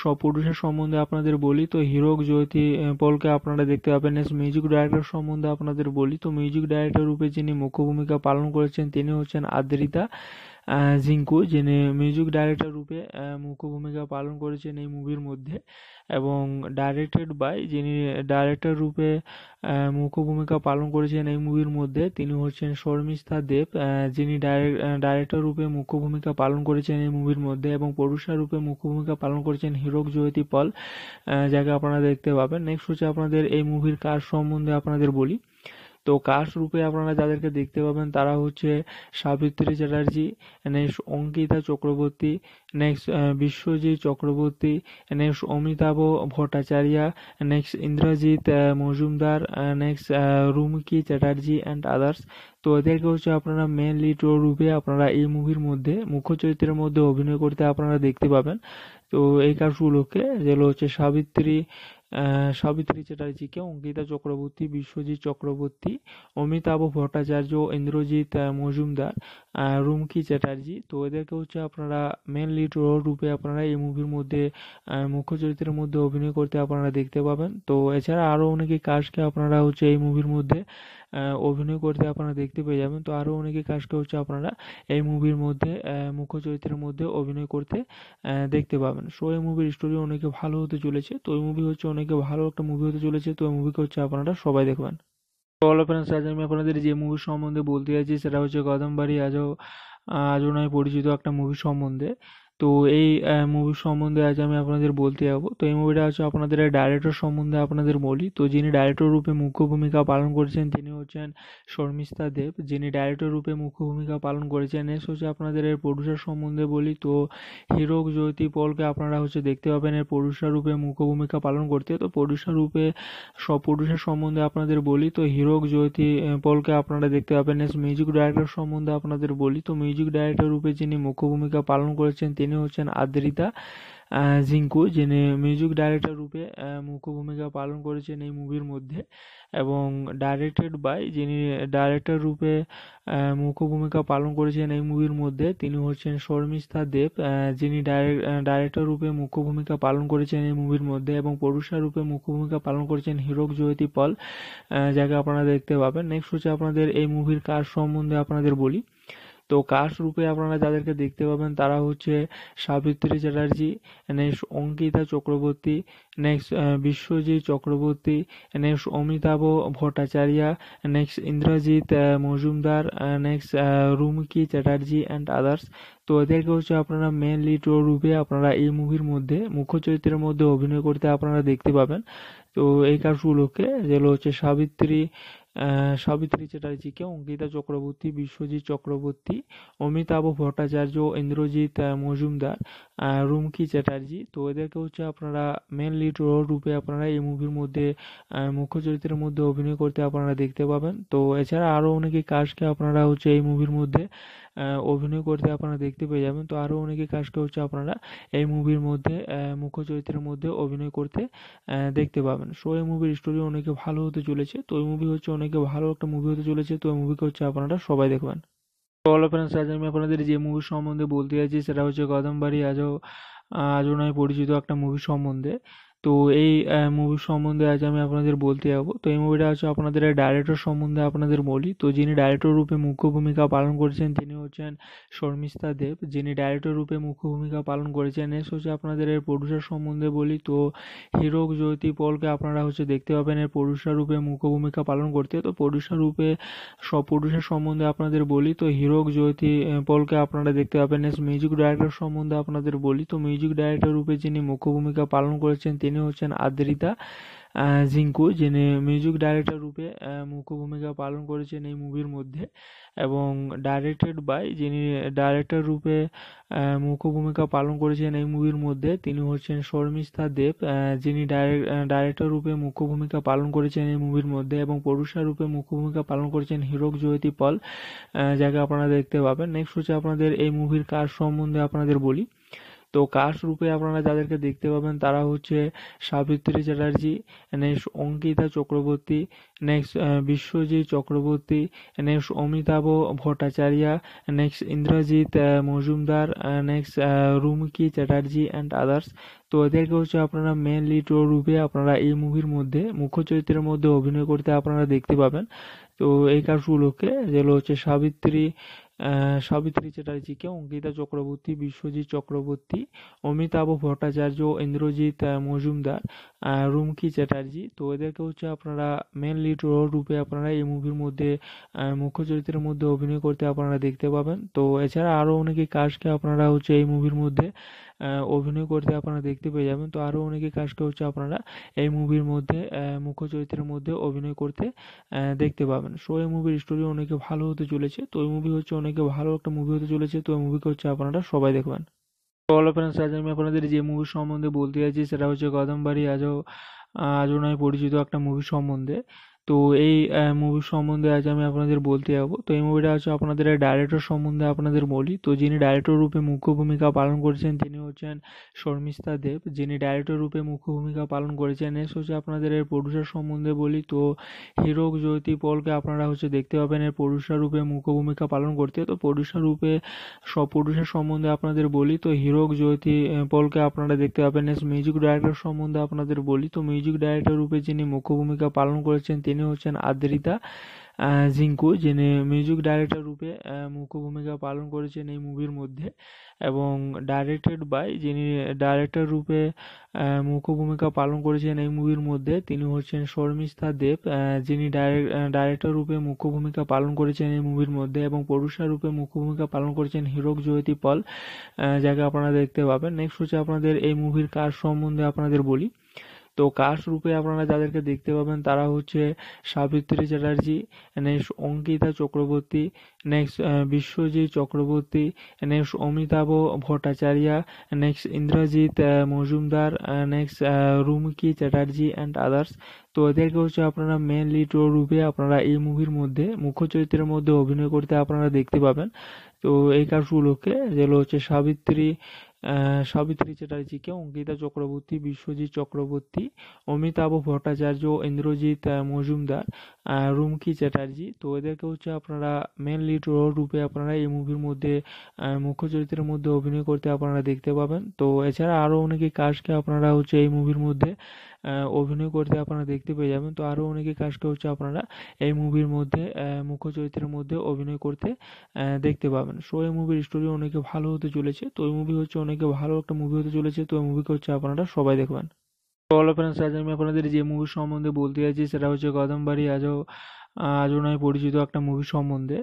সব প্রডিউসার সম্বন্ধে আপনাদের বলি তো হিরো জ্যোতি পলকে আপনারা দেখতে পাবেন এস মিউজিক ডাইরেক্টর সম্বন্ধে আপনাদের বলি তো মিউজিক ডাইরেক্টর রূপে যিনি মুখ্য ভূমিকা পালন করেছেন তিনি যিনি হচ্ছেন আদ্রিতা জিঙ্কু যিনি মিউজিক ডাইরেক্টর রূপে মুখ্য ভূমিকা পালন করেছেন এই মুভির মধ্যে এবং ডাইরেক্টেড বাই যিনি ডাইরেক্টর রূপে মুখ্য ভূমিকা পালন করেছেন এই মুভির মধ্যে তিনি হচ্ছেন শর্মিষ্ঠা দেব যিনি ডাইরেক্টর রূপে মুখ্য ভূমিকা পালন করেছেন এই মুভির মধ্যে এবং প্রডিউসার রূপে মুখ্য ভূমিকা পালন করেছেন হিরক জ্যোতি পল যাকে আপনারা দেখতে পাবেন নেক্সট হচ্ছে আপনাদের এই মুভির কাজ সম্বন্ধে আপনাদের বলি তো কাস্ট রূপে আপনারা যাদেরকে দেখতে পাবেন তারা হচ্ছে Savitri Chatterjee next Ankita Chakraborty next Biswajit Chakraborty next Amitabh Bhattacharya next Indrajit Majumdar next Rumki Chatterjee and others তো এদেরকে হচ্ছে আপনারা মেন লিড রূপে আপনারা এই মুভির মধ্যে মুখ্য চরিত্রের মধ্যে অভিনয় করতে আপনারা দেখতে পাবেন তো এই কাজ উপলক্ষে যেগুলো হচ্ছে সাবিত্রী সাবিত্রী চ্যাটার্জিকে অঙ্কিতা চক্রবর্তী, বিশ্বজিৎ চক্রবর্তী, অমিতাভ ভট্টাচার্য, ইন্দ্রজিৎ মজুমদার, রুমকি চ্যাটার্জি তো এদেরকে হচ্ছে আপনারা মেন লিড রোল রূপে আপনারা এই মুভির মধ্যে মুখ্য চরিত্রের মধ্যে অভিনয় করতে আপনারা দেখতে পাবেন তো এছাড়া আরও অনেকে কাজকে আপনারা হচ্ছে এই মুভির মধ্যে অভিনয় করতে আপনারা দেখতে পেয়ে যাবেন তো আরও অনেকে কাজ হচ্ছে আপনারা এই মুভির মধ্যে মুখ্য চরিত্রের মধ্যে অভিনয় করতে দেখতে পাবেন সো এই মুভির স্টোরি অনেকে ভালো হতে চলেছে তো এই মুভি হচ্ছে অনেকে ভালো একটা মুভি হতে চলেছে তো এই মুভিকে হচ্ছে আপনারা সবাই দেখবেন অল ফ্রেন্ডস আজ আমি আপনাদের যে মুভি সম্বন্ধে বলতে চাইছি সেটা হচ্ছে কদমবাড়ি আজও আজও নয় পরিচিত একটা মুভি সম্বন্ধে তো এই মুভি সম্বন্ধে আজ আমি আপনাদের বলতে যাব তো এই মুভিটা হচ্ছে আপনাদের ডাইরেক্টর সম্বন্ধে আপনাদের বলি তো যিনি ডাইরেক্টর রূপে মুখ্য ভূমিকা পালন করেছেন তিনি হচ্ছেন শর্মিষ্ঠা দেব যিনি ডাইরেক্টর রূপে মুখ্য ভূমিকা পালন করেছেন এস হচ্ছে আপনাদের এর প্রডিউসার সম্বন্ধে বলি তো হিরো জ্যোতি পলকে আপনারা হচ্ছে দেখতে পাবেন এর প্রডিউসার রূপে মুখ্য ভূমিকা পালন করতে তো প্রডিউসার রূপে সব প্রডিউসার সম্বন্ধে আপনাদের বলি তো হিরো জ্যোতি পলকে আপনারা দেখতে পাবেন এস মিউজিক ডাইরেক্টর সম্বন্ধে আপনাদের বলি তো মিউজিক ডাইরেক্টর রূপে যিনি মুখ্য ভূমিকা পালন করেছেন তিনি তিনি হচ্ছেন আদ্রিতা জিঙ্কু যিনি মিউজিক ডাইরেক্টর রূপে মুখ্য ভূমিকা পালন করেছেন এই মুভির মধ্যে এবং ডাইরেক্টেড বাই যিনি ডাইরেক্টর রূপে মুখ্য ভূমিকা পালন করেছেন এই মুভির মধ্যে তিনি হচ্ছেন শর্মিষ্ঠা দেব যিনি ডাইরেক্টর রূপে মুখ্য ভূমিকা পালন করেছেন এই মুভির মধ্যে এবং প্রডিউসার রূপে মুখ্য ভূমিকা পালন করেছেন হিরক জয়তী পল যাকে আপনারা দেখতে পাবেন নেক্সট হচ্ছে আপনাদের এই মুভির কাজ সম্বন্ধে আপনাদের বলি তো কাস্ট রূপে আপনারা যাদেরকে দেখতে পাবেন তারা হচ্ছে Savitri Chatterjee next Ankita Chakraborty next Biswajit Chakraborty next Amitabh Bhattacharya next Indrajit Majumdar next Rumki Chatterjee and others তো এদেরকে হচ্ছে আপনারা মেন লিড রূপে আপনারা এই মুভির মধ্যে মুখ্য চরিত্রের মধ্যে অভিনয় করতে আপনারা দেখতে পাবেন তো এই কাজগুলোকে যেগুলো হচ্ছে সাবিত্রী সাবিত্রী চ্যাটার্জিকে অঙ্কিতা চক্রবর্তী বিশ্বজিৎ চক্রবর্তী অমিতাভ ভট্টাচার্য ইন্দ্রজিৎ মজুমদার রুমকি চ্যাটার্জি তো এদেরকে হচ্ছে আপনারা মেন লিড রোল রূপে আপনারা এই মুভির মধ্যে মুখ্য চরিত্রের মধ্যে অভিনয় করতে আপনারা দেখতে পাবেন তো এছাড়া আরও অনেকে কাজকে আপনারা হচ্ছে এই মুভির মধ্যে অভিনয় করতে আপনারা দেখতে পেয়ে যাবেন তো আরও অনেকে কাজ হচ্ছে আপনারা এই মুভির মধ্যে মুখ্য চরিত্রের মধ্যে অভিনয় করতে দেখতে পাবেন সো এই মুভির স্টোরি অনেকে ভালো হতে চলেছে তো এই মুভি হচ্ছে অনেকে ভালো একটা মুভি হতে চলেছে তো এই মুভিকে হচ্ছে আপনারা সবাই দেখবেন তো অল ফ্রেন্ডস আজ আমি আপনাদের যে মুভি সম্বন্ধে বলতে যাচ্ছি সেটা হচ্ছে কদমবাড়ি আজও আজও নয় পরিচিত একটা মুভি সম্বন্ধে তো এই মুভি সম্বন্ধে আজ আমি আপনাদের বলতে যাবো তো এই মুভিটা হচ্ছে আপনাদের ডাইরেক্টর সম্বন্ধে আপনাদের বলি তো যিনি ডাইরেক্টর রূপে মুখ্য ভূমিকা পালন করেছেন তিনি হচ্ছেন শর্মিষ্ঠা দেব যিনি ডাইরেক্টর রূপে মুখ্য ভূমিকা পালন করেছেন এস হচ্ছে আপনাদের এর প্রডিউসার সম্বন্ধে বলি তো হিরো জ্যোতি পলকে আপনারা হচ্ছে দেখতে পাবেন এর প্রডিউসার রূপে মুখ্য ভূমিকা পালন করতে তো প্রডিউসার রূপে সব প্রডিউসার সম্বন্ধে আপনাদের বলি তো হিরো জ্যোতি পলকে আপনারা দেখতে পাবেন এস মিউজিক ডাইরেক্টর সম্বন্ধে আপনাদের বলি তো মিউজিক ডাইরেক্টর রূপে যিনি মুখ্য ভূমিকা পালন করেছেন তিনি তিনি হচ্ছেন আদ্রিতা জিঙ্কু যিনি মিউজিক ডাইরেক্টর রূপে মুখ্য ভূমিকা পালন করেছেন এই মুভির মধ্যে এবং ডাইরেক্টেড বাই যিনি ডাইরেক্টর রূপে মুখ্য ভূমিকা পালন করেছেন এই মুভির মধ্যে তিনি হচ্ছেন শর্মিষ্ঠা দেব যিনি ডাইরেক্টর রূপে মুখ্য ভূমিকা পালন করেছেন এই মুভির মধ্যে এবং প্রডিউসার রূপে মুখ্য ভূমিকা পালন করেছেন হিরক জ্যোতি পল যাকে আপনারা দেখতে পাবেন নেক্সট হচ্ছে আপনাদের এই মুভির কাজ সম্বন্ধে আপনাদের বলি তো কাস্ট রূপে আপনারা যাদেরকে দেখতে পাবেন তারা হচ্ছে Savitri Chatterjee next Ankita Chakraborty next Biswajit Chakraborty next Amitabh Bhattacharya next Indrajit Majumdar next Rumki Chatterjee and others তো এদেরকে হচ্ছে আপনারা মেন লিড রূপে আপনারা এই মুভির মধ্যে মুখ্য চরিত্রের মধ্যে অভিনয় করতে আপনারা দেখতে পাবেন তো এই কাজগুলোকে যেগুলো হচ্ছে সাবিত্রী সাবিত্রী চ্যাটার্জিকে অঙ্কিতা চক্রবর্তী, বিশ্বজিৎ চক্রবর্তী, অমিতাভ ভট্টাচার্য, ইন্দ্রজিৎ মজুমদার, রুমকি চ্যাটার্জি তো এদেরকে হচ্ছে আপনারা মেন লিড রোল রূপে আপনারা এই মুভির মধ্যে মুখ্য চরিত্রের মধ্যে অভিনয় করতে আপনারা দেখতে পাবেন তো এছাড়া আরও অনেকে কাজকে আপনারা হচ্ছে এই মুভির মধ্যে অভিনয় করতে আপনারা দেখতে পেয়ে যাবেন তো আরও অনেকে কাজ হচ্ছে আপনারা এই মুভির মধ্যে মুখ্য চরিত্রের মধ্যে অভিনয় করতে দেখতে পাবেন সো এই মুভির স্টোরি অনেকে ভালো হতে চলেছে তো এই মুভি হচ্ছে অনেকে ভালো একটা মুভি হতে চলেছে তো এই মুভিকে হচ্ছে আপনারা সবাই দেখবেন তো অল ফ্রেন্ডস আজ আমি আপনাদের যে মুভি সম্বন্ধে বলতে যাচ্ছি সেটা হচ্ছে কদমবাড়ি আজও আজও নয় পরিচিত একটা মুভি সম্বন্ধে তো এই মুভি সম্বন্ধে আজ আমি আপনাদের বলতে যাব তো এই মুভিটা হচ্ছে আপনাদের ডাইরেক্টর সম্বন্ধে আপনাদের বলি তো যিনি ডাইরেক্টর রূপে মুখ্য ভূমিকা পালন করেছেন তিনি হচ্ছেন শর্মিষ্ঠা দেব যিনি ডাইরেক্টর রূপে মুখ্য ভূমিকা পালন করেছেন এস হচ্ছে আপনাদের এর প্রডিউসার সম্বন্ধে বলি তো হিরোক জ্যোতি পলকে আপনারা হচ্ছে দেখতে পাবেন এর প্রডিউসার রূপে মুখ্য ভূমিকা পালন করতে তো প্রডিউসার রূপে সব প্রডিউসার সম্বন্ধে আপনাদের বলি তো হিরোক জ্যোতি পলকে আপনারা দেখতে পাবেন এস মিউজিক ডাইরেক্টর সম্বন্ধে আপনাদের বলি তো মিউজিক ডাইরেক্টর রূপে যিনি মুখ্য ভূমিকা পালন করেছেন তিনি যিনি হচ্ছেন আদ্রিতা জিঙ্কু যিনি মিউজিক ডাইরেক্টর রূপে মুখ্য ভূমিকা পালন করেছেন এই মুভির মধ্যে এবং ডাইরেক্টেড বাই যিনি ডাইরেক্টর রূপে মুখ্য ভূমিকা পালন করেছেন এই মুভির মধ্যে তিনি হচ্ছেন শর্মিষ্ঠা দেব যিনি ডাইরেক্টর রূপে মুখ্য ভূমিকা পালন করেছেন এই মুভির মধ্যে এবং পরুষা রূপে মুখ্য ভূমিকা পালন করেছেন হিরক জ্যোতি পল যাকে আপনারা দেখতে পাবেন নেক্সট হচ্ছে আপনাদের এই মুভির কাজ সম্বন্ধে আপনাদের বলি তো কাস্ট রূপে আপনারা যাদেরকে দেখতে পাবেন তারা হচ্ছে Savitri Chatterjee next Ankita Chakraborty next Biswajit Chakraborty next Amitabh Bhattacharya next Indrajit Majumdar next Rumki Chatterjee and others তো এদেরকে হচ্ছে আপনারা মেন লিড রূপে আপনারা এই মুভির মধ্যে মুখ্য চরিত্রের মধ্যে অভিনয় করতে আপনারা দেখতে পাবেন তো এই কাজগুলোকে যেগুলো হচ্ছে সাবিত্রী সাবিত্রী চ্যাটার্জিকে অঙ্কিতা চক্রবর্তী, বিশ্বজিৎ চক্রবর্তী, অমিতাভ ভট্টাচার্য, ইন্দ্রজিৎ মজুমদার, রুমকি চ্যাটার্জি তো এদেরকে হচ্ছে আপনারা মেন লিড রোল রূপে আপনারা এই মুভির মধ্যে মুখ্য চরিত্রের মধ্যে অভিনয় করতে আপনারা দেখতে পাবেন তো এছাড়া আরও অনেকে কাজকে আপনারা হচ্ছে এই মুভির মধ্যে অভিনয় করতে আপনারা দেখতে পেয়ে যাবেন তো আরও অনেকে কাজ হচ্ছে আপনারা এই মুভির মধ্যে মুখ্য চরিত্রের মধ্যে অভিনয় করতে দেখতে পাবেন সো এই মুভির স্টোরি অনেকে ভালো হতে চলেছে তো এই মুভি হচ্ছে অনেকে ভালো একটা মুভি হতে চলেছে তো এই মুভিকে হচ্ছে আপনারা সবাই দেখবেন অল ফ্রেন্ডস আজ আমি আপনাদের যে মুভি সম্বন্ধে বলতে যাচ্ছি সেটা হচ্ছে কদমবাড়ি আজও আজও নয় পরিচিত একটা মুভি সম্বন্ধে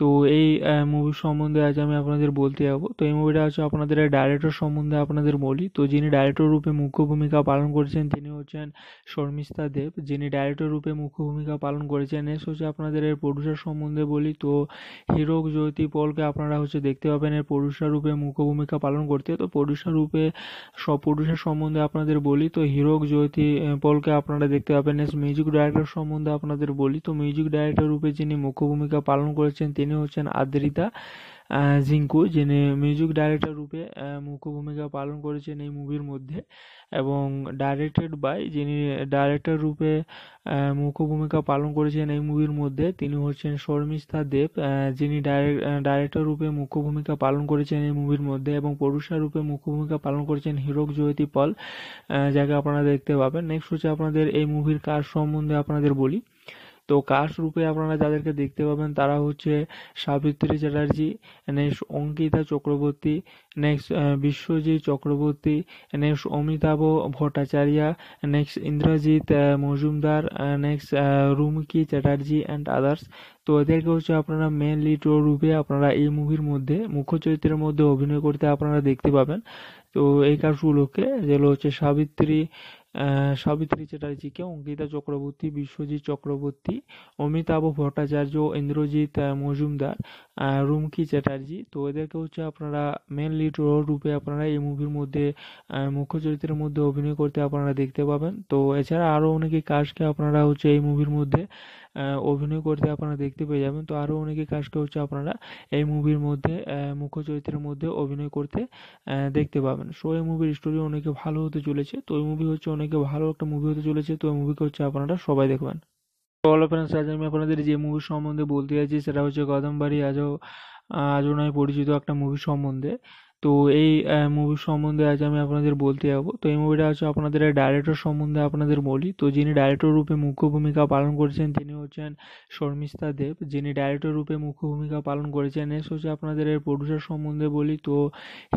তো এই মুভি সম্বন্ধে আজ আমি আপনাদের বলতে যাব তো এই মুভিটা হচ্ছে আপনাদের ডাইরেক্টর সম্বন্ধে আপনাদের বলি তো যিনি ডাইরেক্টর রূপে মুখ্য ভূমিকা পালন করেছেন তিনি হচ্ছেন শর্মিষ্ঠা দেব যিনি ডাইরেক্টর রূপে মুখ্য ভূমিকা পালন করেছেন এস হচ্ছে আপনাদের এর প্রডিউসার সম্বন্ধে বলি তো হিরো জ্যোতি পলকে আপনারা হচ্ছে দেখতে পাবেন এর প্রডিউসার রূপে মুখ্য ভূমিকা পালন করতে তো প্রডিউসার রূপে সব প্রডিউসার সম্বন্ধে আপনাদের বলি তো হিরো জ্যোতি পলকে আপনারা দেখতে পাবেন এস মিউজিক ডাইরেক্টর সম্বন্ধে আপনাদের বলি তো মিউজিক ডাইরেক্টর রূপে যিনি মুখ্য ভূমিকা পালন করেছেন তিনি যিনি হচ্ছেন আদ্রিতা জিঙ্কু যিনি মিউজিক ডাইরেক্টর রূপে মুখ্য ভূমিকা পালন করেছেন এই মুভির মধ্যে এবং ডাইরেক্টেড বাই যিনি ডাইরেক্টর রূপে মুখ্য ভূমিকা পালন করেছেন এই মুভির মধ্যে তিনি হচ্ছেন শর্মিষ্ঠা দেব যিনি ডাইরেক্টর রূপে মুখ্য ভূমিকা পালন করেছেন এই মুভির মধ্যে এবং পুরুষা রূপে মুখ্য ভূমিকা পালন করেছেন হিরক জ্যোতি পল যাকে আপনারা দেখতে পাবেন নেক্সট হচ্ছে আপনাদের এই মুভির কাজ সম্বন্ধে আপনাদের বলি তো কাস্ট রূপে আপনারা যাদেরকে দেখতে পাবেন তারা হচ্ছে Savitri Chatterjee next Ankita Chakraborty next Biswajit Chakraborty next Amitabh Bhattacharya next Indrajit Majumdar next Rumki Chatterjee and others তো এদেরকে হচ্ছে আপনারা মেন লিড রূপে আপনারা এই মুভির মধ্যে মুখ্য চরিত্রের মধ্যে অভিনয় করতে আপনারা দেখতে পাবেন তো এই কাজগুলোকে উপলক্ষে যেগুলো হচ্ছে সাবিত্রী সাবিত্রী চ্যাটার্জিকে অঙ্কিতা চক্রবর্তী বিশ্বজিৎ চক্রবর্তী অমিতাভ ভট্টাচার্য ইন্দ্রজিৎ মজুমদার রুমকি চ্যাটার্জি তো এদেরকে হচ্ছে আপনারা মেন লিড রোল রূপে আপনারা এই মুভির মধ্যে মুখ্য চরিত্রের মধ্যে অভিনয় করতে আপনারা দেখতে পাবেন তো এছাড়া আরও অনেকে কাজকে আপনারা হচ্ছে এই মুভির মধ্যে অভিনয় করতে আপনারা দেখতে পেয়ে যাবেন তো আরও অনেকে কাজ হচ্ছে আপনারা এই মুভির মধ্যে মুখ্য চরিত্রের মধ্যে অভিনয় করতে দেখতে পাবেন সো এই মুভির স্টোরি অনেকে ভালো হতে চলেছে তো এই মুভি হচ্ছে অনেকে ভালো একটা মুভি হতে চলেছে তো এই মুভিকে হচ্ছে আপনারা সবাই দেখবেন অল ফ্রেন্ডস আজ আমি আপনাদের যে মুভি সম্বন্ধে বলতে যাচ্ছি সেটা হচ্ছে কদমবাড়ি আজও আজও নয় পরিচিত একটা মুভি সম্বন্ধে তো এই মুভি সম্বন্ধে আজ আমি আপনাদের বলতে যাবো তো এই মুভিটা হচ্ছে আপনাদের ডাইরেক্টর সম্বন্ধে আপনাদের বলি তো যিনি ডাইরেক্টর রূপে মুখ্য ভূমিকা পালন করেছেন তিনি হচ্ছেন শর্মিষ্ঠা দেব যিনি ডাইরেক্টর রূপে মুখ্য ভূমিকা পালন করেছেন এস হচ্ছে আপনাদের এর প্রডিউসার সম্বন্ধে বলি তো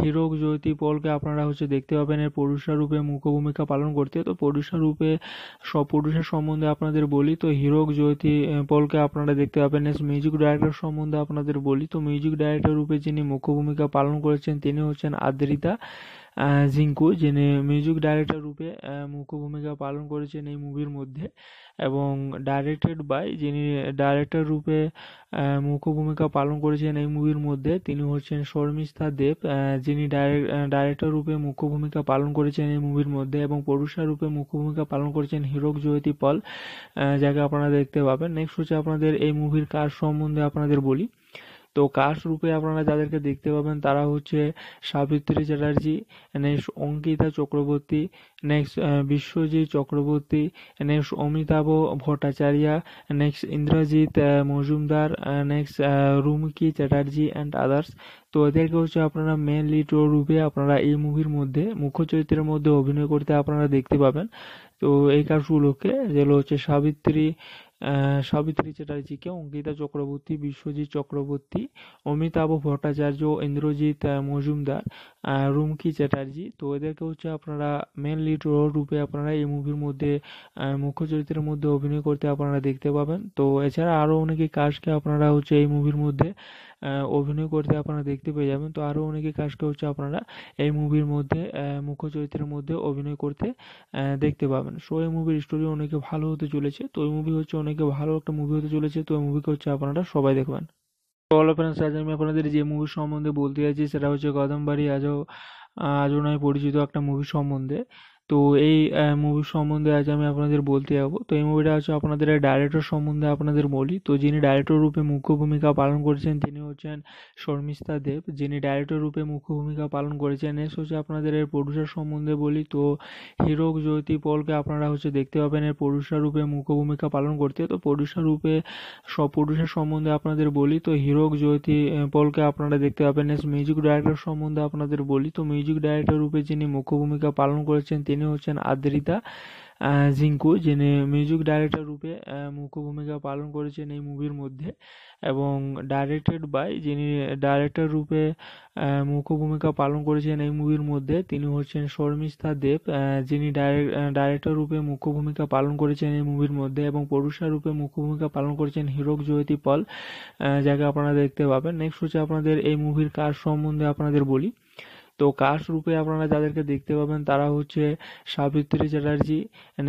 হিরো জ্যোতি পলকে আপনারা হচ্ছে দেখতে পাবেন এর প্রডিউসার রূপে মুখ্য ভূমিকা পালন করতে তো প্রডিউসার রূপে সব প্রডিউসার সম্বন্ধে আপনাদের বলি তো হিরো জ্যোতি পলকে আপনারা দেখতে পাবেন এস মিউজিক ডাইরেক্টর সম্বন্ধে আপনাদের বলি তো মিউজিক ডাইরেক্টর রূপে যিনি মুখ্য ভূমিকা পালন করেছেন তিনি হচ্ছেন আদ্রিতা জিঙ্কু যিনি মিউজিক ডাইরেক্টর রূপে মুখ্য ভূমিকা পালন করেছেন এই মুভির মধ্যে এবং ডাইরেক্টেড বাই যিনি ডাইরেক্টর রূপে মুখ্য ভূমিকা পালন করেছেন এই মুভির মধ্যে তিনি হচ্ছেন শর্মিষ্ঠা দেব যিনি ডাইরেক্টর রূপে মুখ্য ভূমিকা পালন করেছেন এই মুভির মধ্যে এবং প্রডিউসার রূপে মুখ্য ভূমিকা পালন করেছেন হিরক জয়তী পল যাকে আপনারা দেখতে পাবেন নেক্সট হচ্ছে আপনাদের এই মুভির কাজ সম্বন্ধে আপনাদের বলি তো কাস্ট রূপে আপনারা যাদেরকে দেখতে পাবেন তারা হচ্ছে Savitri Chatterjee next Ankita Chakraborty next Biswajit Chakraborty next Amitabh Bhattacharya next Indrajit Majumdar next Rumki Chatterjee and others তো এদেরকে হচ্ছে আপনারা মেন লিড রূপে আপনারা এই মুভির মধ্যে মুখ্য চরিত্রের মধ্যে অভিনয় করতে আপনারা দেখতে পাবেন তো এই কাজগুলোকে যেগুলো হচ্ছে সাবিত্রী সাবিত্রী চ্যাটার্জিকে অঙ্কিতা চক্রবর্তী, বিশ্বজিৎ চক্রবর্তী, অমিতাভ ভট্টাচার্য, ইন্দ্রজিৎ মজুমদার, রুমকি চ্যাটার্জি তো এদেরকে হচ্ছে আপনারা মেন লিড রোল রূপে আপনারা এই মুভির মধ্যে মুখ্য চরিত্রের মধ্যে অভিনয় করতে আপনারা দেখতে পাবেন তো এছাড়া আরও অনেকে কাজকে আপনারা হচ্ছে এই মুভির মধ্যে অভিনয় করতে আপনারা দেখতে পেয়ে যাবেন তো আরও অনেকে কাজ হচ্ছে আপনারা এই মুভির মধ্যে মুখ্য চরিত্রের মধ্যে অভিনয় করতে দেখতে পাবেন সো এই মুভির স্টোরি অনেকে ভালো হতে চলেছে তো এই মুভি হচ্ছে অনেকে ভালো একটা মুভি হতে চলেছে তো এই মুভিকে হচ্ছে আপনারা সবাই দেখবেন অল ফ্রেন্ডস আজ আমি আপনাদের যে মুভি সম্বন্ধে বলতে যাচ্ছি সেটা হচ্ছে কদমবাড়ি আজও আজও নয় পরিচিত একটা মুভি সম্বন্ধে তো এই মুভি সম্বন্ধে আজ আমি আপনাদের বলতে যাবো তো এই মুভিটা হচ্ছে আপনাদের ডাইরেক্টর সম্বন্ধে আপনাদের বলি তো যিনি ডাইরেক্টর রূপে মুখ্য ভূমিকা পালন করেছেন তিনি হচ্ছেন শর্মিষ্ঠা দেব যিনি ডাইরেক্টর রূপে মুখ্য ভূমিকা পালন করেছেন এস হচ্ছে আপনাদের এর প্রডিউসার সম্বন্ধে বলি তো হিরোক জ্যোতি পলকে আপনারা হচ্ছে দেখতে পাবেন এর প্রডিউসার রূপে মুখ্য ভূমিকা পালন করতে তো প্রডিউসার রূপে সব প্রডিউসার সম্বন্ধে আপনাদের বলি তো হিরোক জ্যোতি পলকে আপনারা দেখতে পাবেন এস মিউজিক ডাইরেক্টর সম্বন্ধে আপনাদের বলি তো মিউজিক ডাইরেক্টর রূপে যিনি মুখ্য ভূমিকা পালন করেছেন তিনি যিনি হচ্ছেন আদ্রিতা জিঙ্কু যিনি মিউজিক ডাইরেক্টর রূপে মুখ্য ভূমিকা পালন করেছেন এই মুভির মধ্যে এবং ডাইরেক্টেড বাই যিনি ডাইরেক্টর রূপে মুখ্য ভূমিকা পালন করেছেন এই মুভির মধ্যে তিনি হচ্ছেন শর্মিষ্ঠা দেব যিনি ডাইরেক্টর রূপে মুখ্য ভূমিকা পালন করেছেন এই মুভির মধ্যে এবং প্রডিউসার রূপে মুখ্য ভূমিকা পালন করেছেন হিরক জয়তি পল যাকে আপনারা দেখতে পাবেন নেক্সট হচ্ছে আপনাদের এই মুভির কাজ সম্বন্ধে আপনাদের বলি তো কাস্ট রূপে আপনারা যাদেরকে দেখতে পাবেন তারা হচ্ছে Savitri Chatterjee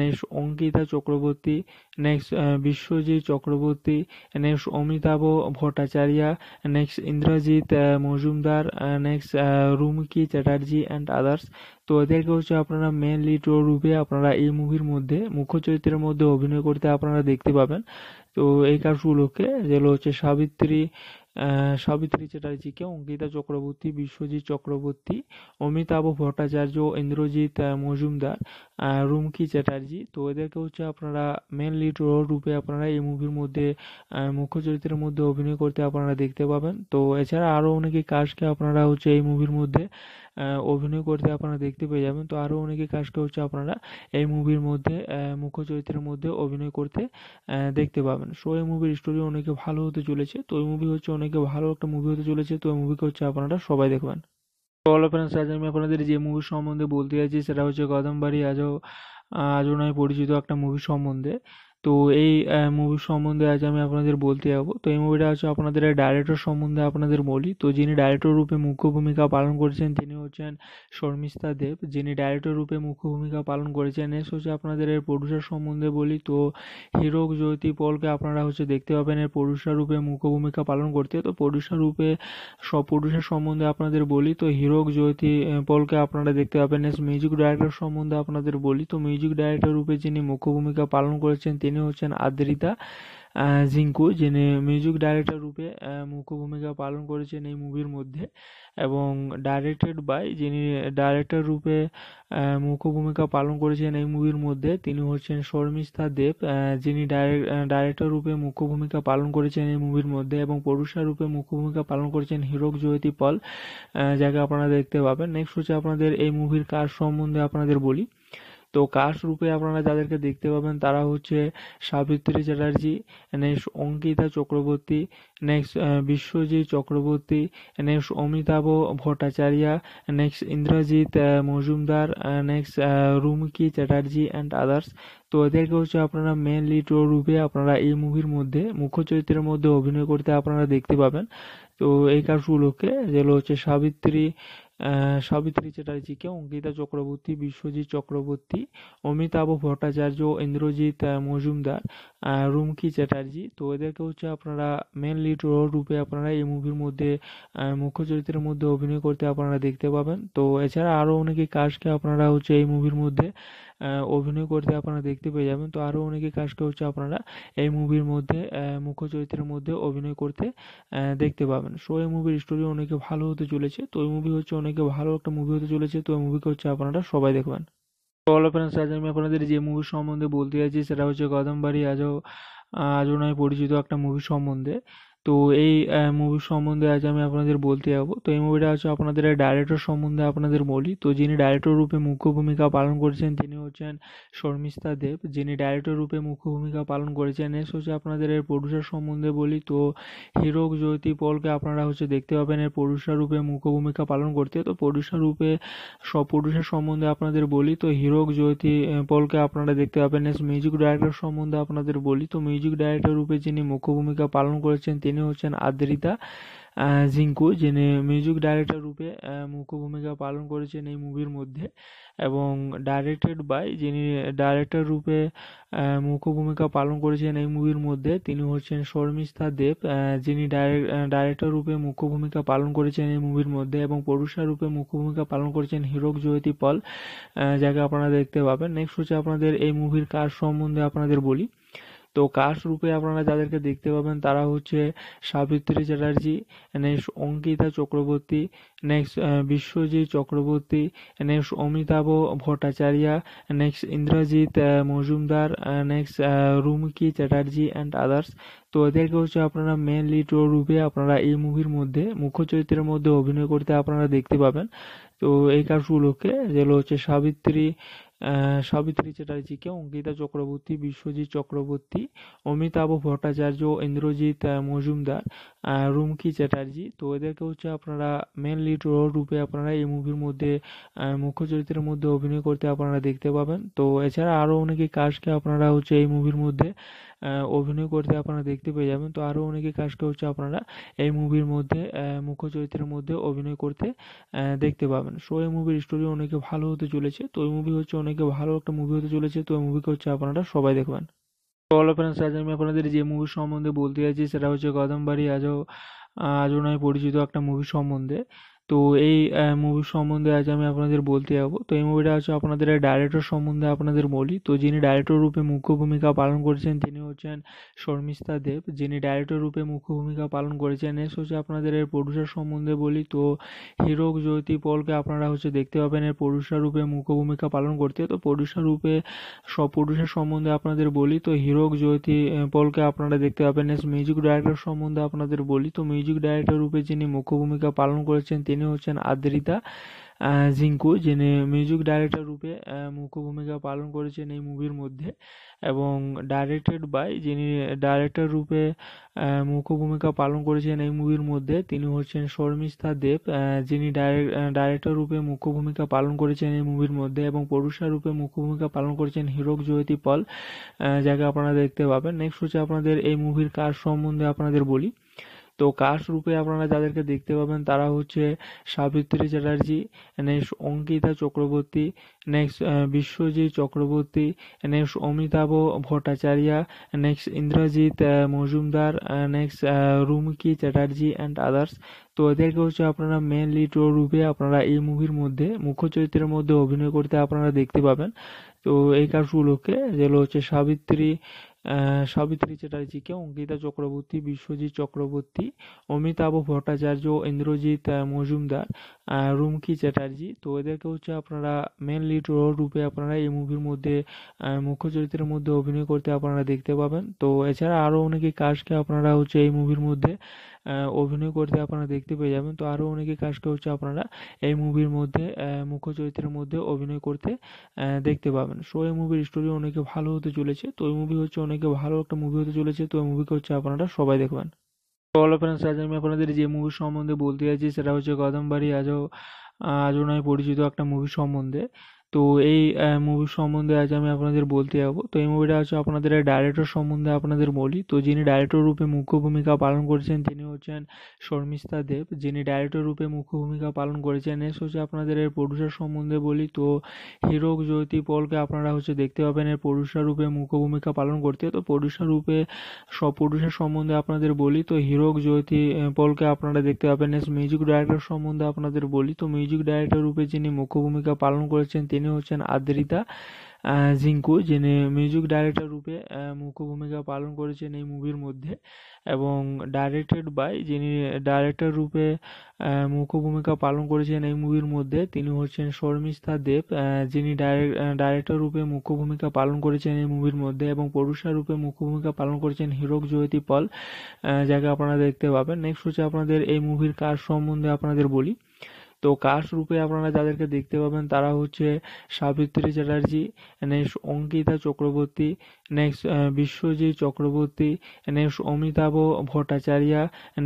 next Ankita Chakraborty next Biswajit Chakraborty next Amitabh Bhattacharya next Indrajit Majumdar next Rumki Chatterjee and others তো এদেরকে হচ্ছে আপনারা মেন লিড রূপে আপনারা এই মুভির মধ্যে মুখ্য চরিত্রের মধ্যে অভিনয় করতে আপনারা দেখতে পাবেন তো এই কাজ উপলক্ষে যেগুলো হচ্ছে সাবিত্রী সাবিত্রী চ্যাটার্জিকে অঙ্কিতা চক্রবর্তী, বিশ্বজিৎ চক্রবর্তী, অমিতাভ ভট্টাচার্য, ইন্দ্রজিৎ মজুমদার, রুমকি চ্যাটার্জি তো এদেরকে হচ্ছে আপনারা মেন লিড রোল রূপে আপনারা এই মুভির মধ্যে মুখ্য চরিত্রের মধ্যে অভিনয় করতে আপনারা দেখতে পাবেন তো এছাড়া আরও অনেকে কাজকে আপনারা হচ্ছে এই মুভির মধ্যে অভিনয় করতে আপনারা দেখতে পেয়ে যাবেন তো আরও অনেকে কাজ হচ্ছে আপনারা এই মুভির মধ্যে মুখ্য চরিত্রের মধ্যে অভিনয় করতে দেখতে পাবেন সো এই মুভির স্টোরি অনেকে ভালো হতে চলেছে তো এই মুভি হচ্ছে অনেকে ভালো একটা মুভি হতে চলেছে তো এই মুভিকে হচ্ছে আপনারা সবাই দেখবেন অল ফ্রেন্ডস আজ আমি আপনাদের যে মুভি সম্বন্ধে বলতে চাইছি সেটা হচ্ছে কদমবাড়ি আজও আজও নয় পরিচিত একটা মুভি সম্বন্ধে তো এই মুভি সম্বন্ধে আজ আমি আপনাদের বলতে যাব তো এই মুভিটা হচ্ছে আপনাদের ডাইরেক্টর সম্বন্ধে আপনাদের বলি তো যিনি ডাইরেক্টর রূপে মুখ্য ভূমিকা পালন করেছেন তিনি হচ্ছেন শর্মিষ্ঠা দেব যিনি ডাইরেক্টর রূপে মুখ্য ভূমিকা পালন করেছেন এস হচ্ছে আপনাদের এর প্রডিউসার সম্বন্ধে বলি তো হিরো জ্যোতি পলকে আপনারা হচ্ছে দেখতে পাবেন এর প্রডিউসার রূপে মুখ্য ভূমিকা পালন করতে তো প্রডিউসার রূপে সব প্রডিউসার সম্বন্ধে আপনাদের বলি তো হিরো জ্যোতি পলকে আপনারা দেখতে পাবেন এস মিউজিক ডাইরেক্টর সম্বন্ধে আপনাদের বলি তো মিউজিক ডাইরেক্টর রূপে যিনি মুখ্য ভূমিকা পালন করেছেন তিনি তিনি হচ্ছেন আদ্রিতা জিঙ্কু যিনি মিউজিক ডাইরেক্টর রূপে মুখ্য ভূমিকা পালন করেছেন এই মুভির মধ্যে এবং ডাইরেক্টেড বাই যিনি ডাইরেক্টর রূপে মুখ্য ভূমিকা পালন করেছেন এই মুভির মধ্যে তিনি হচ্ছেন শর্মিষ্ঠা দেব যিনি ডাইরেক্টর রূপে মুখ্য ভূমিকা পালন করেছেন এই মুভির মধ্যে এবং প্রডিউসার রূপে মুখ্য ভূমিকা পালন করেছেন হিরক জয়তী পল যাকে আপনারা দেখতে পাবেন নেক্সট হচ্ছে আপনাদের এই মুভির কাজ সম্বন্ধে আপনাদের বলি তো কাস্ট রূপে আপনারা যাদেরকে দেখতে পাবেন তারা হচ্ছে Savitri Chatterjee next Ankita Chakraborty next Biswajit Chakraborty next Amitabh Bhattacharya next Indrajit Majumdar next Rumki Chatterjee and others তো এদেরকে হচ্ছে আপনারা মেন লিড রূপে আপনারা এই মুভির মধ্যে মুখ্য চরিত্রের মধ্যে অভিনয় করতে আপনারা দেখতে পাবেন তো এই কাজগুলোকে উপলক্ষে যেগুলো হচ্ছে সাবিত্রী সাবিত্রী চ্যাটার্জিকে অঙ্কিতা চক্রবর্তী বিশ্বজিৎ চক্রবর্তী অমিতাভ ভট্টাচার্য ইন্দ্রজিৎ মজুমদার রুমকি চ্যাটার্জি তো এদেরকে হচ্ছে আপনারা মেন লিড রোল রূপে আপনারা এই মুভির মধ্যে মুখ্য চরিত্রের মধ্যে অভিনয় করতে আপনারা দেখতে পাবেন তো এছাড়া আরও অনেকে কাজকে আপনারা হচ্ছে এই মুভির মধ্যে অভিনয় করতে আপনারা দেখতে পেয়ে যাবেন তো আরও অনেকে কাজ হচ্ছে আপনারা এই মুভির মধ্যে মুখ্য চরিত্রের মধ্যে অভিনয় করতে দেখতে পাবেন সো এই মুভির স্টোরি অনেকে ভালো হতে চলেছে তো এই মুভি হচ্ছে অনেকে ভালো একটা মুভি হতে চলেছে তো এই মুভিকে হচ্ছে আপনারা সবাই দেখবেন অল ফ্রেন্ডস আজ আমি আপনাদের যে মুভি সম্বন্ধে বলতে যাচ্ছি সেটা হচ্ছে কদমবাড়ি আজও আজও নয় পরিচিত একটা মুভি সম্বন্ধে তো এই মুভি সম্বন্ধে আজ আমি আপনাদের বলতে যাবো তো এই মুভিটা হচ্ছে আপনাদের ডাইরেক্টর সম্বন্ধে আপনাদের বলি তো যিনি ডাইরেক্টর রূপে মুখ্য ভূমিকা পালন করেছেন তিনি হচ্ছেন শর্মিষ্ঠা দেব যিনি ডাইরেক্টর রূপে মুখ্য ভূমিকা পালন করেছেন এস হচ্ছে আপনাদের এর প্রডিউসার সম্বন্ধে বলি তো হিরোক জ্যোতি পলকে আপনারা হচ্ছে দেখতে পাবেন এর প্রডিউসার রূপে মুখ্য ভূমিকা পালন করতে তো প্রডিউসার রূপে সব প্রডিউসার সম্বন্ধে আপনাদের বলি তো হিরোক জ্যোতি পলকে আপনারা দেখতে পাবেন এস মিউজিক ডাইরেক্টর সম্বন্ধে আপনাদের বলি তো মিউজিক ডাইরেক্টর রূপে যিনি মুখ্য ভূমিকা পালন করেছেন তিনি তিনি হচ্ছেন আদ্রিতা জিঙ্কু যিনি মিউজিক ডাইরেক্টর রূপে মুখ্য ভূমিকা পালন করেছেন এই মুভির মধ্যে এবং ডাইরেক্টেড বাই যিনি ডাইরেক্টর রূপে মুখ্য ভূমিকা পালন করেছেন এই মুভির মধ্যে তিনি হচ্ছেন শর্মিষ্ঠা দেব যিনি ডাইরেক্টর রূপে মুখ্য ভূমিকা পালন করেছেন এই মুভির মধ্যে এবং প্রডিউসার রূপে মুখ্য ভূমিকা পালন করেছেন হিরক জ্যোতি পল যাকে আপনারা দেখতে পাবেন নেক্সট হচ্ছে আপনাদের এই মুভির কাজ সম্বন্ধে আপনাদের বলি তো কাস্ট রূপে আপনারা যাদেরকে দেখতে পাবেন তারা হচ্ছে Savitri Chatterjee next Ankita Chakraborty next Biswajit Chakraborty next Amitabh Bhattacharya next Indrajit Majumdar next Rumki Chatterjee and others তো এদেরকে হচ্ছে আপনারা মেন লিড রূপে আপনারা এই মুভির মধ্যে মুখ্য চরিত্রের মধ্যে অভিনয় করতে আপনারা দেখতে পাবেন তো এই কাজগুলোকে উপলক্ষে যেগুলো হচ্ছে সাবিত্রী সাবিত্রী চ্যাটার্জিকে অঙ্কিতা চক্রবর্তী বিশ্বজিৎ চক্রবর্তী অমিতাভ ভট্টাচার্য ইন্দ্রজিৎ মজুমদার রুমকি চ্যাটার্জি তো এদেরকে হচ্ছে আপনারা মেন লিড রোল রূপে আপনারা এই মুভির মধ্যে মুখ্য চরিত্রের মধ্যে অভিনয় করতে আপনারা দেখতে পাবেন তো এছাড়া আরও অনেকে কাজকে আপনারা হচ্ছে এই মুভির মধ্যে অভিনয় করতে আপনারা দেখতে পেয়ে যাবেন তো আরও অনেকে কাজকে হচ্ছে আপনারা এই মুভির মধ্যে মুখ্য চরিত্রের মধ্যে অভিনয় করতে দেখতে পাবেন সো এই মুভির স্টোরি অনেকে ভালো হতে চলেছে তো এই মুভি হচ্ছে অনেকে ভালো একটা মুভি হতে চলেছে তো এই মুভিকে হচ্ছে আপনারা সবাই দেখবেন অল ফ্রেন্ডস আজ আমি আপনাদের যে মুভি সম্বন্ধে বলতে চাইছি সেটা হচ্ছে কদমবাড়ি আজও আজও নয় পরিচিত একটা মুভি সম্বন্ধে তো এই মুভি সম্বন্ধে আজ আমি আপনাদের বলতে যাবো তো এই মুভিটা হচ্ছে আপনাদের ডাইরেক্টর সম্বন্ধে আপনাদের বলি তো যিনি ডাইরেক্টর রূপে মুখ্য ভূমিকা পালন করেছেন তিনি হচ্ছেন শর্মিষ্ঠা দেব যিনি ডাইরেক্টর রূপে মুখ্য ভূমিকা পালন করেছেন এস হচ্ছে আপনাদের এর প্রডিউসার সম্বন্ধে বলি তো হিরো জ্যোতি পলকে আপনারা হচ্ছে দেখতে পাবেন এর প্রডিউসার রূপে মুখ্য ভূমিকা পালন করতে তো প্রডিউসার রূপে সব প্রডিউসার সম্বন্ধে আপনাদের বলি তো হিরো জ্যোতি পলকে আপনারা দেখতে পাবেন এস মিউজিক ডাইরেক্টর সম্বন্ধে আপনাদের বলি তো মিউজিক ডাইরেক্টর রূপে যিনি মুখ্য ভূমিকা পালন করেছেন তিনি তিনি হচ্ছেন আদ্রিতা জিঙ্কু যিনি মিউজিক ডাইরেক্টর রূপে মুখ্য ভূমিকা পালন করেছেন এই মুভির মধ্যে এবং ডাইরেক্টেড বাই যিনি ডাইরেক্টর রূপে মুখ্য ভূমিকা পালন করেছেন এই মুভির মধ্যে তিনি হচ্ছেন শর্মিষ্ঠা দেব যিনি ডাইরেক্টর রূপে মুখ্য ভূমিকা পালন করেছেন এই মুভির মধ্যে এবং প্রডিউসার রূপে মুখ্য ভূমিকা পালন করেছেন হিরক জ্যোতি পল যাকে আপনারা দেখতে পাবেন নেক্সট হচ্ছে আপনাদের এই মুভির কাজ সম্বন্ধে আপনাদের বলি তো কাস্ট রূপে আপনারা যাদেরকে দেখতে পাবেন তারা হচ্ছে Savitri Chatterjee next Ankita Chakraborty next Biswajit Chakraborty next Amitabh Bhattacharya next Indrajit Majumdar next Rumki Chatterjee and others তো এদেরকে হচ্ছে আপনারা মেন লিড রূপে আপনারা এই মুভির মধ্যে মুখ্য চরিত্রের মধ্যে অভিনয় করতে আপনারা দেখতে পাবেন তো এই কাজ উপলক্ষে যেগুলো হচ্ছে সাবিত্রী সাবিত্রী চ্যাটার্জিকে অঙ্কিতা চক্রবর্তী, বিশ্বজিৎ চক্রবর্তী, অমিতাভ ভট্টাচার্য ইন্দ্রজিৎ মজুমদার রুমকি চ্যাটার্জি তো এদেরকে হচ্ছে আপনারা মেনলি রোল রূপে আপনারা এই মুভির মধ্যে মুখ্য চরিত্রের মধ্যে অভিনয় করতে আপনারা দেখতে পাবেন তো এছাড়া আরও অনেকে কাজকে আপনারা হচ্ছে এই মুভির মধ্যে অভিনয় করতে আপনারা দেখতে পেয়ে যাবেন তো আরও অনেকে কাজকে হচ্ছে আপনারা এই মুভির মধ্যে মুখ্য চরিত্রের মধ্যে অভিনয় করতে দেখতে পাবেন সো এই মুভির স্টোরি অনেকে ভালো হতে চলেছে তো এই মুভি হচ্ছে অনেকে ভালো একটা মুভি হতে চলেছে তো এই মুভিকে হচ্ছে আপনারা সবাই দেখবেন হ্যালো ফ্রেন্ডস আজ আমি আপনাদের যে মুভি সম্বন্ধে বলতে যাচ্ছি সেটা হচ্ছে কদমবাড়ি আজও আজও নয় পরিচিত একটা মুভি সম্বন্ধে তো এই মুভি সম্বন্ধে আজ আমি আপনাদের বলতে যাব তো এই মুভিটা হচ্ছে আপনাদের ডাইরেক্টর সম্বন্ধে আপনাদের বলি তো যিনি ডাইরেক্টর রূপে মুখ্য ভূমিকা পালন করেছেন তিনি হচ্ছেন শর্মিষ্ঠা দেব যিনি ডাইরেক্টর রূপে মুখ্য ভূমিকা পালন করেছেন এস হচ্ছে আপনাদের এর প্রডিউসার সম্বন্ধে বলি তো হিরো জ্যোতি পলকে আপনারা হচ্ছে দেখতে পাবেন এর প্রডিউসার রূপে মুখ্য ভূমিকা পালন করতে তো প্রডিউসার রূপে সব প্রডিউসার সম্বন্ধে আপনাদের বলি তো হিরো জ্যোতি পলকে আপনারা দেখতে পাবেন এস মিউজিক ডাইরেক্টর সম্বন্ধে আপনাদের বলি তো মিউজিক ডাইরেক্টর রূপে যিনি মুখ্য ভূমিকা পালন করেছেন তিনি যিনি হচ্ছেন আদ্রিতা জিঙ্কু যিনি মিউজিক ডাইরেক্টর রূপে মুখ্য ভূমিকা পালন করেছেন এই মুভির মধ্যে এবং ডাইরেক্টেড বাই যিনি ডাইরেক্টর রূপে মুখ্য ভূমিকা পালন করেছেন এই মুভির মধ্যে তিনি হচ্ছেন শর্মিষ্ঠা দেব যিনি ডাইরেক্টর রূপে মুখ্য ভূমিকা পালন করেছেন এই মুভির মধ্যে এবং পুরুষা রূপে মুখ্য ভূমিকা পালন করেছেন হিরক জ্যোতি পল যাকে আপনারা দেখতে পাবেন নেক্সট হচ্ছে আপনাদের এই মুভির কাজ সম্বন্ধে আপনাদের বলি তো কাস্ট রূপে আপনারা যাদেরকে দেখতে পাবেন তারা হচ্ছে Savitri Chatterjee next Ankita Chakraborty next Biswajit Chakraborty next Amitabh Bhattacharya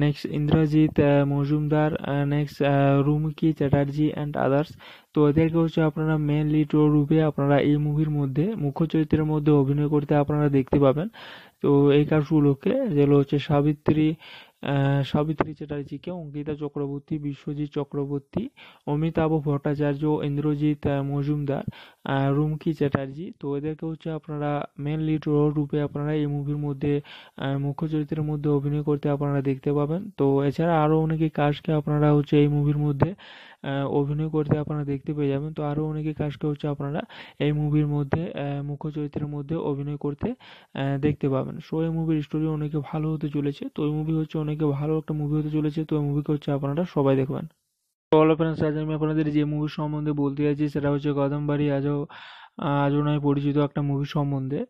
next Indrajit Majumdar next Rumki Chatterjee and others তো এদেরকে হচ্ছে আপনারা মেন লিড রূপে আপনারা এই মুভির মধ্যে মুখ্য চরিত্রের মধ্যে অভিনয় করতে আপনারা দেখতে পাবেন তো এই কাজগুলোকে যেগুলো হচ্ছে সাবিত্রী সাবিত্রী চ্যাটার্জিকে অঙ্কিতা চক্রবর্তী বিশ্বজিৎ চক্রবর্তী অমিতাভ ভট্টাচার্য ইন্দ্রজিৎ মজুমদার রুমকি চ্যাটার্জি তো এদেরকে হচ্ছে আপনারা মেন লিড রোল রূপে আপনারা এই মুভির মধ্যে মুখ্য চরিত্রের মধ্যে অভিনয় করতে আপনারা দেখতে পাবেন তো এছাড়া আরও অনেকে কাজকে আপনারা হচ্ছে এই মুভির মধ্যে অভিনয় করতে আপনারা দেখতে পেয়ে যাবেন তো আরও অনেকে কাজ হচ্ছে আপনারা এই মুভির মধ্যে মুখ্য চরিত্রের মধ্যে অভিনয় করতে দেখতে পাবেন সো এই মুভির স্টোরি অনেকে ভালো হতে চলেছে তো এই মুভি হচ্ছে অনেকে ভালো একটা মুভি হতে চলেছে তো এই মুভিকে হচ্ছে আপনারা সবাই দেখবেন অল ফ্রেন্ডস আজ আমি আপনাদের যে মুভি সম্বন্ধে বলতে যাচ্ছি সেটা হচ্ছে কদমবাড়ি আজও আজও নয় পরিচিত একটা মুভি সম্বন্ধে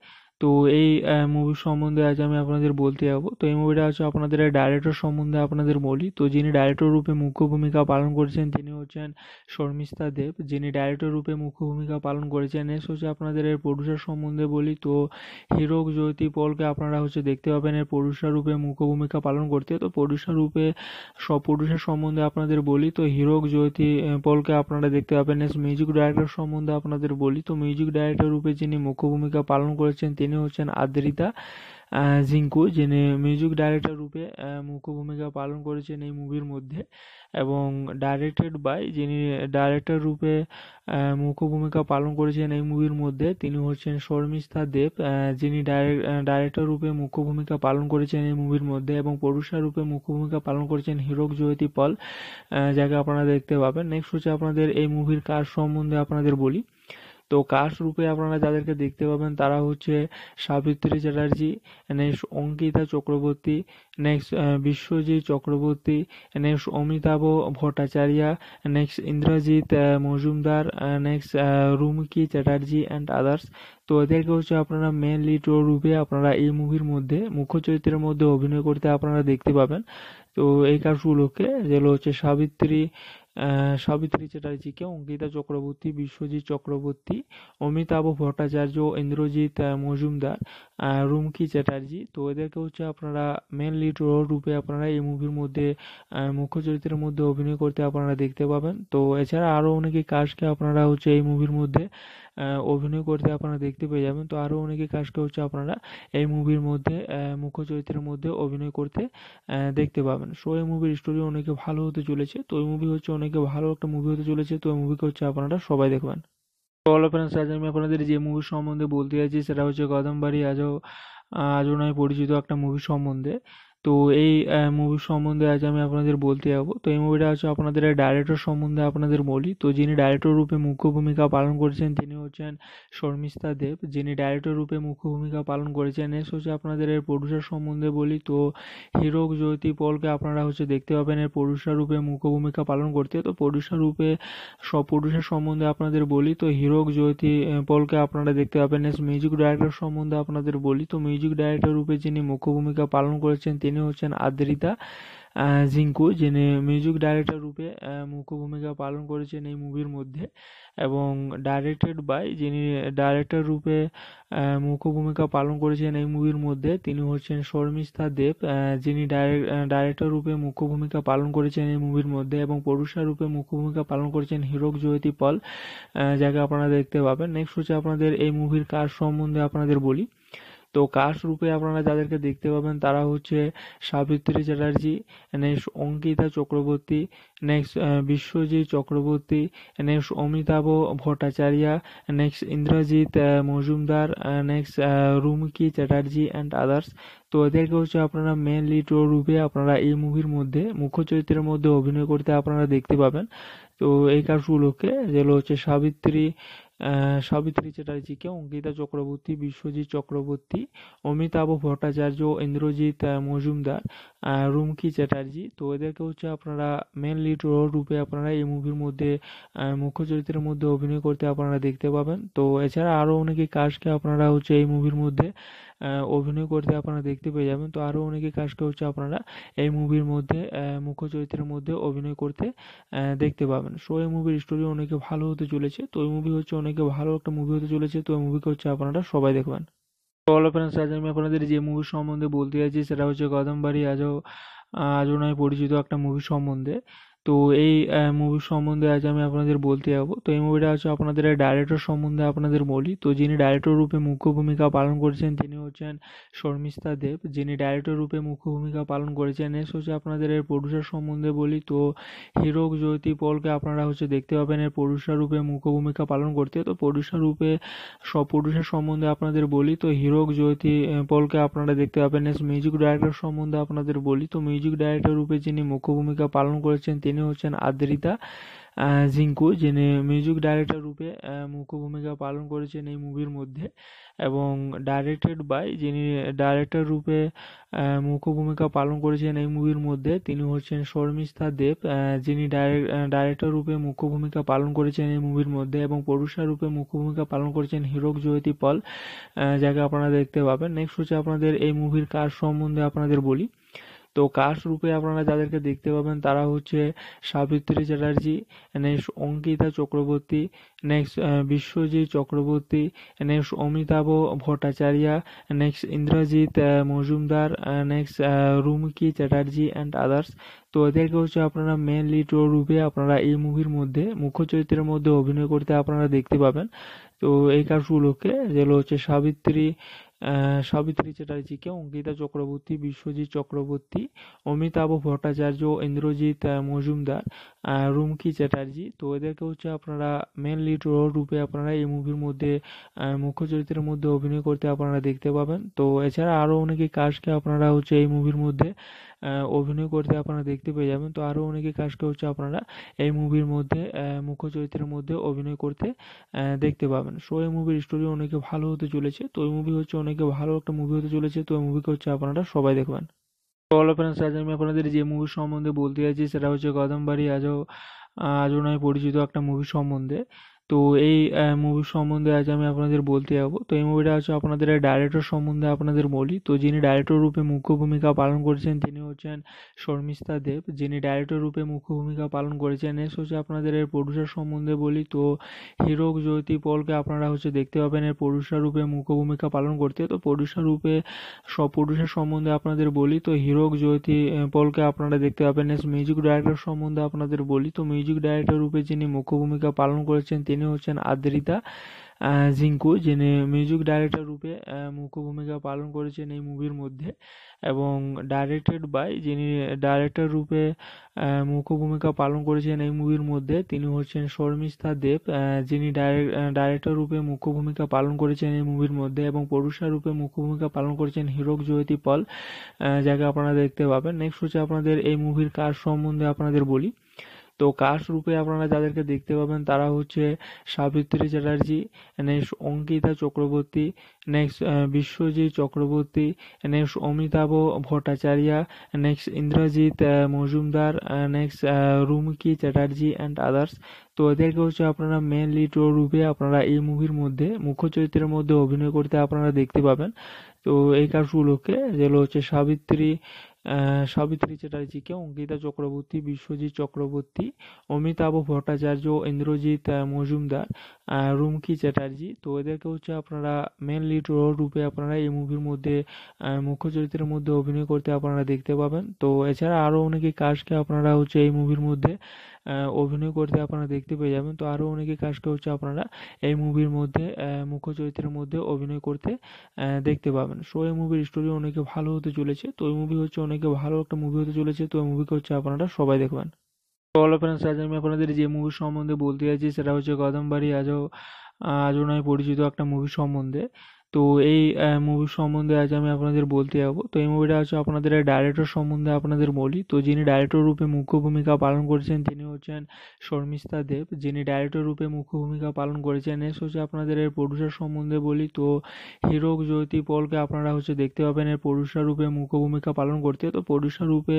তো এই মুভি সম্বন্ধে আজ আমি আপনাদের বলতে যাবো তো এই মুভিটা হচ্ছে আপনাদের ডাইরেক্টর সম্বন্ধে আপনাদের বলি তো যিনি ডাইরেক্টর রূপে মুখ্য ভূমিকা পালন করেছেন তিনি হচ্ছেন শর্মিষ্ঠা দেব যিনি ডাইরেক্টর রূপে মুখ্য ভূমিকা পালন করেছেন এস হচ্ছে আপনাদের এর প্রডিউসার সম্বন্ধে বলি তো হিরো জ্যোতি পলকে আপনারা হচ্ছে দেখতে পাবেন এর প্রডিউসার রূপে মুখ্য ভূমিকা পালন করতে তো প্রডিউসার রূপে সব প্রডিউসার সম্বন্ধে আপনাদের বলি তো হিরো জ্যোতি পলকে আপনারা দেখতে পাবেন এস মিউজিক ডাইরেক্টর সম্বন্ধে আপনাদের বলি তো মিউজিক ডাইরেক্টর রূপে যিনি মুখ্য ভূমিকা পালন করেছেন তিনি হচ্ছেন আদ্রিতা জিঙ্কু যিনি মিউজিক ডাইরেক্টর রূপে মুখ্য ভূমিকা পালন করেছেন এই মুভির মধ্যে এবং ডাইরেক্টেড বাই যিনি ডাইরেক্টর রূপে মুখ্য ভূমিকা পালন করেছেন এই মুভির মধ্যে তিনি হচ্ছেন শর্মিষ্ঠা দেব যিনি ডাইরেক্টর রূপে মুখ্য ভূমিকা পালন করেছেন এই মুভির মধ্যে এবং প্রডিউসার রূপে মুখ্য ভূমিকা পালন করেছেন হিরক জ্যোতি পল যাকে আপনারা দেখতে পাবেন নেক্সট হচ্ছে আপনাদের এই মুভির কাজ সম্বন্ধে আপনাদের বলি তো কাস্ট রূপে আপনারা যাদেরকে দেখতে পাবেন তারা হচ্ছে Savitri Chatterjee next Ankita Chakraborty next Biswajit Chakraborty next Amitabh Bhattacharya next Indrajit Majumdar next Rumki Chatterjee and others তো এদেরকে হচ্ছে আপনারা মেন লিড রূপে আপনারা এই মুভির মধ্যে মুখ্য চরিত্রের মধ্যে অভিনয় করতে আপনারা দেখতে পাবেন তো এই কাজগুলোকে যেগুলো হচ্ছে সাবিত্রী সাবিত্রী চ্যাটার্জিকে অঙ্কিতা চক্রবর্তী, বিশ্বজিৎ চক্রবর্তী, অমিতাভ ভট্টাচার্য, ইন্দ্রজিৎ মজুমদার, রুমকি চ্যাটার্জি তো এদেরকে হচ্ছে আপনারা মেন লিড রোল রূপে আপনারা এই মুভির মধ্যে মুখ্য চরিত্রের মধ্যে অভিনয় করতে আপনারা দেখতে পাবেন তো এছাড়া আরও অনেকে কাজকে আপনারা হচ্ছে এই মুভির মধ্যে অভিনয় করতে আপনারা দেখতে পেয়ে যাবেন তো আরও অনেকে কাজ হচ্ছে আপনারা এই মুভির মধ্যে মুখ্য চরিত্রের মধ্যে অভিনয় করতে দেখতে পাবেন সো এই মুভির স্টোরি অনেকে ভালো হতে চলেছে তো এই মুভি হচ্ছে অনেকে ভালো একটা মুভি হতে চলেছে তো এই মুভিকে হচ্ছে আপনারা সবাই দেখবেন অল ফ্রেন্ডস আজ আমি আপনাদের যে মুভি সম্বন্ধে বলতে যাচ্ছি সেটা হচ্ছে কদমবাড়ি আজও আজও নয় পরিচিত একটা মুভি সম্বন্ধে তো এই মুভি সম্বন্ধে আজ আমি আপনাদের বলতে যাবো তো এই মুভিটা হচ্ছে আপনাদের ডাইরেক্টর সম্বন্ধে আপনাদের বলি তো যিনি ডাইরেক্টর রূপে মুখ্য ভূমিকা পালন করেছেন তিনি হচ্ছেন শর্মিষ্ঠা দেব যিনি ডাইরেক্টর রূপে মুখ্য ভূমিকা পালন করেছেন এস হচ্ছে আপনাদের এর প্রডিউসার সম্বন্ধে বলি তো হিরো জ্যোতি পলকে আপনারা হচ্ছে দেখতে পাবেন এর প্রডিউসার রূপে মুখ্য ভূমিকা পালন করতে তো প্রডিউসার রূপে সব প্রডিউসার সম্বন্ধে আপনাদের বলি তো হিরো জ্যোতি পলকে আপনারা দেখতে পাবেন এস মিউজিক ডাইরেক্টর সম্বন্ধে আপনাদের বলি তো মিউজিক ডাইরেক্টর রূপে যিনি মুখ্য ভূমিকা পালন করেছেন তিনি যিনি হচ্ছেন আদ্রিতা জিঙ্কু যিনি মিউজিক ডাইরেক্টর রূপে মুখ্য ভূমিকা পালন করেছেন এই মুভির মধ্যে এবং ডাইরেক্টেড বাই যিনি ডাইরেক্টর রূপে মুখ্য ভূমিকা পালন করেছেন এই মুভির মধ্যে তিনি হচ্ছেন শর্মিষ্ঠা দেব যিনি ডাইরেক্টর রূপে মুখ্য ভূমিকা পালন করেছেন এই মুভির মধ্যে এবং প্রডিউসার রূপে মুখ্য ভূমিকা পালন করেছেন হিরক জয়তি পল যাকে আপনারা দেখতে পাবেন নেক্সট হচ্ছে আপনাদের এই মুভির কাজ সম্বন্ধে আপনাদের বলি তো কাস্ট রূপে আপনারা যাদেরকে দেখতে পাবেন তারা হচ্ছে Savitri Chatterjee next Ankita Chakraborty next Biswajit Chakraborty next Amitabh Bhattacharya next Indrajit Majumdar next Rumki Chatterjee and others তো এদেরকে হচ্ছে আপনারা মেন লিড রূপে আপনারা এই মুভির মধ্যে মুখ্য চরিত্রের মধ্যে অভিনয় করতে আপনারা দেখতে পাবেন তো এই কাজ উপলক্ষে যেগুলো হচ্ছে সাবিত্রী সাবিত্রী চ্যাটার্জিকে অঙ্কিতা চক্রবর্তী, বিশ্বজিৎ চক্রবর্তী, অমিতাভ ভট্টাচার্য, ইন্দ্রজিৎ মজুমদার, রুমকি চ্যাটার্জি তো এদেরকে হচ্ছে আপনারা মেন লিড রোল রূপে আপনারা এই মুভির মধ্যে মুখ্য চরিত্রের মধ্যে অভিনয় করতে আপনারা দেখতে পাবেন তো এছাড়া আরও অনেকে কাজকে আপনারা হচ্ছে এই মুভির মধ্যে অভিনয় করতে আপনারা দেখতে পেয়ে যাবেন তো আরও অনেকে কাজ হচ্ছে আপনারা এই মুভির মধ্যে মুখ্য চরিত্রের মধ্যে অভিনয় করতে দেখতে পাবেন সো এই মুভির স্টোরি অনেকে ভালো হতে চলেছে তো এই মুভি হচ্ছে অনেকে ভালো একটা মুভি হতে চলেছে তো এই মুভিকে হচ্ছে আপনারা সবাই দেখবেন তো অল ফ্রেন্ডস আজ আমি আপনাদের যে মুভি সম্বন্ধে বলতে যাচ্ছি সেটা হচ্ছে কদমবাড়ি আজও আজও নয় পরিচিত একটা মুভি সম্বন্ধে তো এই মুভি সম্বন্ধে আজ আমি আপনাদের বলতে যাব তো এই মুভিটা হচ্ছে আপনাদের ডাইরেক্টর সম্বন্ধে আপনাদের বলি তো যিনি ডাইরেক্টর রূপে মুখ্য ভূমিকা পালন করেছেন তিনি হচ্ছেন শর্মিষ্ঠা দেব যিনি ডাইরেক্টর রূপে মুখ্য ভূমিকা পালন করেছেন এস হচ্ছে আপনাদের এর প্রডিউসার সম্বন্ধে বলি তো হিরোক জ্যোতি পলকে আপনারা হচ্ছে দেখতে পাবেন এর প্রডিউসার রূপে মুখ্য ভূমিকা পালন করতে তো প্রডিউসার রূপে সব প্রডিউসার সম্বন্ধে আপনাদের বলি তো হিরোক জ্যোতি পলকে আপনারা দেখতে পাবেন এস মিউজিক ডাইরেক্টর সম্বন্ধে আপনাদের বলি তো মিউজিক ডাইরেক্টর রূপে যিনি মুখ্য ভূমিকা পালন করেছেন তিনি যিনি হচ্ছেন আদ্রিতা জিঙ্কু যিনি মিউজিক ডাইরেক্টর রূপে মুখ্য ভূমিকা পালন করেছেন এই মুভির মধ্যে এবং ডাইরেক্টেড বাই যিনি ডাইরেক্টর রূপে মুখ্য ভূমিকা পালন করেছেন এই মুভির মধ্যে তিনি হচ্ছেন শর্মিষ্ঠা দেব যিনি ডাইরেক্টর রূপে মুখ্য ভূমিকা পালন করেছেন এই মুভির মধ্যে এবং প্রডিউসার রূপে মুখ্য ভূমিকা পালন করেছেন হিরক জ্যোতি পল যাকে আপনারা দেখতে পাবেন নেক্সট হচ্ছে আপনাদের এই মুভির কাজ সম্বন্ধে আপনাদের বলি তো কাস্ট রূপে আপনারা যাদেরকে দেখতে পাবেন তারা হচ্ছে Savitri Chatterjee next Ankita Chakraborty next Biswajit Chakraborty next Amitabh Bhattacharya next Indrajit Majumdar next Rumki Chatterjee and others তো এদেরকে হচ্ছে আপনারা মেন লিড রূপে আপনারা এই মুভির মধ্যে মুখ্য চরিত্রের মধ্যে অভিনয় করতে আপনারা দেখতে পাবেন তো এই কাজগুলোকে উপলক্ষে যেগুলো হচ্ছে সাবিত্রী সাবিত্রী চ্যাটার্জিকে অঙ্কিতা চক্রবর্তী বিশ্বজিৎ চক্রবর্তী অমিতাভ ভট্টাচার্য ইন্দ্রজিৎ মজুমদার রুমকি চ্যাটার্জি তো এদেরকে হচ্ছে আপনারা মেন লিড রোল রূপে আপনারা এই মুভির মধ্যে মুখ্য চরিত্রের মধ্যে অভিনয় করতে আপনারা দেখতে পাবেন তো এছাড়া আরও অনেকে কাজকে আপনারা হচ্ছে এই মুভির মধ্যে অভিনয় করতে আপনারা দেখতে পেয়ে যাবেন তো আরও অনেকে কাজ হচ্ছে আপনারা এই মুভির মধ্যে মুখ্য চরিত্রের মধ্যে অভিনয় করতে দেখতে পাবেন সো এই মুভির স্টোরি অনেকে ভালো হতে চলেছে তো এই মুভি হচ্ছে অনেকে ভালো একটা মুভি হতে চলেছে তো এই মুভিকে হচ্ছে আপনারা সবাই দেখবেন অল ফ্রেন্ডস আজ আমি আপনাদের যে মুভি সম্বন্ধে বলতে যাচ্ছি সেটা হচ্ছে কদমবাড়ি আজও আজও নয় পরিচিত একটা মুভি সম্বন্ধে তো এই মুভি সম্বন্ধে আজ আমি আপনাদের বলতে যাবো তো এই মুভিটা হচ্ছে আপনাদের ডাইরেক্টর সম্বন্ধে আপনাদের বলি তো যিনি ডাইরেক্টর রূপে মুখ্য ভূমিকা পালন করেছেন তিনি হচ্ছেন শর্মিষ্ঠা দেব যিনি ডাইরেক্টর রূপে মুখ্য ভূমিকা পালন করেছেন এস হচ্ছে আপনাদের এর প্রডিউসার সম্বন্ধে বলি তো হিরোক জ্যোতি পলকে আপনারা হচ্ছে দেখতে পাবেন এর প্রডিউসার রূপে মুখ্য ভূমিকা পালন করতে তো প্রডিউসার রূপে সব প্রডিউসার সম্বন্ধে আপনাদের বলি তো হিরোক জ্যোতি পলকে আপনারা দেখতে পাবেন এস মিউজিক ডাইরেক্টর সম্বন্ধে আপনাদের বলি তো মিউজিক ডাইরেক্টর রূপে যিনি মুখ্য ভূমিকা পালন করেছেন তিনি তিনি হচ্ছেন আদ্রিতা জিঙ্কু যিনি মিউজিক ডাইরেক্টর রূপে মুখ্য ভূমিকা পালন করেছেন এই মুভির মধ্যে এবং ডাইরেক্টেড বাই যিনি ডাইরেক্টর রূপে মুখ্য ভূমিকা পালন করেছেন এই মুভির মধ্যে তিনি হচ্ছেন শর্মিষ্ঠা দেব যিনি ডাইরেক্টর রূপে মুখ্য ভূমিকা পালন করেছেন এই মুভির মধ্যে এবং প্রডিউসার রূপে মুখ্য ভূমিকা পালন করেছেন হিরক জ্যোতি পল যাকে আপনারা দেখতে পাবেন নেক্সট হচ্ছে আপনাদের এই মুভির কাজ সম্বন্ধে আপনাদের বলি তো কাস্ট রূপে আপনারা যাদেরকে দেখতে পাবেন তারা হচ্ছে Savitri Chatterjee next Ankita Chakraborty next Biswajit Chakraborty next Amitabh Bhattacharya next Indrajit Majumdar next Rumki Chatterjee and others তো এদেরকে হচ্ছে আপনারা মেন লিড রূপে আপনারা এই মুভির মধ্যে মুখ্য চরিত্রের মধ্যে অভিনয় করতে আপনারা দেখতে পাবেন তো এই কাজগুলোকে যেগুলো হচ্ছে সাবিত্রী সাবিত্রী চ্যাটার্জিকে অঙ্কিতা চক্রবর্তী বিশ্বজিৎ চক্রবর্তী অমিতাভ ভট্টাচার্য ইন্দ্রজিৎ মজুমদার রুমকি চ্যাটার্জি তো এদেরকে হচ্ছে আপনারা মেন লিড রোল রূপে আপনারা এই মুভির মধ্যে মুখ্য চরিত্রের মধ্যে অভিনয় করতে আপনারা দেখতে পাবেন তো এছাড়া আরও অনেকে কাজকে আপনারা হচ্ছে এই মুভির মধ্যে অভিনয় করতে আপনারা দেখতে পেয়ে যাবেন তো আরও অনেকে কাজ হচ্ছে আপনারা এই মুভির মধ্যে মুখ্য চরিত্রের মধ্যে অভিনয় করতে দেখতে পাবেন সো এই মুভির স্টোরি অনেকে ভালো হতে চলেছে তো এই মুভি হচ্ছে অনেকে ভালো একটা মুভি হতে চলেছে তো এই মুভিকে হচ্ছে আপনারা সবাই দেখবেন অল ফ্রেন্ডস আজ আমি আপনাদের যে মুভি সম্বন্ধে বলতে যাচ্ছি সেটা হচ্ছে কদমবাড়ি আজও আজও নয় পরিচিত একটা মুভি সম্বন্ধে তো এই মুভি সম্বন্ধে আজ আমি আপনাদের বলতে যাবো তো এই মুভিটা হচ্ছে আপনাদের ডাইরেক্টর সম্বন্ধে আপনাদের বলি তো যিনি ডাইরেক্টর রূপে মুখ্য ভূমিকা পালন করেছেন তিনি হচ্ছেন শর্মিষ্ঠা দেব যিনি ডাইরেক্টর রূপে মুখ্য ভূমিকা পালন করেছেন এস হচ্ছে আপনাদের এর প্রডিউসার সম্বন্ধে বলি তো হিরো জ্যোতি পলকে আপনারা হচ্ছে দেখতে পাবেন এর প্রডিউসার রূপে মুখ্য ভূমিকা পালন করতে তো প্রডিউসার রূপে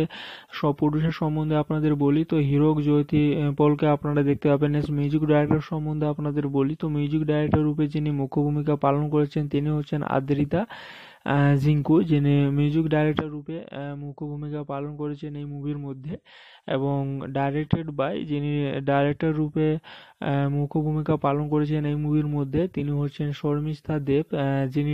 সব প্রডিউসার সম্বন্ধে আপনাদের বলি তো হিরো জ্যোতি পলকে আপনারা দেখতে পাবেন এস মিউজিক ডাইরেক্টর সম্বন্ধে আপনাদের বলি তো মিউজিক ডাইরেক্টর রূপে যিনি মুখ্য ভূমিকা পালন করেছেন তিনি তিনি হচ্ছেন আদ্রিতা জিঙ্কু যিনি মিউজিক ডাইরেক্টর রূপে মুখ্য ভূমিকা পালন করেছেন এই মুভির মধ্যে এবং ডাইরেক্টেড বাই যিনি ডাইরেক্টর রূপে মুখ্য ভূমিকা পালন করেছেন এই মুভির মধ্যে তিনি হচ্ছেন শর্মিষ্ঠা দেব যিনি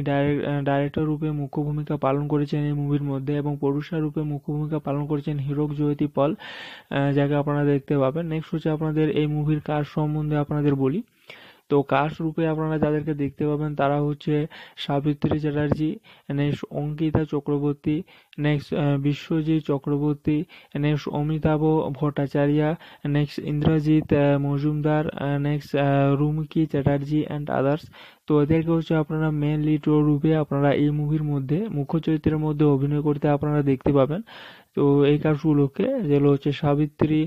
ডাইরেক্টর রূপে মুখ্য ভূমিকা পালন করেছেন এই মুভির মধ্যে এবং প্রডিউসার রূপে মুখ্য ভূমিকা পালন করেছেন হিরক জ্যোতি পল যাকে আপনারা দেখতে পাবেন নেক্সট হচ্ছে আপনাদের এই মুভির কাজ সম্বন্ধে আপনাদের বলি তো কাস্ট রূপে আপনারা যাদেরকে দেখতে পাবেন তারা হচ্ছে Savitri Chatterjee next Ankita Chakraborty next Biswajit Chakraborty next Amitabh Bhattacharya next Indrajit Majumdar next Rumki Chatterjee and others তো এদেরকে হচ্ছে আপনারা মেন লিড রূপে আপনারা এই মুভির মধ্যে মুখ্য চরিত্রের মধ্যে অভিনয় করতে আপনারা দেখতে পাবেন তো এই কাজ উপলক্ষে যেগুলো হচ্ছে সাবিত্রী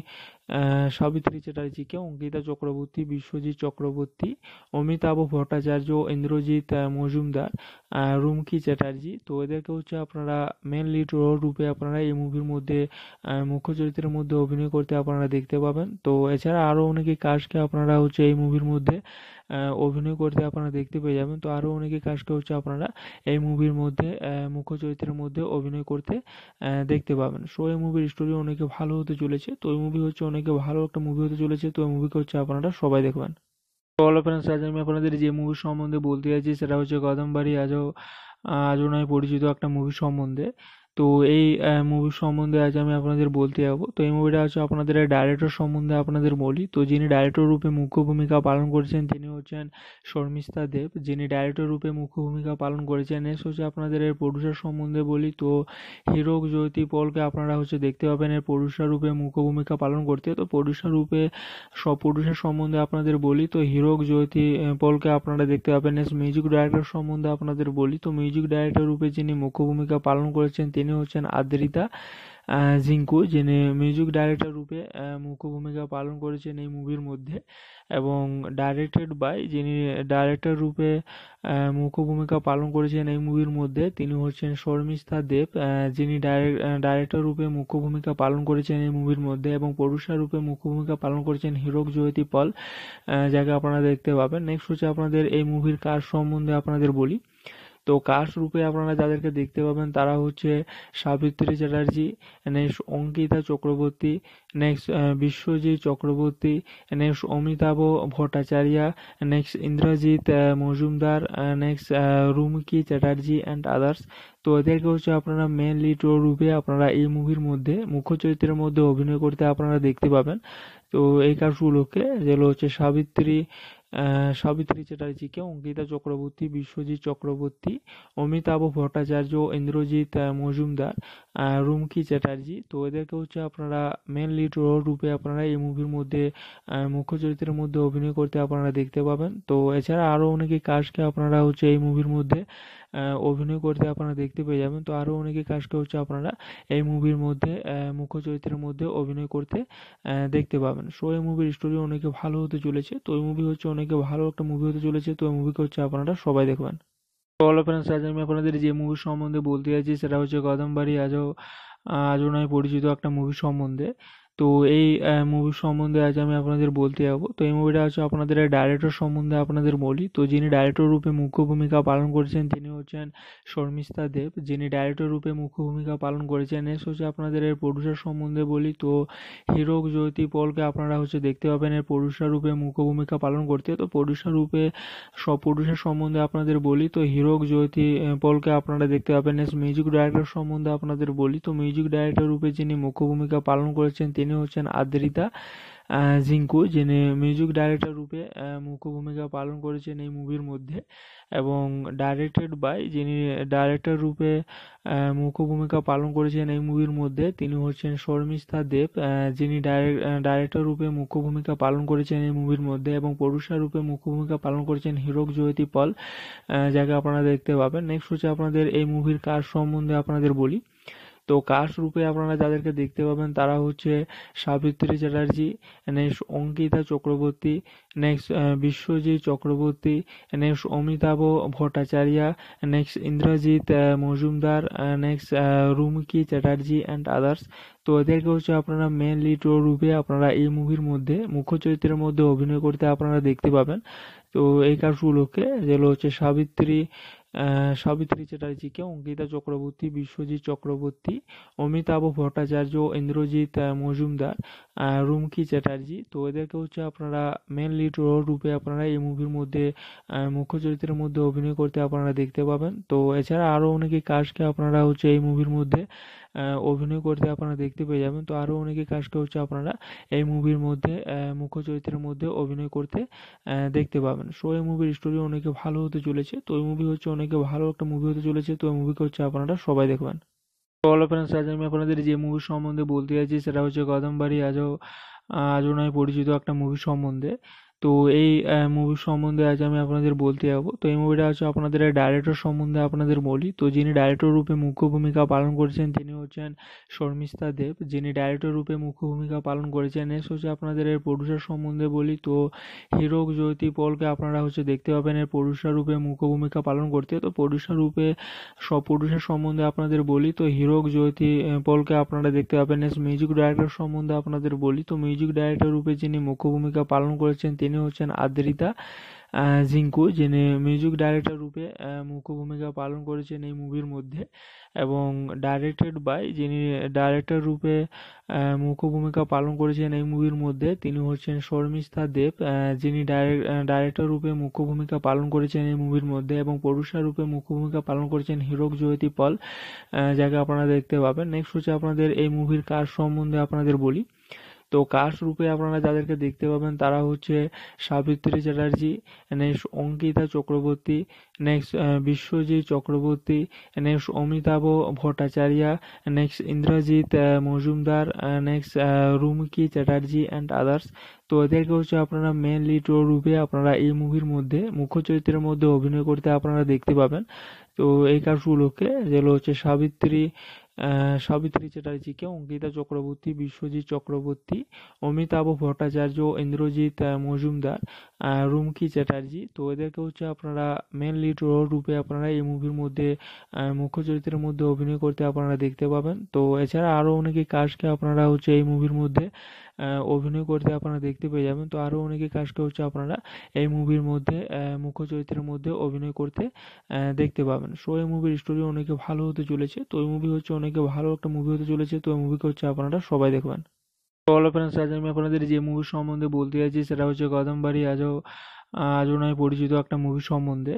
সাবিত্রী চ্যাটার্জিকে অঙ্কিতা চক্রবর্তী, বিশ্বজিৎ চক্রবর্তী, অমিতাভ ভট্টাচার্য, ইন্দ্রজিৎ মজুমদার, রুমকি চ্যাটার্জি তো এদেরকে হচ্ছে আপনারা মেন লিড রোল রূপে আপনারা এই মুভির মধ্যে মুখ্য চরিত্রের মধ্যে অভিনয় করতে আপনারা দেখতে পাবেন তো এছাড়া আরও অনেকে কাজকে আপনারা হচ্ছে এই মুভির মধ্যে অভিনয় করতে আপনারা দেখতে পেয়ে যাবেন তো আরও অনেকে কাজ হচ্ছে আপনারা এই মুভির মধ্যে মুখ্য চরিত্রের মধ্যে অভিনয় করতে দেখতে পাবেন সো এই মুভির স্টোরি অনেকে ভালো হতে চলেছে তো এই মুভি হচ্ছে অনেকে ভালো একটা মুভি হতে চলেছে তো এই মুভিকে হচ্ছে আপনারা সবাই দেখবেন অল ফ্রেন্ডস আজ আমি আপনাদের যে মুভি সম্বন্ধে বলতে যাচ্ছি সেটা হচ্ছে কদমবাড়ি আজও আজও নয় পরিচিত একটা মুভি সম্বন্ধে তো এই মুভি সম্বন্ধে আজ আমি আপনাদের বলতে যাব তো এই মুভিটা হচ্ছে আপনাদের ডাইরেক্টর সম্বন্ধে আপনাদের বলি তো যিনি ডাইরেক্টর রূপে মুখ্য ভূমিকা পালন করেছেন তিনি হচ্ছেন শর্মিষ্ঠা দেব যিনি ডাইরেক্টর রূপে মুখ্য ভূমিকা পালন করেছেন এস হচ্ছে আপনাদের এর প্রডিউসার সম্বন্ধে বলি তো হিরো জ্যোতি পলকে আপনারা হচ্ছে দেখতে পাবেন এর প্রডিউসার রূপে মুখ্য ভূমিকা পালন করতে তো প্রডিউসার রূপে সব প্রডিউসার সম্বন্ধে আপনাদের বলি তো হিরো জ্যোতি পলকে আপনারা দেখতে পাবেন এস মিউজিক ডাইরেক্টর সম্বন্ধে আপনাদের বলি তো মিউজিক ডাইরেক্টর রূপে যিনি মুখ্য ভূমিকা পালন করেছেন তিনি যিনি হচ্ছেন আদ্রিতা জিঙ্কু যিনি মিউজিক ডাইরেক্টর রূপে মুখ্য ভূমিকা পালন করেছেন এই মুভির মধ্যে এবং ডাইরেক্টেড বাই যিনি ডাইরেক্টর রূপে মুখ্য ভূমিকা পালন করেছেন এই মুভির মধ্যে তিনি হচ্ছেন শর্মিষ্ঠা দেব যিনি ডাইরেক্টর রূপে মুখ্য ভূমিকা পালন করেছেন এই মুভির মধ্যে এবং পুরুষা রূপে মুখ্য ভূমিকা পালন করেছেন হিরক জ্যোতি পল যাকে আপনারা দেখতে পাবেন নেক্সট হচ্ছে আপনাদের এই মুভির কাজ সম্বন্ধে আপনাদের বলি তো কাস্ট রূপে আপনারা যাদেরকে দেখতে পাবেন তারা হচ্ছে Savitri Chatterjee next Ankita Chakraborty next Biswajit Chakraborty next Amitabh Bhattacharya next Indrajit Majumdar next Rumki Chatterjee and others তো এদেরকে হচ্ছে আপনারা মেন লিড রূপে আপনারা এই মুভির মধ্যে মুখ্য চরিত্রের মধ্যে অভিনয় করতে আপনারা দেখতে পাবেন তো এই কাজগুলোকে যেগুলো হচ্ছে সাবিত্রী সাবিত্রী চ্যাটার্জিকে অঙ্কিতা চক্রবর্তী বিশ্বজিৎ চক্রবর্তী অমিতাভ ভট্টাচার্য ইন্দ্রজিৎ মজুমদার রুমকি চ্যাটার্জি তো এদেরকে হচ্ছে আপনারা মেন লিড রোল রূপে আপনারা এই মুভির মধ্যে মুখ্য চরিত্রের মধ্যে অভিনয় করতে আপনারা দেখতে পাবেন তো এছাড়া আরও অনেকে কাজকে আপনারা হচ্ছে এই মুভির মধ্যে অভিনয় করতে আপনারা দেখতে পেয়ে যাবেন তো আরও অনেকে কাজ হচ্ছে আপনারা এই মুভির মধ্যে মুখ্য চরিত্রের মধ্যে অভিনয় করতে দেখতে পাবেন সো এই মুভির স্টোরি অনেকে ভালো হতে চলেছে তো এই মুভি হচ্ছে অনেকে ভালো একটা মুভি হতে চলেছে তো এই মুভিকে হচ্ছে আপনারা সবাই দেখবেন অল ফ্রেন্ডস আজ আমি আপনাদের যে মুভি সম্বন্ধে বলতে যাচ্ছি সেটা হচ্ছে কদমবাড়ি আজও আজও নয় পরিচিত একটা মুভি সম্বন্ধে তো এই মুভি সম্বন্ধে আজ আমি আপনাদের বলতে যাব তো এই মুভিটা হচ্ছে আপনাদের ডাইরেক্টর সম্বন্ধে আপনাদের বলি তো যিনি ডাইরেক্টর রূপে মুখ্য ভূমিকা পালন করেছেন তিনি হচ্ছেন শর্মিষ্ঠা দেব যিনি ডাইরেক্টর রূপে মুখ্য ভূমিকা পালন করেছেন এস হচ্ছে আপনাদের এর প্রডিউসার সম্বন্ধে বলি তো হিরো জ্যোতি পলকে আপনারা হচ্ছে দেখতে পাবেন এর প্রডিউসার রূপে মুখ্য ভূমিকা পালন করতে তো প্রডিউসার রূপে সব প্রডিউসার সম্বন্ধে আপনাদের বলি তো হিরো জ্যোতি পলকে আপনারা দেখতে পাবেন এস মিউজিক ডাইরেক্টর সম্বন্ধে আপনাদের বলি তো মিউজিক ডাইরেক্টর রূপে যিনি মুখ্য ভূমিকা পালন করেছেন তিনি তিনি হচ্ছেন আদ্রিতা জিঙ্কু যিনি মিউজিক ডাইরেক্টর রূপে মুখ্য ভূমিকা পালন করেছেন এই মুভির মধ্যে এবং ডাইরেক্টেড বাই যিনি ডাইরেক্টর রূপে মুখ্য ভূমিকা পালন করেছেন এই মুভির মধ্যে তিনি হচ্ছেন শর্মিষ্ঠা দেব যিনি ডাইরেক্টর রূপে মুখ্য ভূমিকা পালন করেছেন এই মুভির মধ্যে এবং প্রডিউসার রূপে মুখ্য ভূমিকা পালন করেছেন হিরক জ্যোতি পল যাকে আপনারা দেখতে পাবেন নেক্সট হচ্ছে আপনাদের এই মুভির কাজ সম্বন্ধে আপনাদের বলি তো কাস্ট রূপে আপনারা যাদেরকে দেখতে পাবেন তারা হচ্ছে Savitri Chatterjee next Ankita Chakraborty next Biswajit Chakraborty next Amitabh Bhattacharya next Indrajit Majumdar next Rumki Chatterjee and others তো এদেরকে হচ্ছে আপনারা মেন লিড রূপে আপনারা এই মুভির মধ্যে মুখ্য চরিত্রের মধ্যে অভিনয় করতে আপনারা দেখতে পাবেন তো এই কাজগুলোকে যেগুলো হচ্ছে সাবিত্রী সাবিত্রী চ্যাটার্জিকে অঙ্কিতা চক্রবর্তী বিশ্বজিৎ চক্রবর্তী অমিতাভ ভট্টাচার্য ইন্দ্রজিৎ মজুমদার রুমকি চ্যাটার্জি তো এদেরকে হচ্ছে আপনারা মেন লিড রোল রূপে আপনারা এই মুভির মধ্যে মুখ্য চরিত্রের মধ্যে অভিনয় করতে আপনারা দেখতে পাবেন তো এছাড়া আরও অনেকে কাজকে আপনারা হচ্ছে এই মুভির মধ্যে অভিনয় করতে আপনারা দেখতে পেয়ে যাবেন তো আরও অনেকে কাজ হচ্ছে আপনারা এই মুভির মধ্যে মুখ্য চরিত্রের মধ্যে অভিনয় করতে দেখতে পাবেন সো এই মুভির স্টোরি অনেকে ভালো হতে চলেছে তো এই মুভি হচ্ছে অনেকে ভালো একটা মুভি হতে চলেছে তো এই মুভিকে হচ্ছে আপনারা সবাই দেখবেন তো অল ফ্রেন্ডস আজ আমি আপনাদের যে মুভি সম্বন্ধে বলতে যাচ্ছি সেটা হচ্ছে কদমবাড়ি আজও আজও নয় পরিচিত একটা মুভি সম্বন্ধে তো এই মুভি সম্বন্ধে আজ আমি আপনাদের বলতে যাবো তো এই মুভিটা হচ্ছে আপনাদের ডাইরেক্টর সম্বন্ধে আপনাদের বলি তো যিনি ডাইরেক্টর রূপে মুখ্য ভূমিকা পালন করেছেন তিনি হচ্ছেন শর্মিষ্ঠা দেব যিনি ডাইরেক্টর রূপে মুখ্য ভূমিকা পালন করেছেন এস হচ্ছে আপনাদের এর প্রডিউসার সম্বন্ধে বলি তো হিরো জ্যোতি পলকে আপনারা হচ্ছে দেখতে পাবেন এর প্রডিউসার রূপে মুখ্য ভূমিকা পালন করতে তো প্রডিউসার রূপে সব প্রডিউসার সম্বন্ধে আপনাদের বলি তো হিরো জ্যোতি পলকে আপনারা দেখতে পাবেন এস মিউজিক ডাইরেক্টর সম্বন্ধে আপনাদের বলি তো মিউজিক ডাইরেক্টর রূপে যিনি মুখ্য ভূমিকা পালন করেছেন তিনি হচ্ছেন আদ্রিতা জিঙ্কু যিনি মিউজিক ডাইরেক্টর রূপে মুখ্য ভূমিকা পালন করেছেন এই মুভির মধ্যে এবং ডাইরেক্টেড বাই যিনি ডাইরেক্টর রূপে মুখ্য ভূমিকা পালন করেছেন এই মুভির মধ্যে তিনি হচ্ছেন শর্মিষ্ঠা দেব যিনি ডাইরেক্টর রূপে মুখ্য ভূমিকা পালন করেছেন এই মুভির মধ্যে এবং প্রডিউসার রূপে মুখ্য ভূমিকা পালন করেছেন হিরক জ্যোতি পল যাকে আপনারা দেখতে পাবেন নেক্সট হচ্ছে আপনাদের এই মুভির কাজ সম্বন্ধে আপনাদের বলি তো কাস্ট রূপে আপনারা যাদেরকে দেখতে পাবেন তারা হচ্ছে Savitri Chatterjee next Ankita Chakraborty next Biswajit Chakraborty next Amitabh Bhattacharya next Indrajit Majumdar next Rumki Chatterjee and others তো এদেরকে হচ্ছে আপনারা মেন লিড রূপে আপনারা এই মুভির মধ্যে মুখ্য চরিত্রের মধ্যে অভিনয় করতে আপনারা দেখতে পাবেন তো এই কাজগুলোকে যেগুলো হচ্ছে সাবিত্রী সাবিত্রী চ্যাটার্জিকে অঙ্কিতা চক্রবর্তী, বিশ্বজিৎ চক্রবর্তী, অমিতাভ ভট্টাচার্য, ইন্দ্রজিৎ মজুমদার, রুমকি চ্যাটার্জি তো এদেরকে হচ্ছে আপনারা মেন লিড রোল রূপে আপনারা এই মুভির মধ্যে মুখ্য চরিত্রের মধ্যে অভিনয় করতে আপনারা দেখতে পাবেন তো এছাড়া আরও অনেকে কাজকে আপনারা হচ্ছে এই মুভির মধ্যে অভিনয় করতে আপনারা দেখতে পেয়ে যাবেন তো আরও অনেকে কাজ হচ্ছে আপনারা এই মুভির মধ্যে মুখ্য চরিত্রের মধ্যে অভিনয় করতে দেখতে পাবেন সো এই মুভির স্টোরি অনেকে ভালো হতে চলেছে তো এই মুভি হচ্ছে অনেকে ভালো একটা মুভি হতে চলেছে তো এই মুভিকে হচ্ছে আপনারা সবাই দেখবেন তো অল ফ্রেন্ডস আজ আমি আপনাদের যে মুভি সম্বন্ধে বলতে চাইছি সেটা হচ্ছে কদমবাড়ি আজও আজও নয় পরিচিত একটা মুভি সম্বন্ধে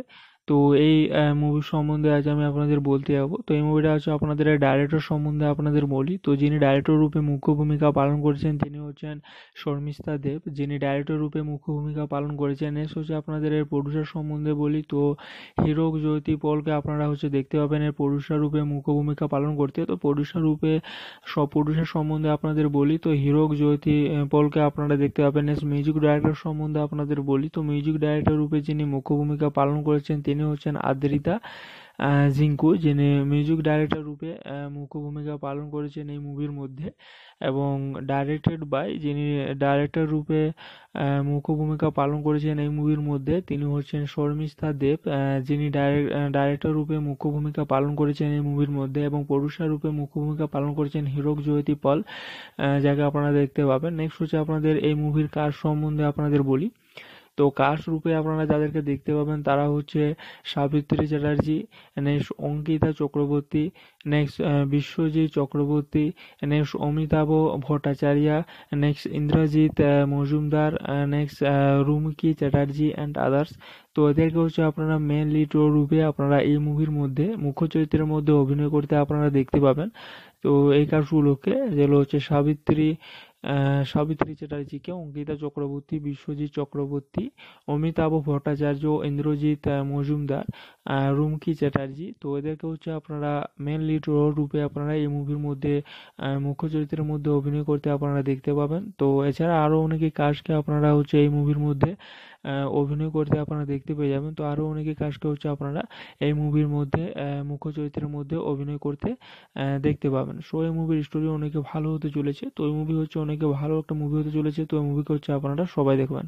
তো এই মুভি সম্বন্ধে আজ আমি আপনাদের বলতে যাব তো এই মুভিটা হচ্ছে আপনাদের ডাইরেক্টর সম্বন্ধে আপনাদের বলি তো যিনি ডাইরেক্টর রূপে মুখ্য ভূমিকা পালন করেছেন তিনি হচ্ছেন শর্মিষ্ঠা দেব যিনি ডাইরেক্টর রূপে মুখ্য ভূমিকা পালন করেছেন এস হচ্ছে আপনাদের এর প্রডিউসার সম্বন্ধে বলি তো হিরোক জ্যোতি পলকে আপনারা হচ্ছে দেখতে পাবেন এর প্রডিউসার রূপে মুখ্য ভূমিকা পালন করতে তো প্রডিউসার রূপে সব প্রডিউসার সম্বন্ধে আপনাদের বলি তো হিরোক জ্যোতি পলকে আপনারা দেখতে পাবেন এস মিউজিক ডাইরেক্টর সম্বন্ধে আপনাদের বলি তো মিউজিক ডাইরেক্টর রূপে যিনি মুখ্য ভূমিকা পালন করেছেন তিনি যিনি হচ্ছেন আদ্রিতা জিঙ্কু যিনি মিউজিক ডাইরেক্টর রূপে মুখ্য ভূমিকা পালন করেছেন এই মুভির মধ্যে এবং ডাইরেক্টেড বাই যিনি ডাইরেক্টর রূপে মুখ্য ভূমিকা পালন করেছেন এই মুভির মধ্যে তিনি হচ্ছেন শর্মিষ্ঠা দেব যিনি ডাইরেক্টর রূপে মুখ্য ভূমিকা পালন করেছেন এই মুভির মধ্যে এবং প্রডিউসার রূপে মুখ্য ভূমিকা পালন করেছেন হিরক জয়তি পল যাকে আপনারা দেখতে পাবেন নেক্সট হচ্ছে আপনাদের এই মুভির কাজ সম্বন্ধে আপনাদের বলি তো কাস্ট রূপে আপনারা যাদেরকে দেখতে পাবেন তারা হচ্ছে Savitri Chatterjee next Ankita Chakraborty next Biswajit Chakraborty next Amitabh Bhattacharya next Indrajit Majumdar next Rumki Chatterjee and others তো এদেরকে হচ্ছে আপনারা মেন লিড রূপে আপনারা এই মুভির মধ্যে মুখ্য চরিত্রের মধ্যে অভিনয় করতে আপনারা দেখতে পাবেন তো এই কাজগুলোকে উপলক্ষে যেগুলো হচ্ছে সাবিত্রী সাবিত্রী চ্যাটার্জিকে অঙ্কিতা চক্রবর্তী, বিশ্বজিৎ চক্রবর্তী, অমিতাভ ভট্টাচার্য, ইন্দ্রজিৎ মজুমদার, রুমকি চ্যাটার্জি তো এদেরকে হচ্ছে আপনারা মেন লিড রোল রূপে আপনারা এই মুভির মধ্যে মুখ্য চরিত্রের মধ্যে অভিনয় করতে আপনারা দেখতে পাবেন তো এছাড়া আরও অনেকে কাজকে আপনারা হচ্ছে এই মুভির মধ্যে অভিনয় করতে আপনারা দেখতে পেয়ে যাবেন তো আরও অনেকে কাজ হচ্ছে আপনারা এই মুভির মধ্যে মুখ্য চরিত্রের মধ্যে অভিনয় করতে দেখতে পাবেন সো এই মুভির স্টোরি অনেকে ভালো হতে চলেছে তো এই মুভি হচ্ছে অনেকে ভালো একটা মুভি হতে চলেছে তো এই মুভিকে হচ্ছে আপনারা সবাই দেখবেন